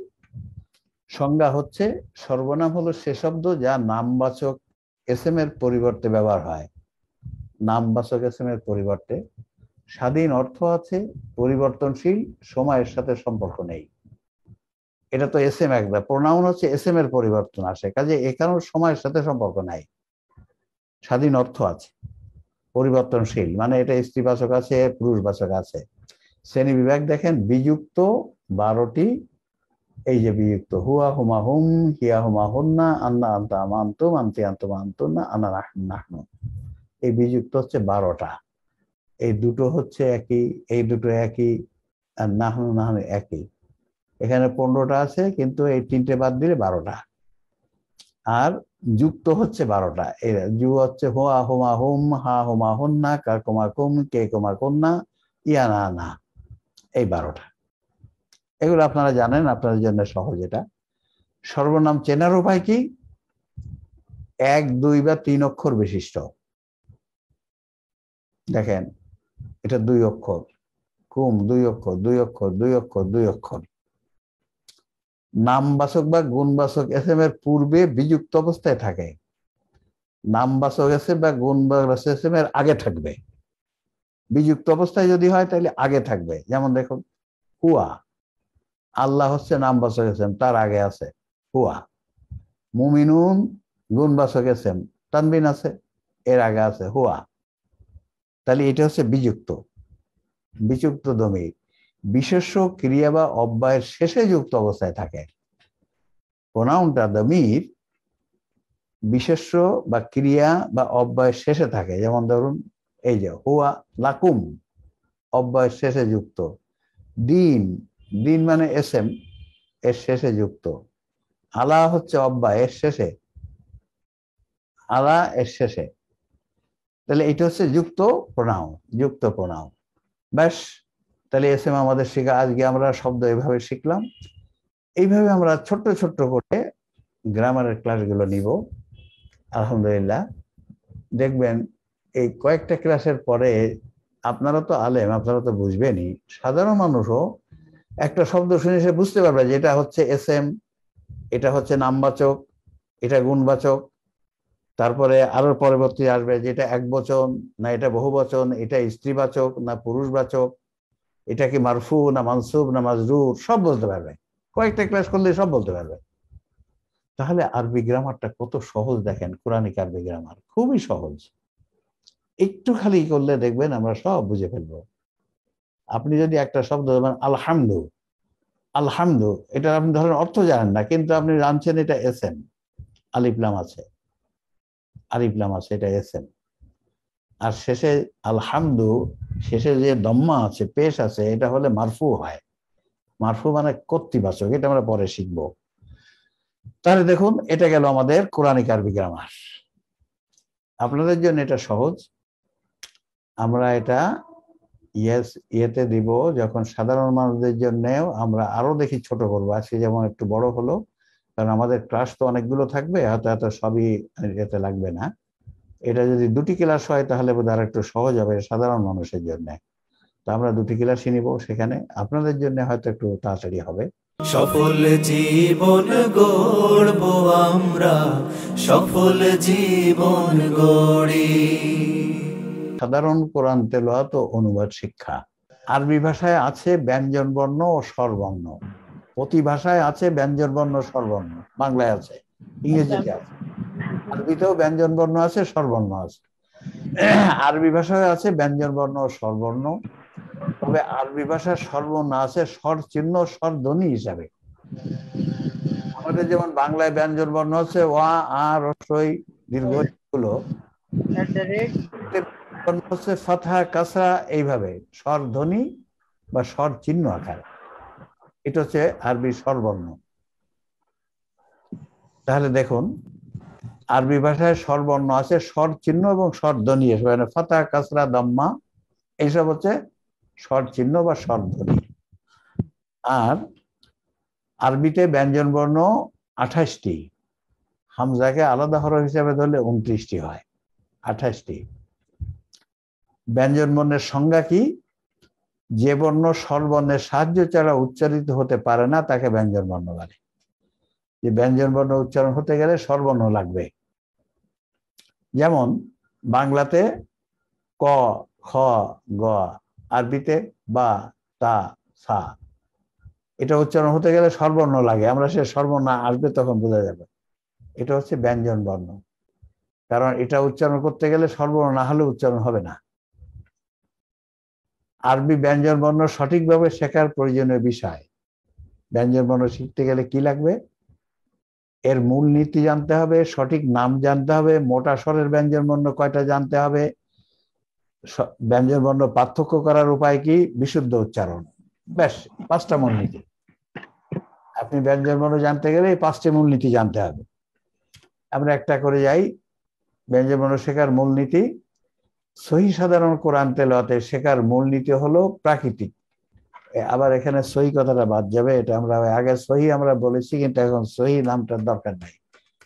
সংজ্ঞা হচ্ছে সর্বনাম হলো সে শব্দ যা নামবাচক এস এম এর পরিবর্তে ব্যবহার হয় নামবাচক এস এম এর পরিবর্তে স্বাধীন অর্থ আছে পরিবর্তনশীল সময়ের সাথে সম্পর্ক নেই এটা তো এস এম একবার প্রোনাউন হচ্ছে এস এম এর পরিবর্তন আসে কাজে এখানেও সময়ের সাথে সম্পর্ক নাই স্বাধীন অর্থ আছে পরিবর্তনশীল মানে এটা স্ত্রীবাচক আছে পুরুষবাচক আছে শ্রেণী বিভাগ দেখেন বিযুক্ত বারোটি এই যে বিযুক্ত হুয়া হুমা হুম হিয়া হুমা না আন্না আন্তা মান্তুম আন্তি আন্তুম না আন্না নাহন এই বিযুক্ত হচ্ছে বারোটা এই দুটো হচ্ছে একই এই দুটো একই আর নাহনু নাহনু একই এখানে পনেরোটা আছে কিন্তু এই তিনটে বাদ দিলে বারোটা আর যুক্ত হচ্ছে বারোটা এর যু হচ্ছে হো আহ হোম হা হোমা না কার কমা কুম কে কমা কন্যা ইয়া না না এই বারোটা এগুলো আপনারা জানেন আপনাদের জন্য সহজ এটা সর্বনাম চেনার উপায় কি এক দুই বা তিন অক্ষর বিশিষ্ট দেখেন এটা দুই অক্ষর কুম দুই অক্ষর দুই অক্ষর দুই অক্ষর দুই অক্ষর নামবাচক বা গুণবাচক এস এম এর পূর্বে বিযুক্ত অবস্থায় থাকে নামবাচক এস এম বা গুণবাচক এস এম এর আগে থাকবে বিযুক্ত অবস্থায় যদি হয় তাহলে আগে থাকবে যেমন দেখুন হুয়া আল্লাহ হচ্ছে নামবাচক এস এম তার আগে আছে হুয়া মুমিনুন গুণবাচক এস এম তানবিন আছে এর আগে আছে হুয়া তাহলে এটা হচ্ছে বিযুক্ত বিযুক্ত দমির বিশেষ ক্রিয়া বা অব্যয়ের শেষে যুক্ত অবস্থায় থাকে প্রনাউনটা দা মির বিশেষ বা ক্রিয়া বা অব্যয়ের শেষে থাকে যেমন ধরুন এই যে হুয়া লাকুম অব্যয়ের শেষে যুক্ত দিন দিন মানে এস এম এর শেষে যুক্ত আলা হচ্ছে অব্যয় এর শেষে আলা এর শেষে তাহলে এটা হচ্ছে যুক্ত প্রণাম যুক্ত প্রণাম ব্যাস তাহলে এস এম আমাদের শেখা আজকে আমরা শব্দ এভাবে শিখলাম এইভাবে আমরা ছোট্ট ছোট্ট করে গ্রামারের ক্লাসগুলো নিব আলহামদুলিল্লাহ দেখবেন এই কয়েকটা ক্লাসের পরে আপনারা তো আলেম আপনারা তো বুঝবেনই সাধারণ মানুষও একটা শব্দ শুনে সে বুঝতে পারবে যে এটা হচ্ছে এস এম এটা হচ্ছে নামবাচক এটা গুণবাচক তারপরে আরো পরবর্তী আসবে যে এটা এক বচন না এটা বহুবচন এটা স্ত্রীবাচক না পুরুষবাচক এটা কি মারফু না মানসুব না মাজরুর সব বলতে পারবে কয়েকটা ক্লাস করলে সব বলতে পারবে তাহলে আরবি গ্রামারটা কত সহজ দেখেন কোরআনিক আরবি গ্রামার খুবই সহজ একটু খালি করলে দেখবেন আমরা সব বুঝে ফেলবো আপনি যদি একটা শব্দ ধরবেন আলহামদু আলহামদু এটার আপনি ধরেন অর্থ জানেন না কিন্তু আপনি জানছেন এটা এস এম আলিফলাম আছে আলিফলাম আছে এটা এস এম আর শেষে আলহামদু শেষে যে দম্মা আছে পেশ আছে এটা হলে মারফু হয় মারফু মানে কর্তৃপাচক এটা আমরা পরে শিখব তাহলে দেখুন এটা গেল আমাদের কোরআনিক আরবি গ্রামার আপনাদের জন্য এটা সহজ আমরা এটা ইয়েস ইয়েতে দিব যখন সাধারণ মানুষদের জন্যেও আমরা আরো দেখি ছোট করবো আজকে যেমন একটু বড় হলো কারণ আমাদের ক্লাস তো অনেকগুলো থাকবে হয়তো এত সবই এতে লাগবে না এটা যদি দুটি ক্লাস হয় তাহলে বোধ আর একটু সহজ হবে সাধারণ মানুষের জন্য তো আমরা দুটি ক্লাসই নিব সেখানে আপনাদের জন্য হয়তো একটু তাড়াতাড়ি হবে সফল জীবন গড়ব আমরা সফল জীবন গড়ি সাধারণ কোরআন তেলোয়াত অনুবাদ শিক্ষা আরবি ভাষায় আছে ব্যঞ্জন বর্ণ ও স্বরবর্ণ প্রতি ভাষায় আছে ব্যঞ্জন বর্ণ স্বরবর্ণ বাংলায় আছে ইংরেজিতে আছে আচ্ছা। আরবিতেও ব্যঞ্জন বর্ণ আছে স্বরবর্ণ আছে আরবি ভাষায় আছে ব্যঞ্জন বর্ণ স্বরবর্ণ তবে আরবি ভাষার স্বরবর্ণ আছে স্বর চিহ্ন স্বর ধ্বনি হিসাবে আমাদের যেমন বাংলায় ব্যঞ্জন বর্ণ আছে ওয়া আ রসই দীর্ঘ গুলো আচ্ছা, হচ্ছে ফাথা কাসরা এইভাবে স্বর ধ্বনি বা স্বর চিহ্ন আকার এটা হচ্ছে আরবি স্বরবর্ণ তাহলে দেখুন আরবি ভাষায় স্বরবর্ণ আছে স্বর চিহ্ন এবং স্বরধ্বনি এসব ফাতা কাসরা দম্মা এইসব হচ্ছে স্বর চিহ্ন বা স্বরধ্বনি আর আরবিতে ব্যঞ্জনবর্ণ আঠাশটি হামজাকে আলাদা হরফ হিসাবে ধরলে উনত্রিশটি হয় আঠাশটি ব্যঞ্জনবর্ণের সংজ্ঞা কি যে বর্ণ স্বরবর্ণের সাহায্য ছাড়া উচ্চারিত হতে পারে না তাকে ব্যঞ্জনবর্ণ বলে যে ব্যঞ্জন বর্ণ উচ্চারণ হতে গেলে সর্বর্ণ লাগবে যেমন বাংলাতে ক খ গ আরবিতে বা তা সা এটা উচ্চারণ হতে গেলে সর্বর্ণ লাগে আমরা সে সর্বর্ণ আসবে তখন বোঝা যাবে এটা হচ্ছে ব্যঞ্জন বর্ণ কারণ এটা উচ্চারণ করতে গেলে সর্বর্ণ না হলে উচ্চারণ হবে না আরবি ব্যঞ্জন বর্ণ সঠিকভাবে শেখার প্রয়োজনীয় বিষয় ব্যঞ্জন বর্ণ শিখতে গেলে কি লাগবে এর মূল নীতি জানতে হবে সঠিক নাম জানতে হবে মোটা স্বরের ব্যঞ্জনবর্ণ কয়টা জানতে হবে ব্যঞ্জনবর্ণ পার্থক্য করার উপায় কি বিশুদ্ধ উচ্চারণ ব্যাস পাঁচটা মূলনীতি আপনি ব্যঞ্জনবর্ণ জানতে গেলে এই পাঁচটি মূলনীতি জানতে হবে আমরা একটা করে যাই ব্যঞ্জনবর্ণ শেখার মূল নীতি সহি সাধারণ কোরআন তেলাতে শেখার মূলনীতি হলো প্রাকৃতিক আবার এখানে সহি কথাটা বাদ যাবে এটা আমরা আগে সহি আমরা বলেছি কিন্তু এখন সহি নামটার দরকার নাই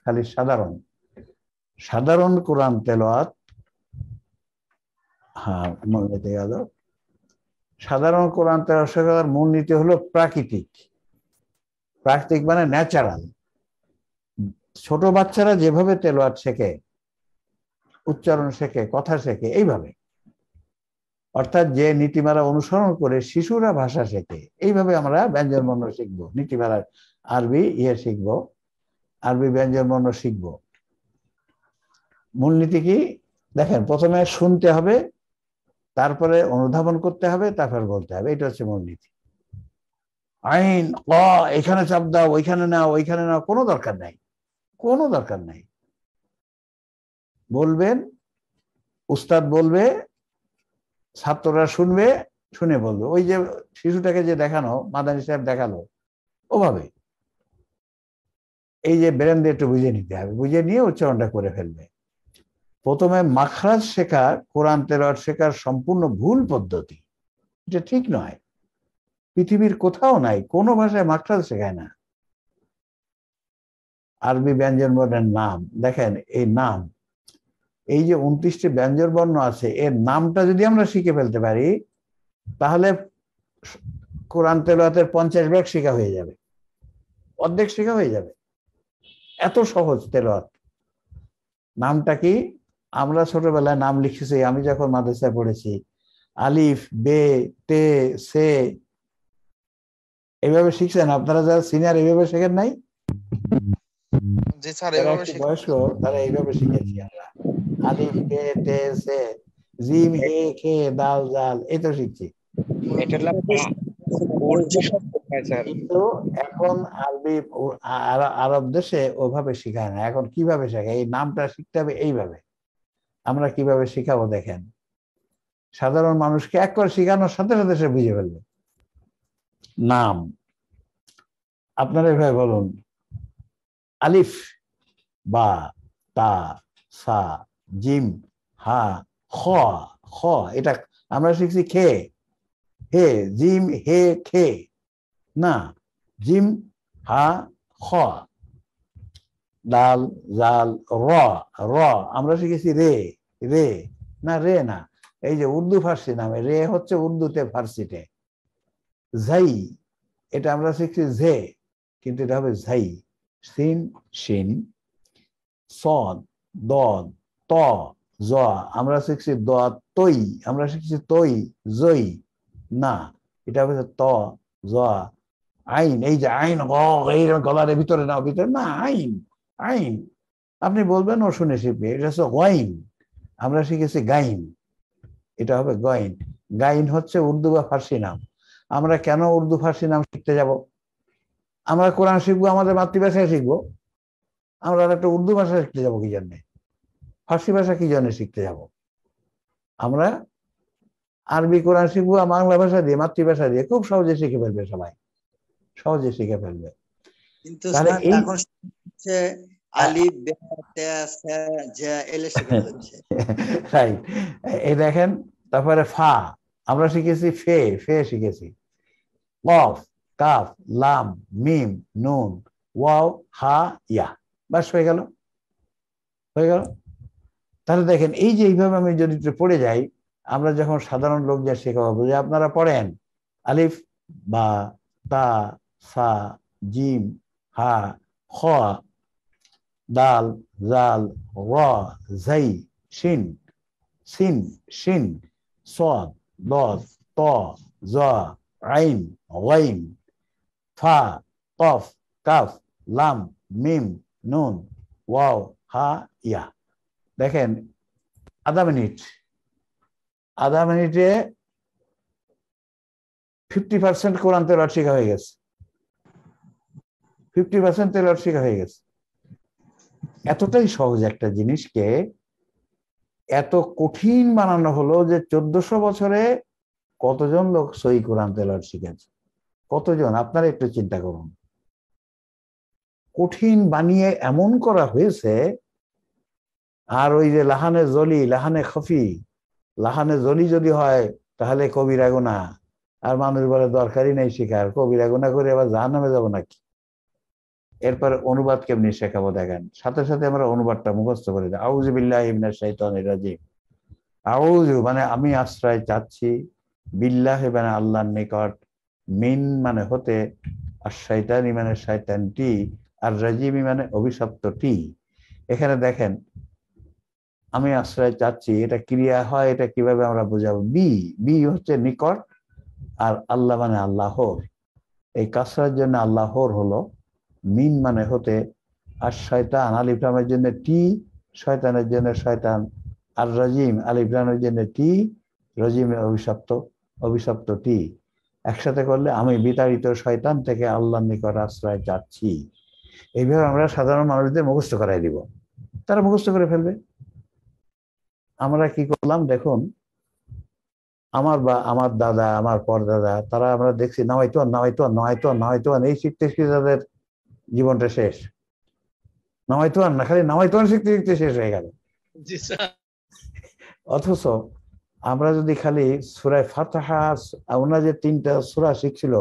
খালি সাধারণ সাধারণ কোরআন তেলোয়াত হ্যাঁ মনে গেল সাধারণ কোরআন তেলার মূল নীতি হলো প্রাকৃতিক প্রাকৃতিক মানে ন্যাচারাল ছোট বাচ্চারা যেভাবে তেলোয়াত শেখে উচ্চারণ শেখে কথা শেখে এইভাবে অর্থাৎ যে নীতিমালা অনুসরণ করে শিশুরা ভাষা শেখে এইভাবে আমরা ব্যঞ্জন বর্ণ শিখব নীতিমালা আরবি ইয়ে শিখব আরবি ব্যঞ্জন বর্ণ শিখব মূলনীতি কি দেখেন প্রথমে শুনতে হবে তারপরে অনুধাবন করতে হবে তারপর বলতে হবে এটা হচ্ছে মূলনীতি আইন ক এখানে চাপ দাও ওইখানে না ওইখানে না কোনো দরকার নাই কোনো দরকার নাই বলবেন উস্তাদ বলবে ছাত্ররা শুনবে শুনে বলবে ওই যে শিশুটাকে যে দেখানো মাদানী সাহেব দেখালো ওভাবে এই যে ব্রেন একটু বুঝে নিতে হবে বুঝে নিয়ে উচ্চারণটা করে ফেলবে প্রথমে মাখরাজ শেখা কোরআন তেলাওয়াত শেখার সম্পূর্ণ ভুল পদ্ধতি এটা ঠিক নয় পৃথিবীর কোথাও নাই কোনো ভাষায় মাখরাজ শেখায় না আরবি ব্যঞ্জন বর্ণের নাম দেখেন এই নাম এই যে উনত্রিশটি ব্যঞ্জন বর্ণ আছে এর নামটা যদি আমরা শিখে ফেলতে পারি তাহলে কোরআন তেলাতের পঞ্চাশ ব্যাগ শিখা হয়ে যাবে অর্ধেক শিখা হয়ে যাবে এত সহজ তেলাত নামটা কি আমরা ছোটবেলায় নাম লিখেছি আমি যখন মাদ্রাসায় পড়েছি আলিফ বে তে সে এভাবে শিখছেন আপনারা যারা সিনিয়র এইভাবে শেখেন নাই বয়স্ক তারা এইভাবে শিখেছি আমরা আলিফ কে তে সে জিম হে কে দাল জাল এই তো শিখছি কিন্তু এখন আরবি আরব দেশে ওভাবে শেখায় না এখন কিভাবে শেখায় এই নামটা শিখতে হবে এইভাবে আমরা কিভাবে শিখাবো দেখেন সাধারণ মানুষকে এক করে শেখানোর সাথে সাথে সে বুঝে ফেলবে নাম আপনারা এভাবে বলুন আলিফ বা তা সা জিম হা খ খ এটা আমরা শিখছি খে হে জিম হে খে না জিম হা খ ডাল জাল র র আমরা শিখেছি রে রে না রে না এই যে উর্দু ফার্সি নামে রে হচ্ছে উর্দুতে ফার্সিতে ঝাই এটা আমরা শিখছি ঝে কিন্তু এটা হবে ঝাই সিন শিন সদ দদ ত জ আমরা শিখছি দ তই আমরা শিখছি তৈ জই না এটা হচ্ছে ত জ আইন এই যে আইন এই গলার ভিতরে না ভিতরে না আইন আইন আপনি বলবেন ও শুনে শিখবে এটা হচ্ছে গইন আমরা শিখেছি গাইন এটা হবে গইন গাইন হচ্ছে উর্দু বা ফার্সি নাম আমরা কেন উর্দু ফার্সি নাম শিখতে যাব আমরা কোরআন শিখবো আমাদের মাতৃভাষায় শিখবো আমরা একটা উর্দু ভাষা শিখতে যাবো কি জন্যে ফার্সি ভাষা কি জন্য শিখতে যাব আমরা আরবি কোরআন শিখবো বাংলা ভাষা দিয়ে মাতৃভাষা দিয়ে খুব সহজে শিখে ফেলবে সবাই সহজে শিখে ফেলবে কিন্তু এই দেখেন তারপরে ফা আমরা শিখেছি ফে ফে শিখেছি কফ কাফ লাম মিম নুন ওয়াও হা ইয়া বাস হয়ে গেল হয়ে গেল তাহলে দেখেন এই যে এইভাবে আমি চরিত্রে পড়ে যাই আমরা যখন সাধারণ লোক যা শেখা হবো যে আপনারা পড়েন আলিফ বা তা সা জিম হা খ দাল জাল র জাই শিন সিন শিন স দদ ত জ আইন ওয়াইন ফা কফ কাফ লাম মিম নুন ওয়াও হা ইয়া দেখেন আধা মিনিট আধা মিনিটে ফিফটি পার্সেন্ট কোরআন তেলার শিখা হয়ে গেছে ফিফটি পার্সেন্ট তেলার শিখা হয়ে গেছে এতটাই সহজ একটা জিনিসকে এত কঠিন বানানো হলো যে চোদ্দশো বছরে কতজন লোক সই কোরআন তেলার শিখেছে কতজন আপনারা একটু চিন্তা করুন কঠিন বানিয়ে এমন করা হয়েছে আর ওই যে লাহানে জলি লাহানে খফি লাহানে জলি যদি হয় তাহলে কবির আগুনা আর মানুষ বলে দরকারই নেই শিখার কবির আগুনা করে আবার জাহান নামে যাবো নাকি এরপরে অনুবাদ কেমনি শেখাবো দেখেন সাথে সাথে আমরা অনুবাদটা মুখস্থ করে দিই আউজ ইবনা মানে আমি আশ্রয় চাচ্ছি বিল্লাহ মানে আল্লাহর নিকট মিন মানে হতে আর শৈতানি মানে টি আর রাজিমি মানে অভিশপ্তটি এখানে দেখেন আমি আশ্রয় চাচ্ছি এটা ক্রিয়া হয় এটা কিভাবে আমরা বোঝাবো বি বি হচ্ছে নিকট আর আল্লাহ মানে আল্লাহর এই কাসরার জন্য আল্লাহর হলো মিন মানে হতে আর শয়তান আলিফলামের জন্য টি শয়তানের জন্য শয়তান আর রাজিম আলিফলামের জন্য টি রজিমের অভিশপ্ত অভিশপ্ত টি একসাথে করলে আমি বিতাড়িত শয়তান থেকে আল্লাহ নিকট আশ্রয় চাচ্ছি এইভাবে আমরা সাধারণ মানুষদের মুখস্থ করাই দিব তারা মুখস্থ করে ফেলবে আমরা কি করলাম দেখুন আমার বা আমার দাদা আমার পরদাদা তারা আমরা দেখছি নাওয়াইতোয়ান নাওয়াইতোয়ান নাওয়াইতোয়ান নাওয়াইতোয়ান এই শিখতে শিখতে তাদের জীবনটা শেষ নাওয়াইতোয়ান না খালি নাওয়াইতোয়ান শিখতে শিখতে শেষ হয়ে গেল অথচ আমরা যদি খালি সুরায় ফাতাহা ওনার যে তিনটা সুরা শিখছিল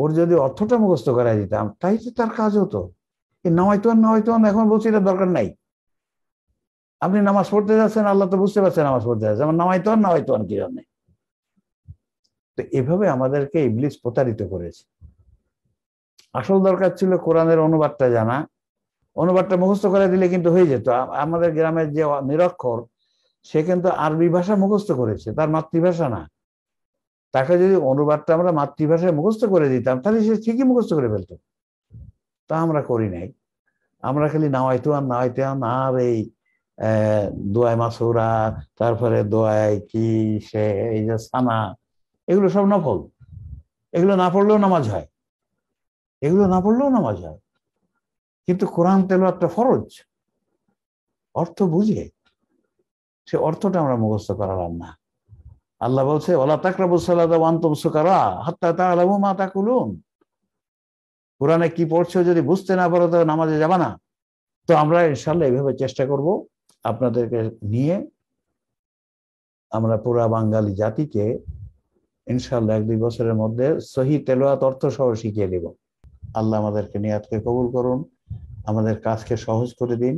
ওর যদি অর্থটা মুখস্থ করা দিতাম তাই তো তার কাজ হতো এই নাওয়াইতোয়ান নাওয়াইতোয়ান এখন বলছি এটা দরকার নাই আপনি নামাজ পড়তে যাচ্ছেন আল্লাহ তো বুঝতে পারছেন নামাজ পড়তে যাচ্ছে আমার নামাই তো আর নামাই তো আর কি জানে তো এভাবে আমাদেরকে ইবলিস প্রতারিত করেছে আসল দরকার ছিল কোরআনের অনুবাদটা জানা অনুবাদটা মুখস্থ করে দিলে কিন্তু হয়ে যেত আমাদের গ্রামের যে নিরক্ষর সে কিন্তু আরবি ভাষা মুখস্থ করেছে তার মাতৃভাষা না তাকে যদি অনুবাদটা আমরা মাতৃভাষায় মুখস্থ করে দিতাম তাহলে সে ঠিকই মুখস্থ করে ফেলত তা আমরা করি নাই আমরা খালি নাওয়াইতো আর নাওয়াইতে আর না আর এই দোয়ায় মাসুরা তারপরে দোয়ায় কি সে এই যে সানা এগুলো সব নফল এগুলো না পড়লেও নামাজ হয় এগুলো না পড়লেও নামাজ হয় কিন্তু কোরআন তেল একটা ফরজ অর্থ বুঝে সে অর্থটা আমরা মুখস্থ করালাম না আল্লাহ বলছে ওলা তাকরাবুসাল্লাহরা হাত্তা তালামু মা কুলুন কোরআনে কি পড়ছো যদি বুঝতে না পারো তো নামাজে যাবা না তো আমরা ইনশাল্লাহ এভাবে চেষ্টা করব আপনাদেরকে নিয়ে আমরা পুরা বাঙালি জাতিকে ইনশাল্লাহ এক দুই বছরের মধ্যে সহি তেলোয়াত অর্থ সহ শিখিয়ে দেব আল্লাহ আমাদেরকে নিয়াতকে কবুল করুন আমাদের কাজকে সহজ করে দিন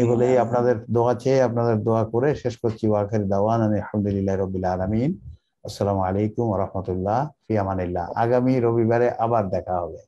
এই বলেই আপনাদের দোয়া চেয়ে আপনাদের দোয়া করে শেষ করছি ওয়াখের দাওয়ান আমি আলহামদুলিল্লাহ রবিল আলমিন আসসালামু আলাইকুম রহমতুল্লাহ ফিয়ামানিল্লাহ আগামী রবিবারে আবার দেখা হবে